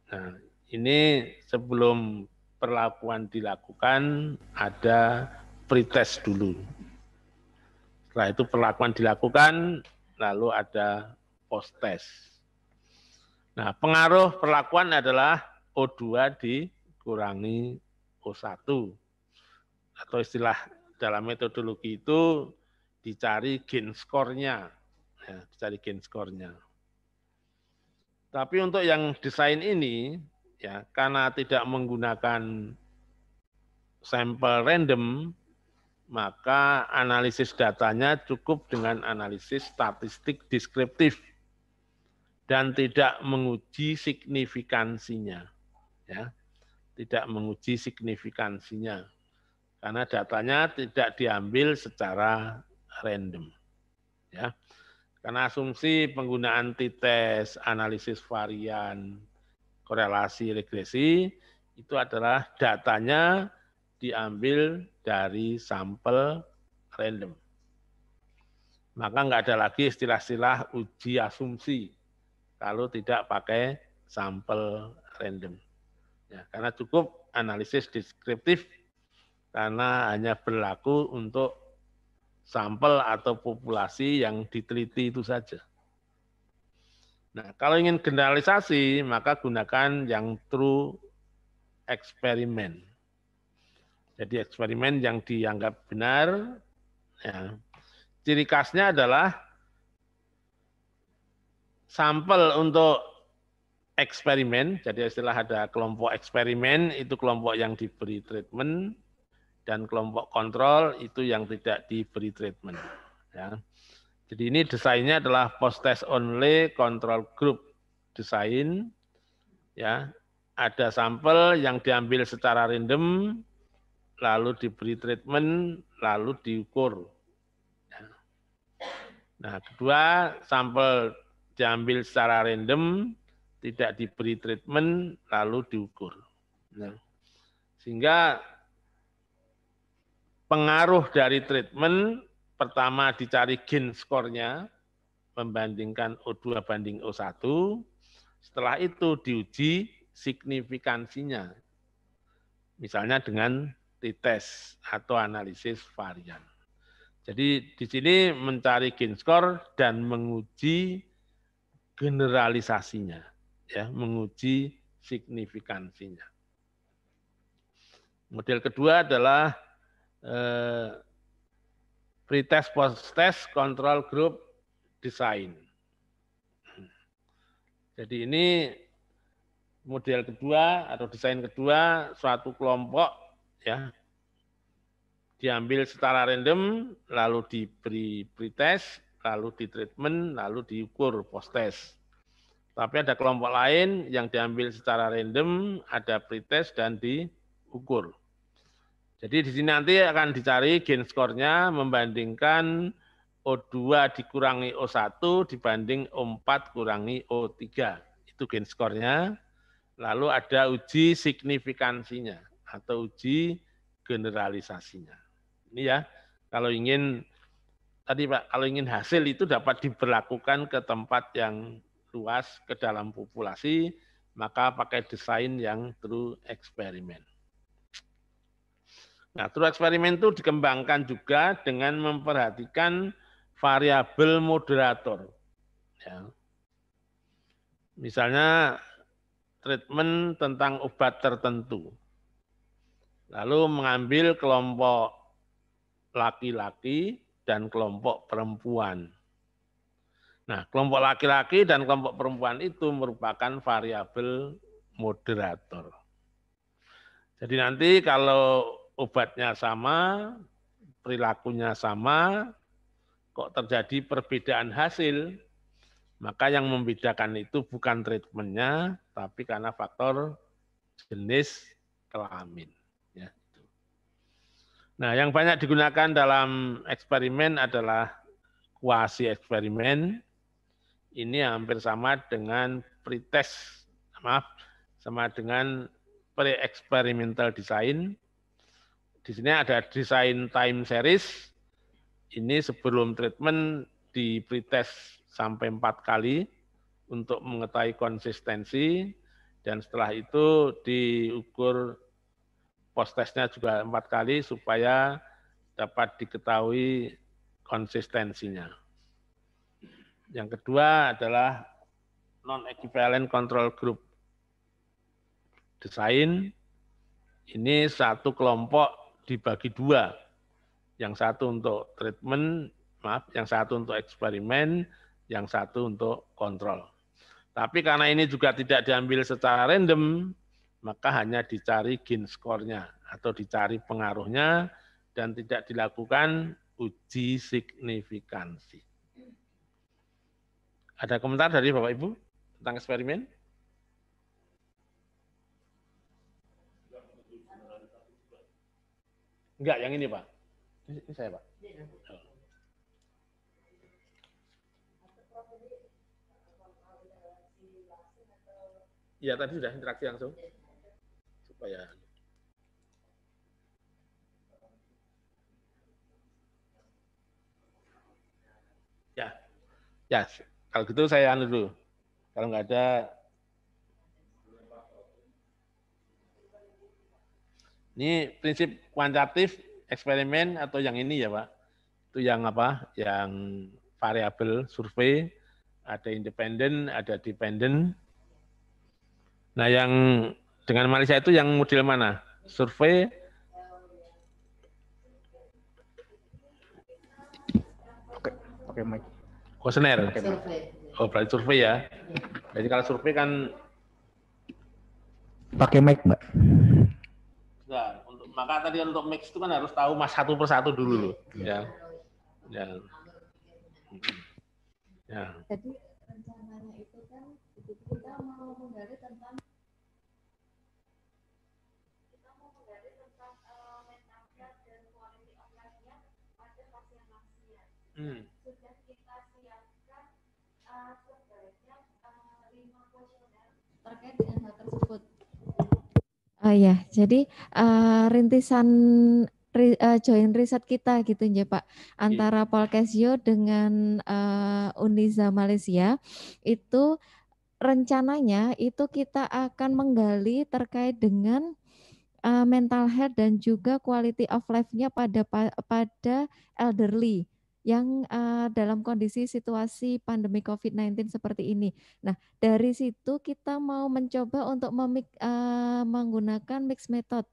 Nah, ini sebelum perlakuan dilakukan ada pretest dulu. Setelah itu perlakuan dilakukan, lalu ada post test. Nah, pengaruh perlakuan adalah O2 di kurangi O1. Atau istilah dalam metodologi itu dicari gain skornya. Ya, dicari gain skornya. Tapi untuk yang desain ini, ya karena tidak menggunakan sampel random, maka analisis datanya cukup dengan analisis statistik deskriptif dan tidak menguji signifikansinya. Ya tidak menguji signifikansinya karena datanya tidak diambil secara random. Ya. Karena asumsi penggunaan t-test, analisis varian, korelasi regresi itu adalah datanya diambil dari sampel random. Maka nggak ada lagi istilah-istilah uji asumsi kalau tidak pakai sampel random. Ya, karena cukup analisis deskriptif karena hanya berlaku untuk sampel atau populasi yang diteliti itu saja. Nah, kalau ingin generalisasi, maka gunakan yang true eksperimen. Jadi eksperimen yang dianggap benar. Ya. Ciri khasnya adalah sampel untuk eksperimen, jadi istilah ada kelompok eksperimen, itu kelompok yang diberi treatment, dan kelompok kontrol itu yang tidak diberi treatment. Ya. Jadi ini desainnya adalah post-test only control group desain. Ya, ada sampel yang diambil secara random, lalu diberi treatment, lalu diukur. Ya. Nah, kedua, sampel diambil secara random, tidak diberi treatment lalu diukur. sehingga pengaruh dari treatment pertama dicari gain skornya membandingkan O2 banding O1. Setelah itu diuji signifikansinya. Misalnya dengan tes atau analisis varian. Jadi di sini mencari gain score dan menguji generalisasinya ya menguji signifikansinya. Model kedua adalah eh, pretest post test control group design. Jadi ini model kedua atau desain kedua suatu kelompok ya diambil secara random lalu diberi pretest lalu ditreatment lalu diukur post test tapi ada kelompok lain yang diambil secara random, ada pretest dan diukur. Jadi di sini nanti akan dicari gain skornya membandingkan O2 dikurangi O1 dibanding O4 kurangi O3. Itu gain skornya. Lalu ada uji signifikansinya atau uji generalisasinya. Ini ya, kalau ingin tadi Pak, kalau ingin hasil itu dapat diberlakukan ke tempat yang luas ke dalam populasi, maka pakai desain yang true eksperimen. Nah, true eksperimen itu dikembangkan juga dengan memperhatikan variabel moderator. Ya. Misalnya treatment tentang obat tertentu. Lalu mengambil kelompok laki-laki dan kelompok perempuan Nah, kelompok laki-laki dan kelompok perempuan itu merupakan variabel moderator. Jadi nanti kalau obatnya sama, perilakunya sama, kok terjadi perbedaan hasil, maka yang membedakan itu bukan treatmentnya, tapi karena faktor jenis kelamin. Ya, gitu. Nah, yang banyak digunakan dalam eksperimen adalah kuasi eksperimen, ini hampir sama dengan pretest, maaf, sama dengan pre-experimental design. Di sini ada design time series. Ini sebelum treatment di pretest sampai empat kali untuk mengetahui konsistensi dan setelah itu diukur post testnya juga empat kali supaya dapat diketahui konsistensinya. Yang kedua adalah non-equivalent control group. Desain ini satu kelompok dibagi dua. Yang satu untuk treatment, maaf, yang satu untuk eksperimen, yang satu untuk kontrol. Tapi karena ini juga tidak diambil secara random, maka hanya dicari gain skornya atau dicari pengaruhnya dan tidak dilakukan uji signifikansi. Ada komentar dari Bapak Ibu tentang eksperimen? Enggak, yang ini Pak. Ini saya Pak. Ya tadi sudah interaksi langsung supaya ya ya yes. Kalau gitu saya anu dulu. Kalau nggak ada Ini prinsip kuantitatif eksperimen atau yang ini ya, Pak. Itu yang apa? Yang variabel survei, ada independen, ada dependen. Nah, yang dengan Malaysia itu yang model mana? Survei Oke, okay, Mike. Kuesioner. Oh, berarti survei ya. Jadi kalau survei kan pakai mic, Mbak. Nah, untuk, maka tadi untuk mix itu kan harus tahu mas satu persatu dulu loh. Ya. Ya. Ya. Jadi rencananya itu kan kita mau menggali tentang eh, Hmm. terkait dengan hal tersebut. Oh ya, jadi uh, rintisan ri, uh, join riset kita gitu ya Pak iya. antara yeah. Polkesio dengan uh, eh, Uniza Malaysia itu rencananya itu kita akan menggali terkait dengan uh, mental health dan juga quality of life-nya pada pada elderly yang uh, dalam kondisi situasi pandemi COVID-19 seperti ini. Nah, dari situ kita mau mencoba untuk memik, uh, menggunakan mix method.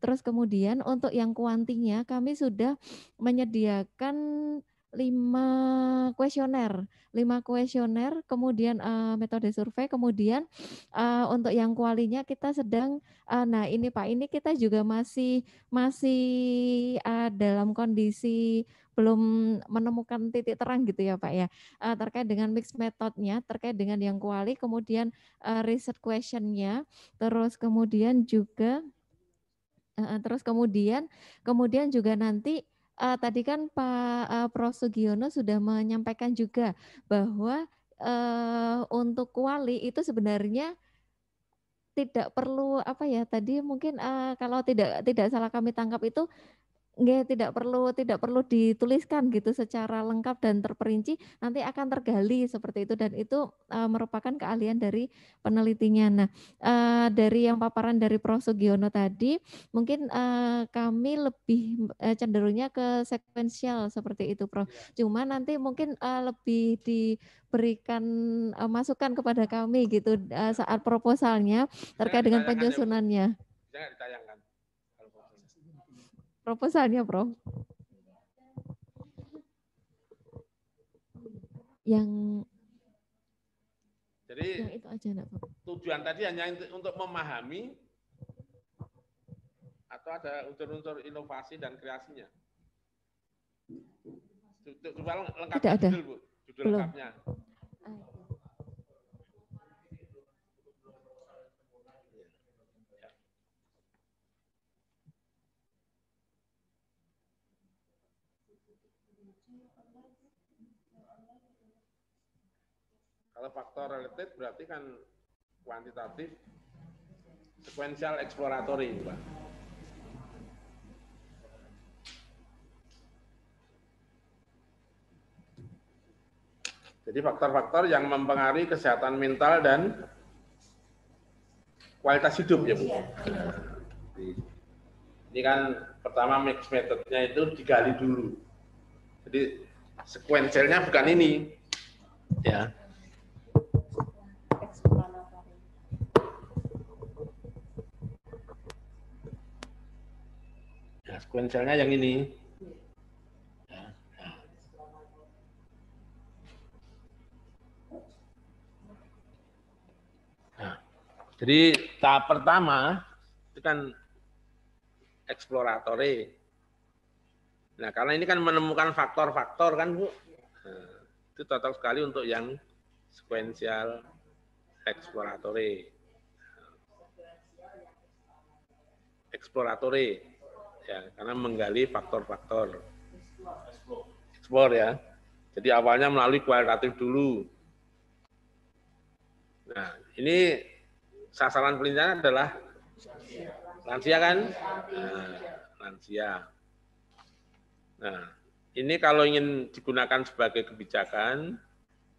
Terus kemudian untuk yang kuantinya kami sudah menyediakan lima kuesioner, lima kuesioner, kemudian uh, metode survei, kemudian uh, untuk yang kualinya kita sedang, uh, nah ini Pak ini kita juga masih masih uh, dalam kondisi belum menemukan titik terang gitu ya Pak ya eh, terkait dengan mix methodnya terkait dengan yang kuali kemudian uh, research questionnya terus kemudian juga eh, terus kemudian kemudian juga nanti uh, tadi kan Pak uh, Prof Sugiono sudah menyampaikan juga bahwa uh, untuk kuali itu sebenarnya tidak perlu apa ya tadi mungkin uh, kalau tidak tidak salah kami tangkap itu nggak tidak perlu tidak perlu dituliskan gitu secara lengkap dan terperinci nanti akan tergali seperti itu dan itu uh, merupakan keahlian dari penelitinya nah uh, dari yang paparan dari Prof Sugiono tadi mungkin uh, kami lebih uh, cenderungnya ke sekuensial seperti itu Prof iya. cuma nanti mungkin uh, lebih diberikan uh, masukan kepada kami gitu uh, saat proposalnya terkait dengan ya, penyusunannya jangan ditayangkan proposalnya, Prof. Yang Jadi yang itu aja, nak, Tujuan tadi hanya untuk memahami atau ada unsur-unsur inovasi dan kreasinya? Coba lengkap Tidak ada. Judul, Bu. Judul Belum. lengkapnya. Uh. Kalau faktor related berarti kan kuantitatif sequential exploratory, Pak. Jadi faktor-faktor yang mempengaruhi kesehatan mental dan kualitas hidup ya, Bu. Iya. Ini kan pertama mix methodnya itu digali dulu. Jadi sekuensialnya bukan ini. Ya. sekuensialnya yang ini. Nah. jadi tahap pertama itu kan eksploratory. Nah, karena ini kan menemukan faktor-faktor kan, Bu. Nah, itu total sekali untuk yang sequential eksploratory. Nah, eksploratory ya karena menggali faktor-faktor ekspor ya jadi awalnya melalui kualitatif dulu nah ini sasaran pelindungan adalah lansia kan nah, lansia nah ini kalau ingin digunakan sebagai kebijakan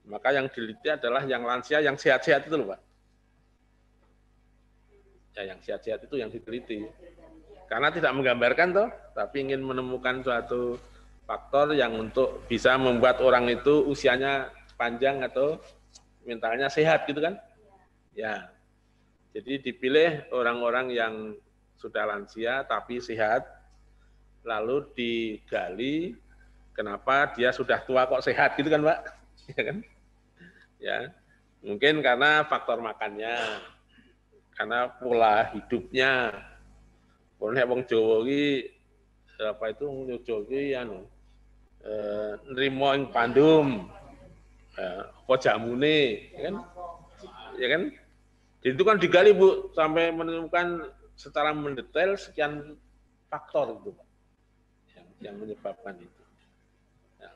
maka yang diliti adalah yang lansia yang sehat-sehat itu loh pak ya yang sehat-sehat itu yang diteliti karena tidak menggambarkan toh, tapi ingin menemukan suatu faktor yang untuk bisa membuat orang itu usianya panjang atau mentalnya sehat gitu kan? Ya. Jadi dipilih orang-orang yang sudah lansia tapi sehat, lalu digali kenapa dia sudah tua kok sehat gitu kan, Pak? <laughs> Ya kan? Ya. Mungkin karena faktor makannya, karena pola hidupnya, pun nek wong Jawa iki apa itu wong Jawa iki anu eh nrimo ing pandum. Eh, apa jamune, ya kan? Ya kan? Jadi itu kan digali Bu sampai menemukan secara mendetail sekian faktor itu Pak, yang, yang menyebabkan itu. Nah.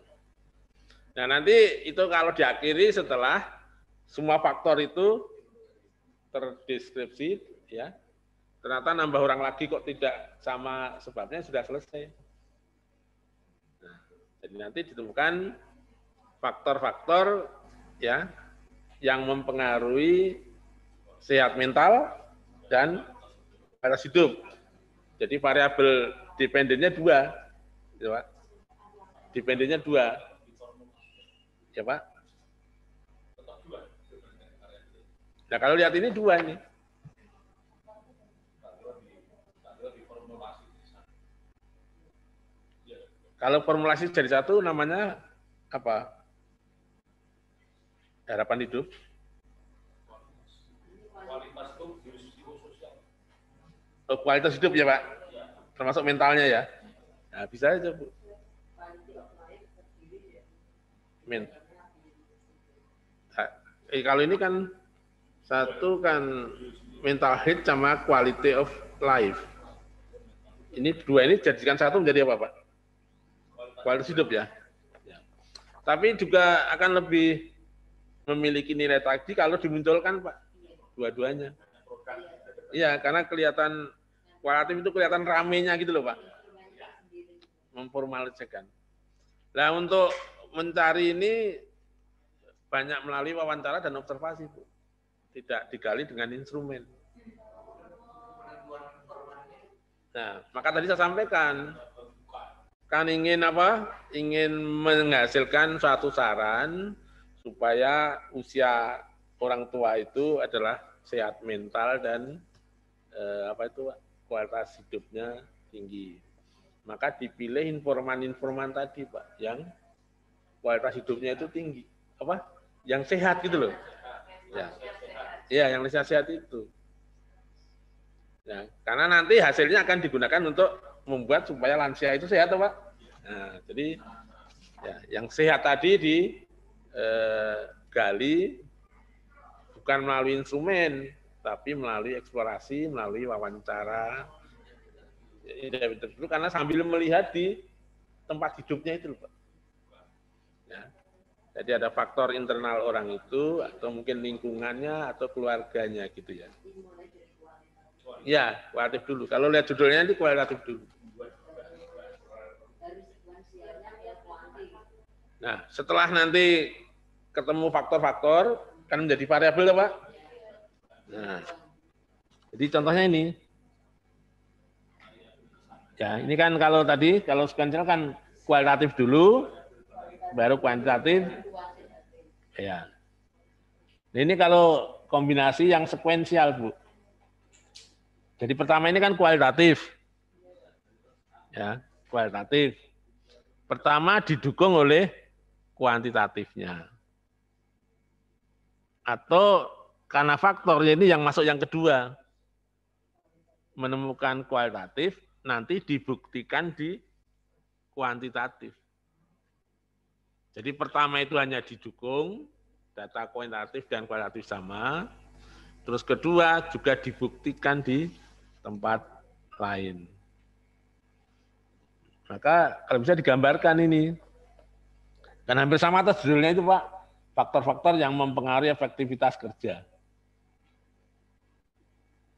nah nanti itu kalau diakhiri setelah semua faktor itu terdeskripsi ya Ternyata nambah orang lagi kok tidak sama sebabnya sudah selesai. Nah, jadi nanti ditemukan faktor-faktor ya yang mempengaruhi sehat mental dan kualitas hidup. Jadi variabel dependennya dua, ya Pak. Dependennya dua, ya Pak. Nah kalau lihat ini dua ini. Kalau formulasi jadi satu namanya apa? Harapan hidup. Oh, kualitas hidup ya Pak? Termasuk mentalnya ya? Nah, bisa aja Bu. Min. Nah, eh, kalau ini kan satu kan mental health sama quality of life. Ini dua ini jadikan satu menjadi apa Pak? kualitas hidup ya. ya. Tapi juga akan lebih memiliki nilai taksi kalau dimunculkan Pak dua-duanya. Iya, karena kelihatan kualitatif itu kelihatan ramenya gitu loh Pak. Memformalisasikan. Nah untuk mencari ini banyak melalui wawancara dan observasi Bu. Tidak digali dengan instrumen. Nah, maka tadi saya sampaikan kan ingin apa? Ingin menghasilkan suatu saran supaya usia orang tua itu adalah sehat mental dan eh, apa itu kualitas hidupnya tinggi. Maka dipilih informan-informan tadi Pak yang kualitas hidupnya itu tinggi, apa? Yang sehat gitu loh. Ya. Iya, yang sehat-sehat itu. Ya, karena nanti hasilnya akan digunakan untuk membuat supaya lansia itu sehat, Pak. Nah, jadi ya, yang sehat tadi digali eh, bukan melalui instrumen, tapi melalui eksplorasi, melalui wawancara. Ya, karena sambil melihat di tempat hidupnya itu, Pak. Ya. Jadi ada faktor internal orang itu, atau mungkin lingkungannya, atau keluarganya gitu ya. Ya, kualitatif dulu. Kalau lihat judulnya ini kualitatif dulu. Nah, setelah nanti ketemu faktor-faktor, kan menjadi variabel pak Nah, jadi contohnya ini. Ya, ini kan kalau tadi, kalau sekencil kan kualitatif dulu, baru kuantitatif. Ya. Nah, ini kalau kombinasi yang sekuensial, Bu. Jadi pertama ini kan kualitatif. Ya, kualitatif. Pertama didukung oleh kuantitatifnya. Atau karena faktor ini yang masuk yang kedua. Menemukan kualitatif, nanti dibuktikan di kuantitatif. Jadi pertama itu hanya didukung, data kuantitatif dan kualitatif sama. Terus kedua juga dibuktikan di tempat lain. Maka kalau bisa digambarkan ini, dan hampir sama atas judulnya itu Pak, faktor-faktor yang mempengaruhi efektivitas kerja.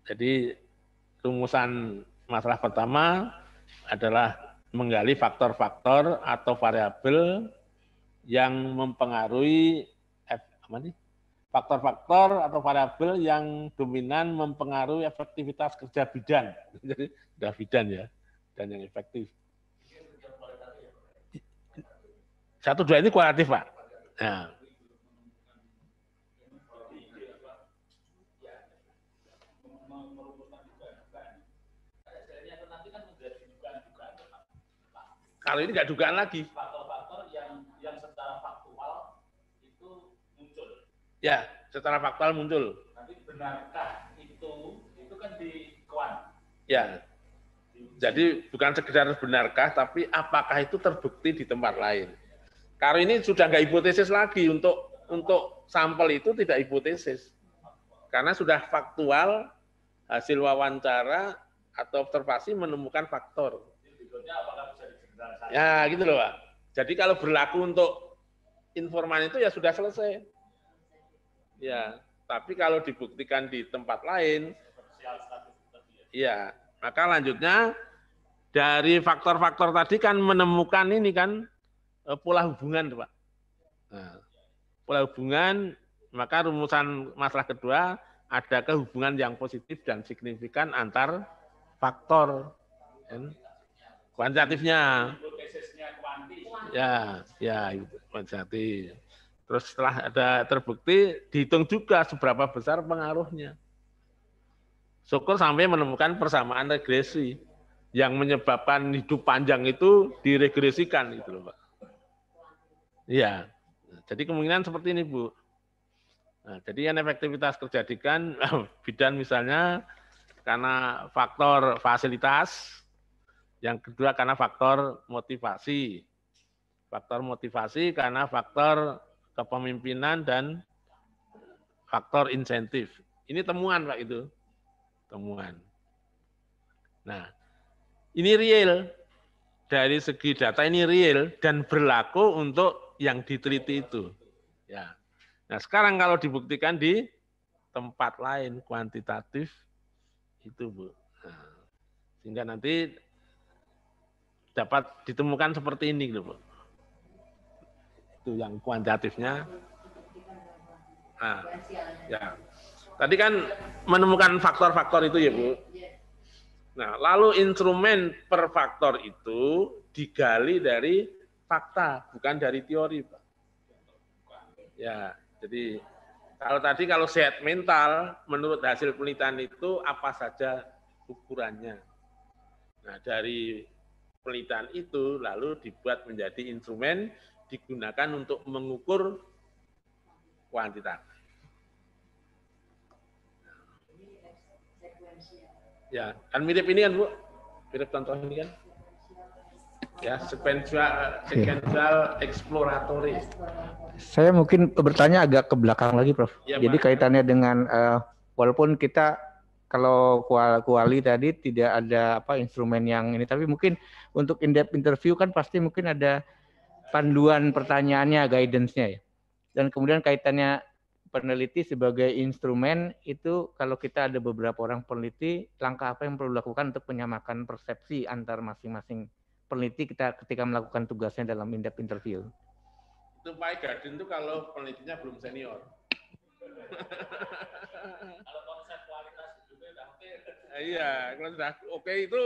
Jadi rumusan masalah pertama adalah menggali faktor-faktor atau variabel yang mempengaruhi faktor-faktor atau variabel yang dominan mempengaruhi efektivitas kerja bidan. <laughs> Jadi sudah bidan ya, dan yang efektif. Satu dua ini kualitatif Pak. Ya. Kalau ini nggak dugaan lagi. Faktor-faktor yang yang secara faktual itu muncul. Ya, secara faktual muncul. Tapi benarkah itu itu kan di kuan. Ya. Jadi bukan sekedar benarkah, tapi apakah itu terbukti di tempat lain. Karena ini sudah nggak hipotesis lagi untuk untuk sampel itu tidak hipotesis. Karena sudah faktual hasil wawancara atau observasi menemukan faktor. Ya gitu loh Pak. Jadi kalau berlaku untuk informan itu ya sudah selesai. Ya, tapi kalau dibuktikan di tempat lain, ya maka lanjutnya dari faktor-faktor tadi kan menemukan ini kan Eh, pola hubungan, Pak. Nah. pola hubungan, maka rumusan masalah kedua ada kehubungan yang positif dan signifikan antar faktor kan? kuantitatifnya. Ya, ya, kuantitatif. Terus setelah ada terbukti, dihitung juga seberapa besar pengaruhnya. Syukur sampai menemukan persamaan regresi yang menyebabkan hidup panjang itu diregresikan gitu loh, Pak. Iya. Jadi kemungkinan seperti ini, Bu. Nah, jadi yang efektivitas kerja dikan <laughs> bidan misalnya karena faktor fasilitas, yang kedua karena faktor motivasi. Faktor motivasi karena faktor kepemimpinan dan faktor insentif. Ini temuan Pak itu. Temuan. Nah, ini real. Dari segi data ini real dan berlaku untuk yang diteliti itu. Ya. Nah, sekarang kalau dibuktikan di tempat lain kuantitatif itu, Bu. Nah, sehingga nanti dapat ditemukan seperti ini gitu, Bu. Itu yang kuantitatifnya. Nah, ya. Tadi kan menemukan faktor-faktor itu ya, Bu. Nah, lalu instrumen per faktor itu digali dari fakta, bukan dari teori, Pak. Ya, jadi kalau tadi kalau sehat mental, menurut hasil penelitian itu apa saja ukurannya. Nah, dari penelitian itu lalu dibuat menjadi instrumen digunakan untuk mengukur kuantitas. Ya, kan mirip ini kan Bu? Mirip contoh ini kan? ya sequential sequential yeah. exploratory. Saya mungkin bertanya agak ke belakang lagi, Prof. Ya, Jadi maka. kaitannya dengan uh, walaupun kita kalau kuali, kuali tadi tidak ada apa instrumen yang ini tapi mungkin untuk in depth interview kan pasti mungkin ada panduan pertanyaannya guidance-nya ya dan kemudian kaitannya peneliti sebagai instrumen itu kalau kita ada beberapa orang peneliti langkah apa yang perlu dilakukan untuk menyamakan persepsi antar masing-masing peneliti kita ketika melakukan tugasnya dalam in-depth interview? Itu My Garden itu kalau penelitinya belum senior. kalau konsep kualitas itu oke. Iya, kalau sudah oke itu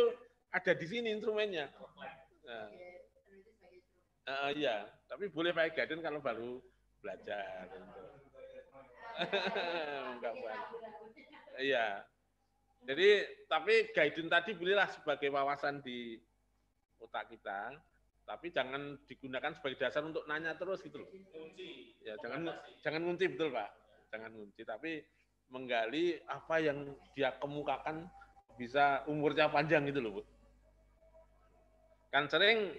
ada di sini instrumennya. Nah. Uh, iya, tapi boleh pakai garden kalau baru belajar. Iya. Jadi tapi guidance tadi belilah sebagai wawasan di otak kita, tapi jangan digunakan sebagai dasar untuk nanya terus gitu loh. Ya, jangan jangan ngunci betul, Pak. Jangan ngunci, tapi menggali apa yang dia kemukakan bisa umurnya panjang gitu loh, Bu. Kan sering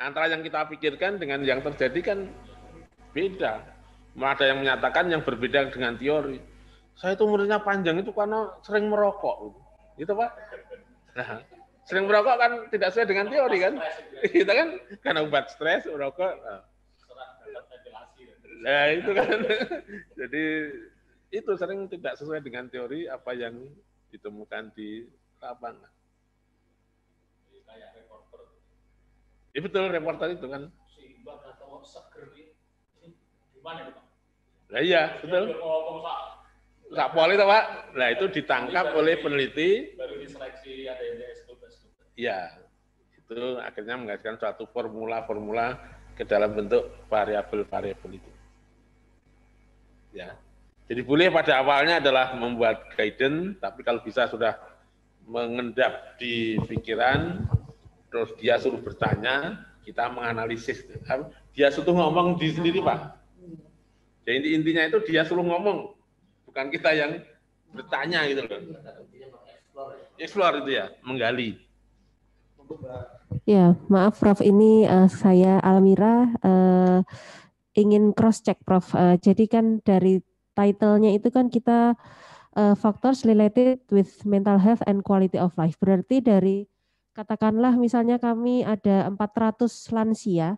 antara yang kita pikirkan dengan yang terjadi kan beda. Ada yang menyatakan yang berbeda dengan teori. Saya itu umurnya panjang itu karena sering merokok. Gitu, Pak. Nah, Sering merokok kan tidak sesuai dengan teori kan? Kita <laughs> iya, kan karena obat stres merokok. Nah, nah itu kan. <laughs> Jadi itu sering tidak sesuai dengan teori apa yang ditemukan di lapangan. Ya betul reporter itu kan. Nah, iya, betul. Tak poli Pak. Nah, itu ditangkap oleh peneliti. Baru diseleksi ada yang ya itu akhirnya menghasilkan suatu formula-formula ke dalam bentuk variabel-variabel itu. Ya. Jadi boleh pada awalnya adalah membuat guidance, tapi kalau bisa sudah mengendap di pikiran, terus dia suruh bertanya, kita menganalisis. Dia suruh ngomong di sendiri, Pak. Jadi intinya itu dia suruh ngomong, bukan kita yang bertanya gitu loh. Explore itu ya, menggali. Ya, maaf Prof, ini uh, saya Almira uh, ingin cross check Prof. Uh, jadi kan dari titlenya itu kan kita uh, factors related with mental health and quality of life. Berarti dari katakanlah misalnya kami ada 400 lansia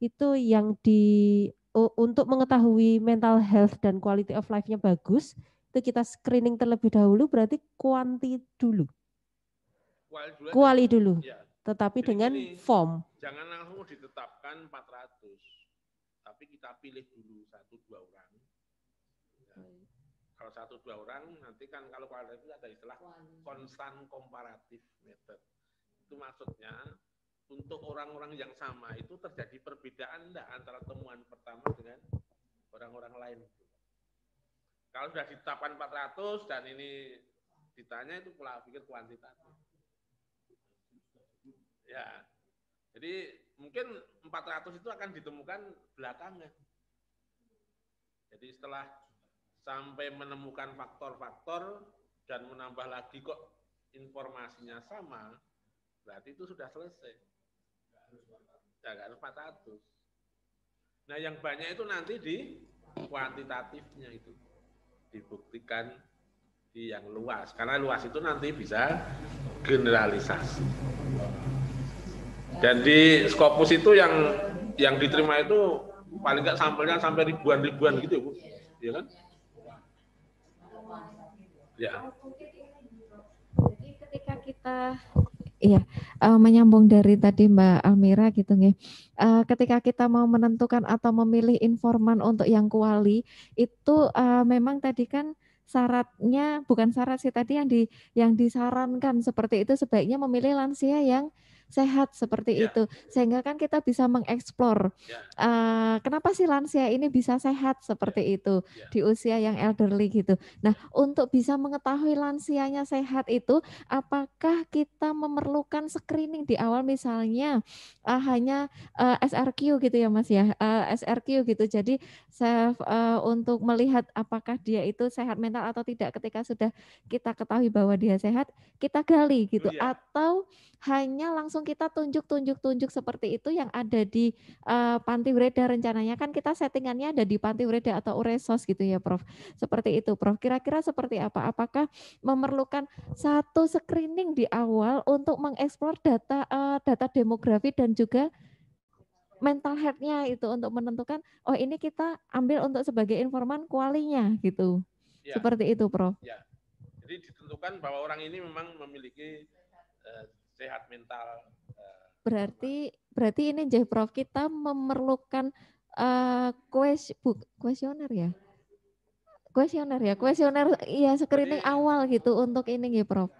itu yang di untuk mengetahui mental health dan quality of life-nya bagus, itu kita screening terlebih dahulu berarti kuanti dulu. Kuali dulu. Kuali dulu. Ya tetapi dengan form. Jangan langsung ditetapkan 400, tapi kita pilih dulu satu dua orang. Ya. Hmm. Kalau satu dua orang nanti kan kalau itu ada istilah konstan komparatif method. Itu maksudnya untuk orang-orang yang sama itu terjadi perbedaan enggak antara temuan pertama dengan orang-orang lain. Kalau sudah ditetapkan 400 dan ini ditanya itu pola pikir kuantitatif. Ya. Jadi mungkin 400 itu akan ditemukan belakangnya. Jadi setelah sampai menemukan faktor-faktor dan menambah lagi kok informasinya sama, berarti itu sudah selesai. Ya, empat ratus. 400. Nah, yang banyak itu nanti di kuantitatifnya itu dibuktikan di yang luas. Karena luas itu nanti bisa generalisasi. Dan di Scopus itu yang yang diterima itu paling nggak sampelnya sampai ribuan-ribuan gitu ya, Bu. Iya kan? Ya. Jadi ketika kita Iya, uh, menyambung dari tadi Mbak Almira gitu nih. Uh, eh, ketika kita mau menentukan atau memilih informan untuk yang kuali, itu uh, memang tadi kan syaratnya bukan syarat sih tadi yang di yang disarankan seperti itu sebaiknya memilih lansia yang sehat seperti yeah. itu sehingga kan kita bisa mengeksplor yeah. Ya. uh, kenapa sih lansia ini bisa sehat seperti yeah. itu yeah. di usia yang elderly gitu. Nah untuk bisa mengetahui lansianya sehat itu apakah kita memerlukan screening di awal misalnya uh, hanya uh, eh, SRQ gitu ya mas ya uh, eh, SRQ gitu jadi self uh, untuk melihat apakah dia itu sehat mental atau tidak ketika sudah kita ketahui bahwa dia sehat kita gali gitu oh, iya. yeah. atau hanya langsung langsung kita tunjuk-tunjuk-tunjuk seperti itu yang ada di uh, eh, Pantiwreda rencananya kan kita settingannya ada di panti Pantiwreda atau Uresos gitu ya Prof. Seperti itu Prof. Kira-kira seperti apa? Apakah memerlukan satu screening di awal untuk mengeksplor data uh, data demografi dan juga mental health-nya itu untuk menentukan oh ini kita ambil untuk sebagai informan kualinya gitu. Ya. Seperti itu, Prof. Ya. Jadi ditentukan bahwa orang ini memang memiliki eh, sehat mental. Eh, berarti berarti ini Jeff Prof kita memerlukan uh, kuesioner ya? Kuesioner ya, kuesioner ya screening Jadi, awal gitu untuk ini ya Prof.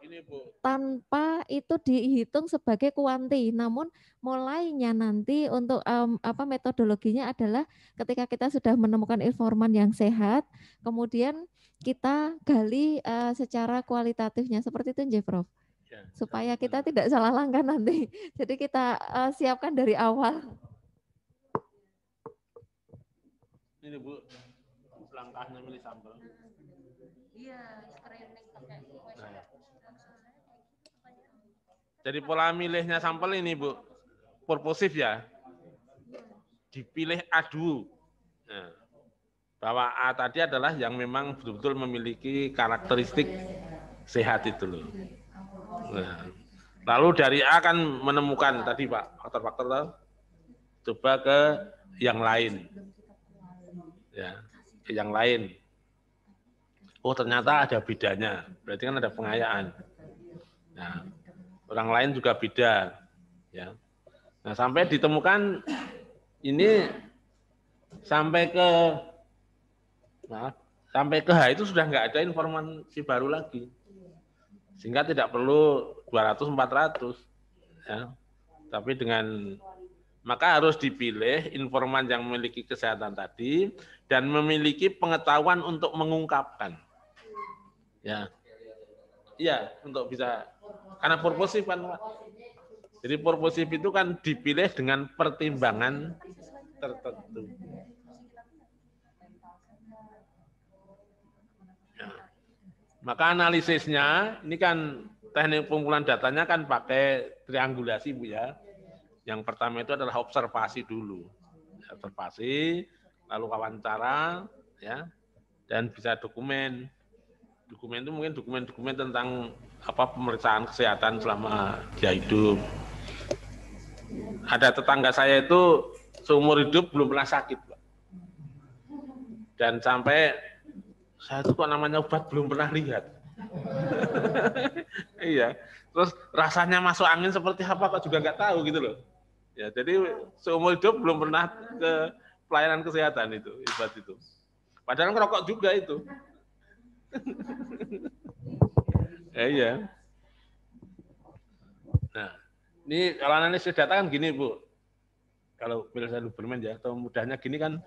Ini Bu. Tanpa itu dihitung sebagai kuanti, namun mulainya nanti untuk um, apa metodologinya adalah ketika kita sudah menemukan informan yang sehat, kemudian kita gali uh, secara kualitatifnya seperti itu, ya, Prof supaya iya, kita tidak salah langkah nanti. <laughs> Jadi kita uh, siapkan dari awal. Ini Bu, langkahnya milih sambal. Iya, nah, ya. Jadi pola milihnya sampel ini Bu, purposif ya. Dipilih adu. Nah, bahwa A tadi adalah yang memang betul-betul memiliki karakteristik sehat itu loh. Iya. lalu dari A kan menemukan tadi Pak faktor-faktor itu coba ke yang lain. Ya, ke yang lain. Oh ternyata ada bedanya, berarti kan ada pengayaan. Nah, orang lain juga beda. Ya. Nah sampai ditemukan ini sampai ke maaf, sampai ke H itu sudah nggak ada informasi baru lagi. Sehingga tidak perlu 200 400 ya. Tapi dengan maka harus dipilih informan yang memiliki kesehatan tadi dan memiliki pengetahuan untuk mengungkapkan. Ya. Iya, untuk bisa karena purposif kan Jadi purposif itu kan dipilih dengan pertimbangan tertentu. Maka analisisnya, ini kan teknik pengumpulan datanya kan pakai triangulasi Bu ya. Yang pertama itu adalah observasi dulu. Observasi, lalu wawancara, ya, dan bisa dokumen. Dokumen itu mungkin dokumen-dokumen tentang apa pemeriksaan kesehatan selama dia hidup. Ada tetangga saya itu seumur hidup belum pernah sakit, Dan sampai saya tuh kok namanya obat belum pernah lihat. <laughs> iya. Terus rasanya masuk angin seperti apa kok juga nggak tahu gitu loh. Ya, jadi seumur hidup belum pernah ke pelayanan kesehatan itu, obat itu. Padahal ngerokok juga itu. ya, <laughs> iya. Nah, ini kalau analisis data kan gini, Bu. Kalau bila saya bermain ya, atau mudahnya gini kan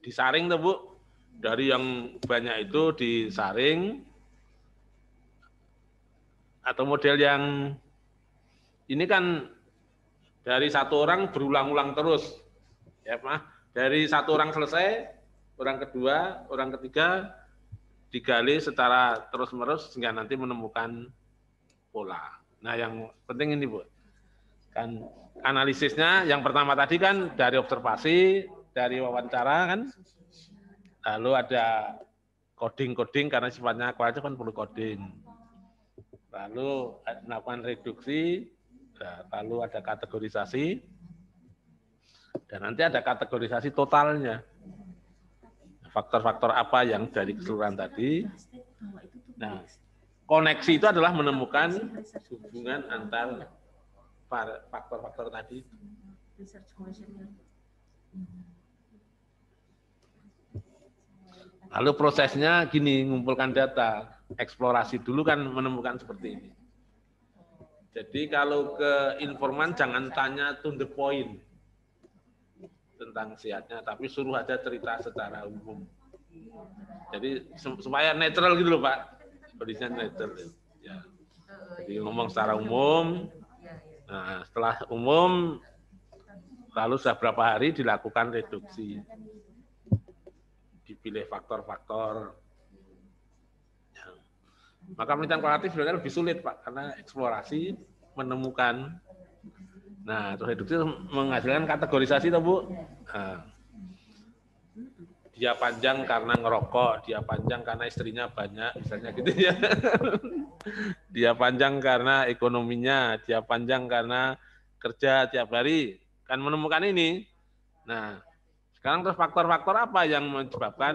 disaring tuh, Bu dari yang banyak itu disaring atau model yang ini kan dari satu orang berulang-ulang terus ya mah dari satu orang selesai orang kedua orang ketiga digali secara terus menerus sehingga nanti menemukan pola nah yang penting ini bu kan analisisnya yang pertama tadi kan dari observasi dari wawancara kan lalu ada coding-coding karena sifatnya kualitas kan perlu coding. Lalu eh, melakukan reduksi, nah, lalu ada kategorisasi, dan nanti ada kategorisasi totalnya. Faktor-faktor apa yang dari keseluruhan tadi. Nah, koneksi itu adalah menemukan hubungan antar faktor-faktor tadi. Lalu prosesnya gini, mengumpulkan data, eksplorasi dulu kan menemukan seperti ini. Jadi kalau ke informan jangan tanya to the point tentang sehatnya, tapi suruh aja cerita secara umum. Jadi supaya netral gitu loh Pak, kondisinya netral. Ya. Jadi ngomong secara umum, nah, setelah umum lalu sudah berapa hari dilakukan reduksi pilih faktor-faktor Ya. maka penelitian kualitatif sebenarnya lebih sulit pak karena eksplorasi menemukan nah terus itu menghasilkan kategorisasi tuh bu nah, dia panjang karena ngerokok dia panjang karena istrinya banyak misalnya gitu ya <laughs> dia panjang karena ekonominya dia panjang karena kerja tiap hari kan menemukan ini nah sekarang terus faktor-faktor apa yang menyebabkan?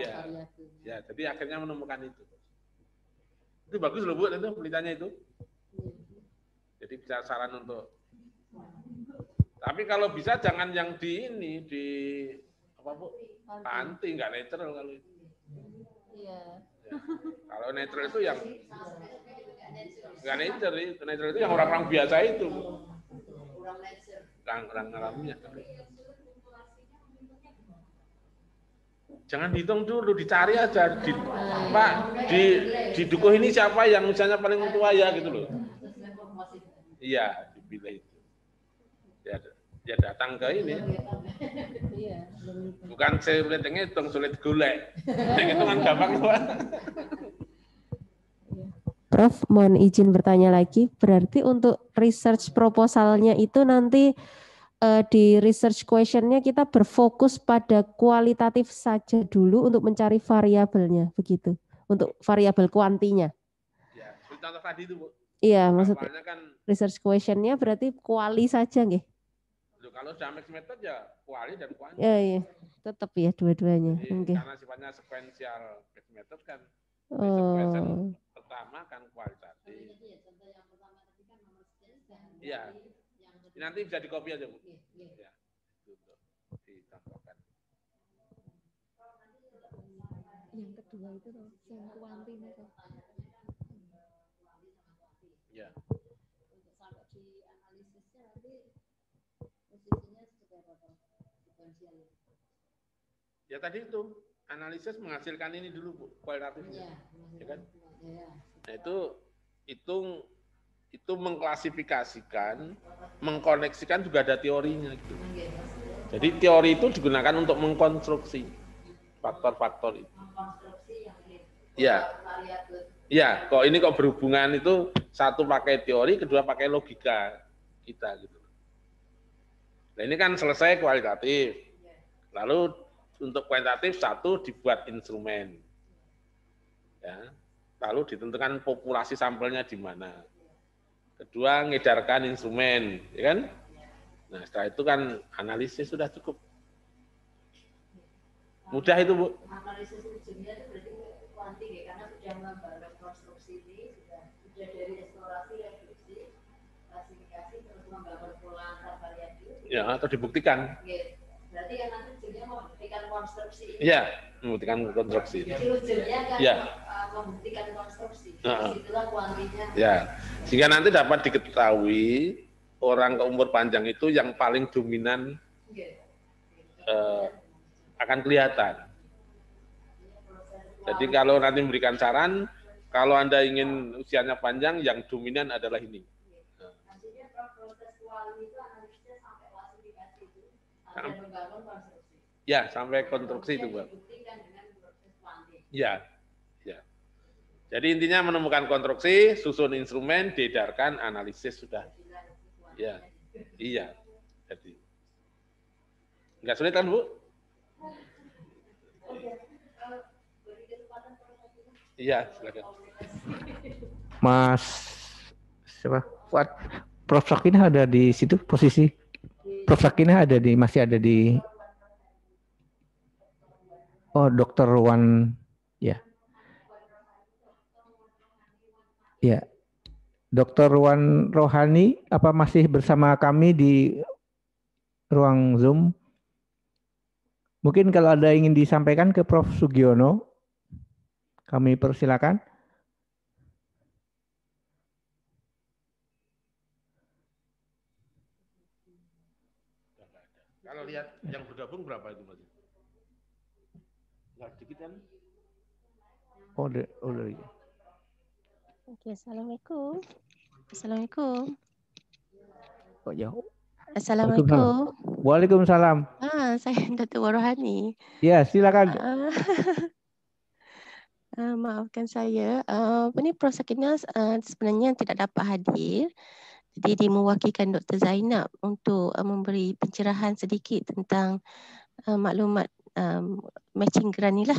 Ya, ya, jadi akhirnya menemukan itu. Itu bagus loh Bu, itu pelitanya itu. Jadi bisa saran untuk. Tapi kalau bisa jangan yang di ini di apa Bu? Panti enggak natural kalau itu. Iya. Ya. Kalau natural itu yang iya. netral natural, netral itu yang orang-orang biasa itu. Orang orang-orang tapi Jangan dihitung dulu, dicari aja. Di, Pak, di, di dukuh ini siapa yang misalnya paling tua ya gitu loh. Iya, dipilih itu. Ya, ya datang ke ini. Bukan saya sulit hitung, sulit golek. Ngitung kan gampang. Prof, mohon izin bertanya lagi. Berarti untuk research proposalnya itu nanti uh, di research questionnya kita berfokus pada kualitatif saja dulu untuk mencari variabelnya, begitu? Untuk variabel kuantinya? Ya, contoh tadi itu, Iya, nah, maksudnya kan research questionnya berarti kuali saja, nggih? kalau mix method ya kuali dan kuanti. Iya, iya. Tetap ya dua-duanya. Iya, okay. Karena sifatnya sekuensial method kan. Oh. Iya, iya, pertama kan kualitatif. tadi Kan ya. Yang Nanti bisa di copy aja, Bu. Iya. Ya. Untuk ditampilkan. Yang kedua itu loh, yang kuanti itu. Ya. Untuk sampai di analisisnya nanti posisinya seperti apa, Ya tadi itu analisis menghasilkan ini dulu bu kualitatifnya, ya, ya kan? Nah itu itu itu mengklasifikasikan, mengkoneksikan juga ada teorinya gitu. Jadi teori itu digunakan untuk mengkonstruksi faktor-faktor itu. Ya. Ya, kok ini kok berhubungan itu satu pakai teori, kedua pakai logika kita gitu. Nah ini kan selesai kualitatif. Lalu untuk kuantitatif satu dibuat instrumen. Ya, lalu ditentukan populasi sampelnya di mana. Kedua, ngedarkan instrumen, ya kan? Nah, setelah itu kan analisnya sudah cukup. Mudah itu, Bu. Analisis ujungnya itu berarti kuanti, ya? karena sudah membangun konstruksi ini, sudah, sudah dari eksplorasi, reduksi, klasifikasi, terus membangun pola antar variabel. Ya, atau dibuktikan. Ya, berarti yang nanti ujungnya membuktikan konstruksi ini. Ya membuktikan konstruksi. Kan, ya. Eh, membuktikan konstruksi. Nah. Ya, sehingga nanti dapat diketahui orang keumur panjang itu yang paling dominan iya. eh, akan kelihatan. Jadi kalau nanti memberikan saran, kalau anda ingin usianya panjang, yang dominan adalah ini. Iya. Ya, sampai konstruksi itu, Pak. Ya, ya. Jadi intinya menemukan konstruksi, susun instrumen, dedarkan analisis sudah. Ya, iya. Jadi nggak sulit kan bu? Iya, silakan. Mas siapa? Fuad. Prof Sakinah ada di situ posisi. Prof Sakinah ada di masih ada di Oh, Dokter Wan Ya. Ya. Dr. Wan Rohani, apa masih bersama kami di ruang Zoom? Mungkin kalau ada ingin disampaikan ke Prof. Sugiono, kami persilakan. Kalau lihat yang bergabung berapa itu, order order okay assalamualaikum assalamualaikum kok jauh Assalamualaikum. Waalaikumsalam. Ah, saya <laughs> Datuk Warohani. Ya, silakan. Uh, uh, <laughs> maafkan saya. Uh, ah, ini Prof. Sakina uh, sebenarnya tidak dapat hadir. Jadi dimewakilkan Dr. Zainab untuk uh, memberi pencerahan sedikit tentang uh, maklumat um, matching granilah.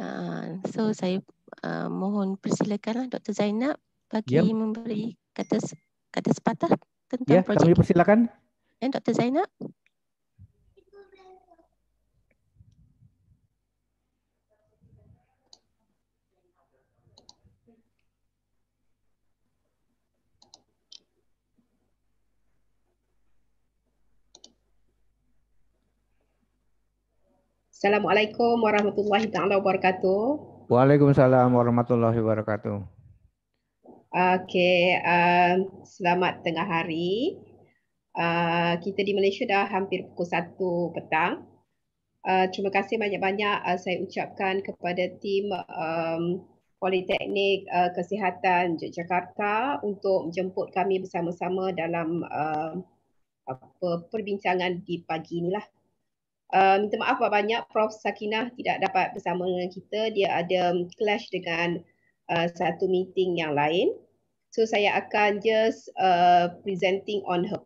Ah, so saya uh, mohon persilakanlah Dr. Zainab bagi yep. Ya. memberi kata kata sepatah tentang yeah, projek. Ya, kami persilakan. Ya, eh, Dr. Zainab. Assalamualaikum warahmatullahi taala wabarakatuh. Waalaikumsalam warahmatullahi wabarakatuh. Okey, um, selamat tengah hari. Uh, kita di Malaysia dah hampir pukul 1 petang. Uh, terima kasih banyak-banyak uh, saya ucapkan kepada tim um, Politeknik uh, Kesihatan Jakarta untuk menjemput kami bersama-sama dalam uh, apa perbincangan di pagi inilah. Uh, minta maaf banyak Prof. Sakinah tidak dapat bersama dengan kita. Dia ada um, clash dengan uh, satu meeting yang lain. So saya akan just uh, presenting on her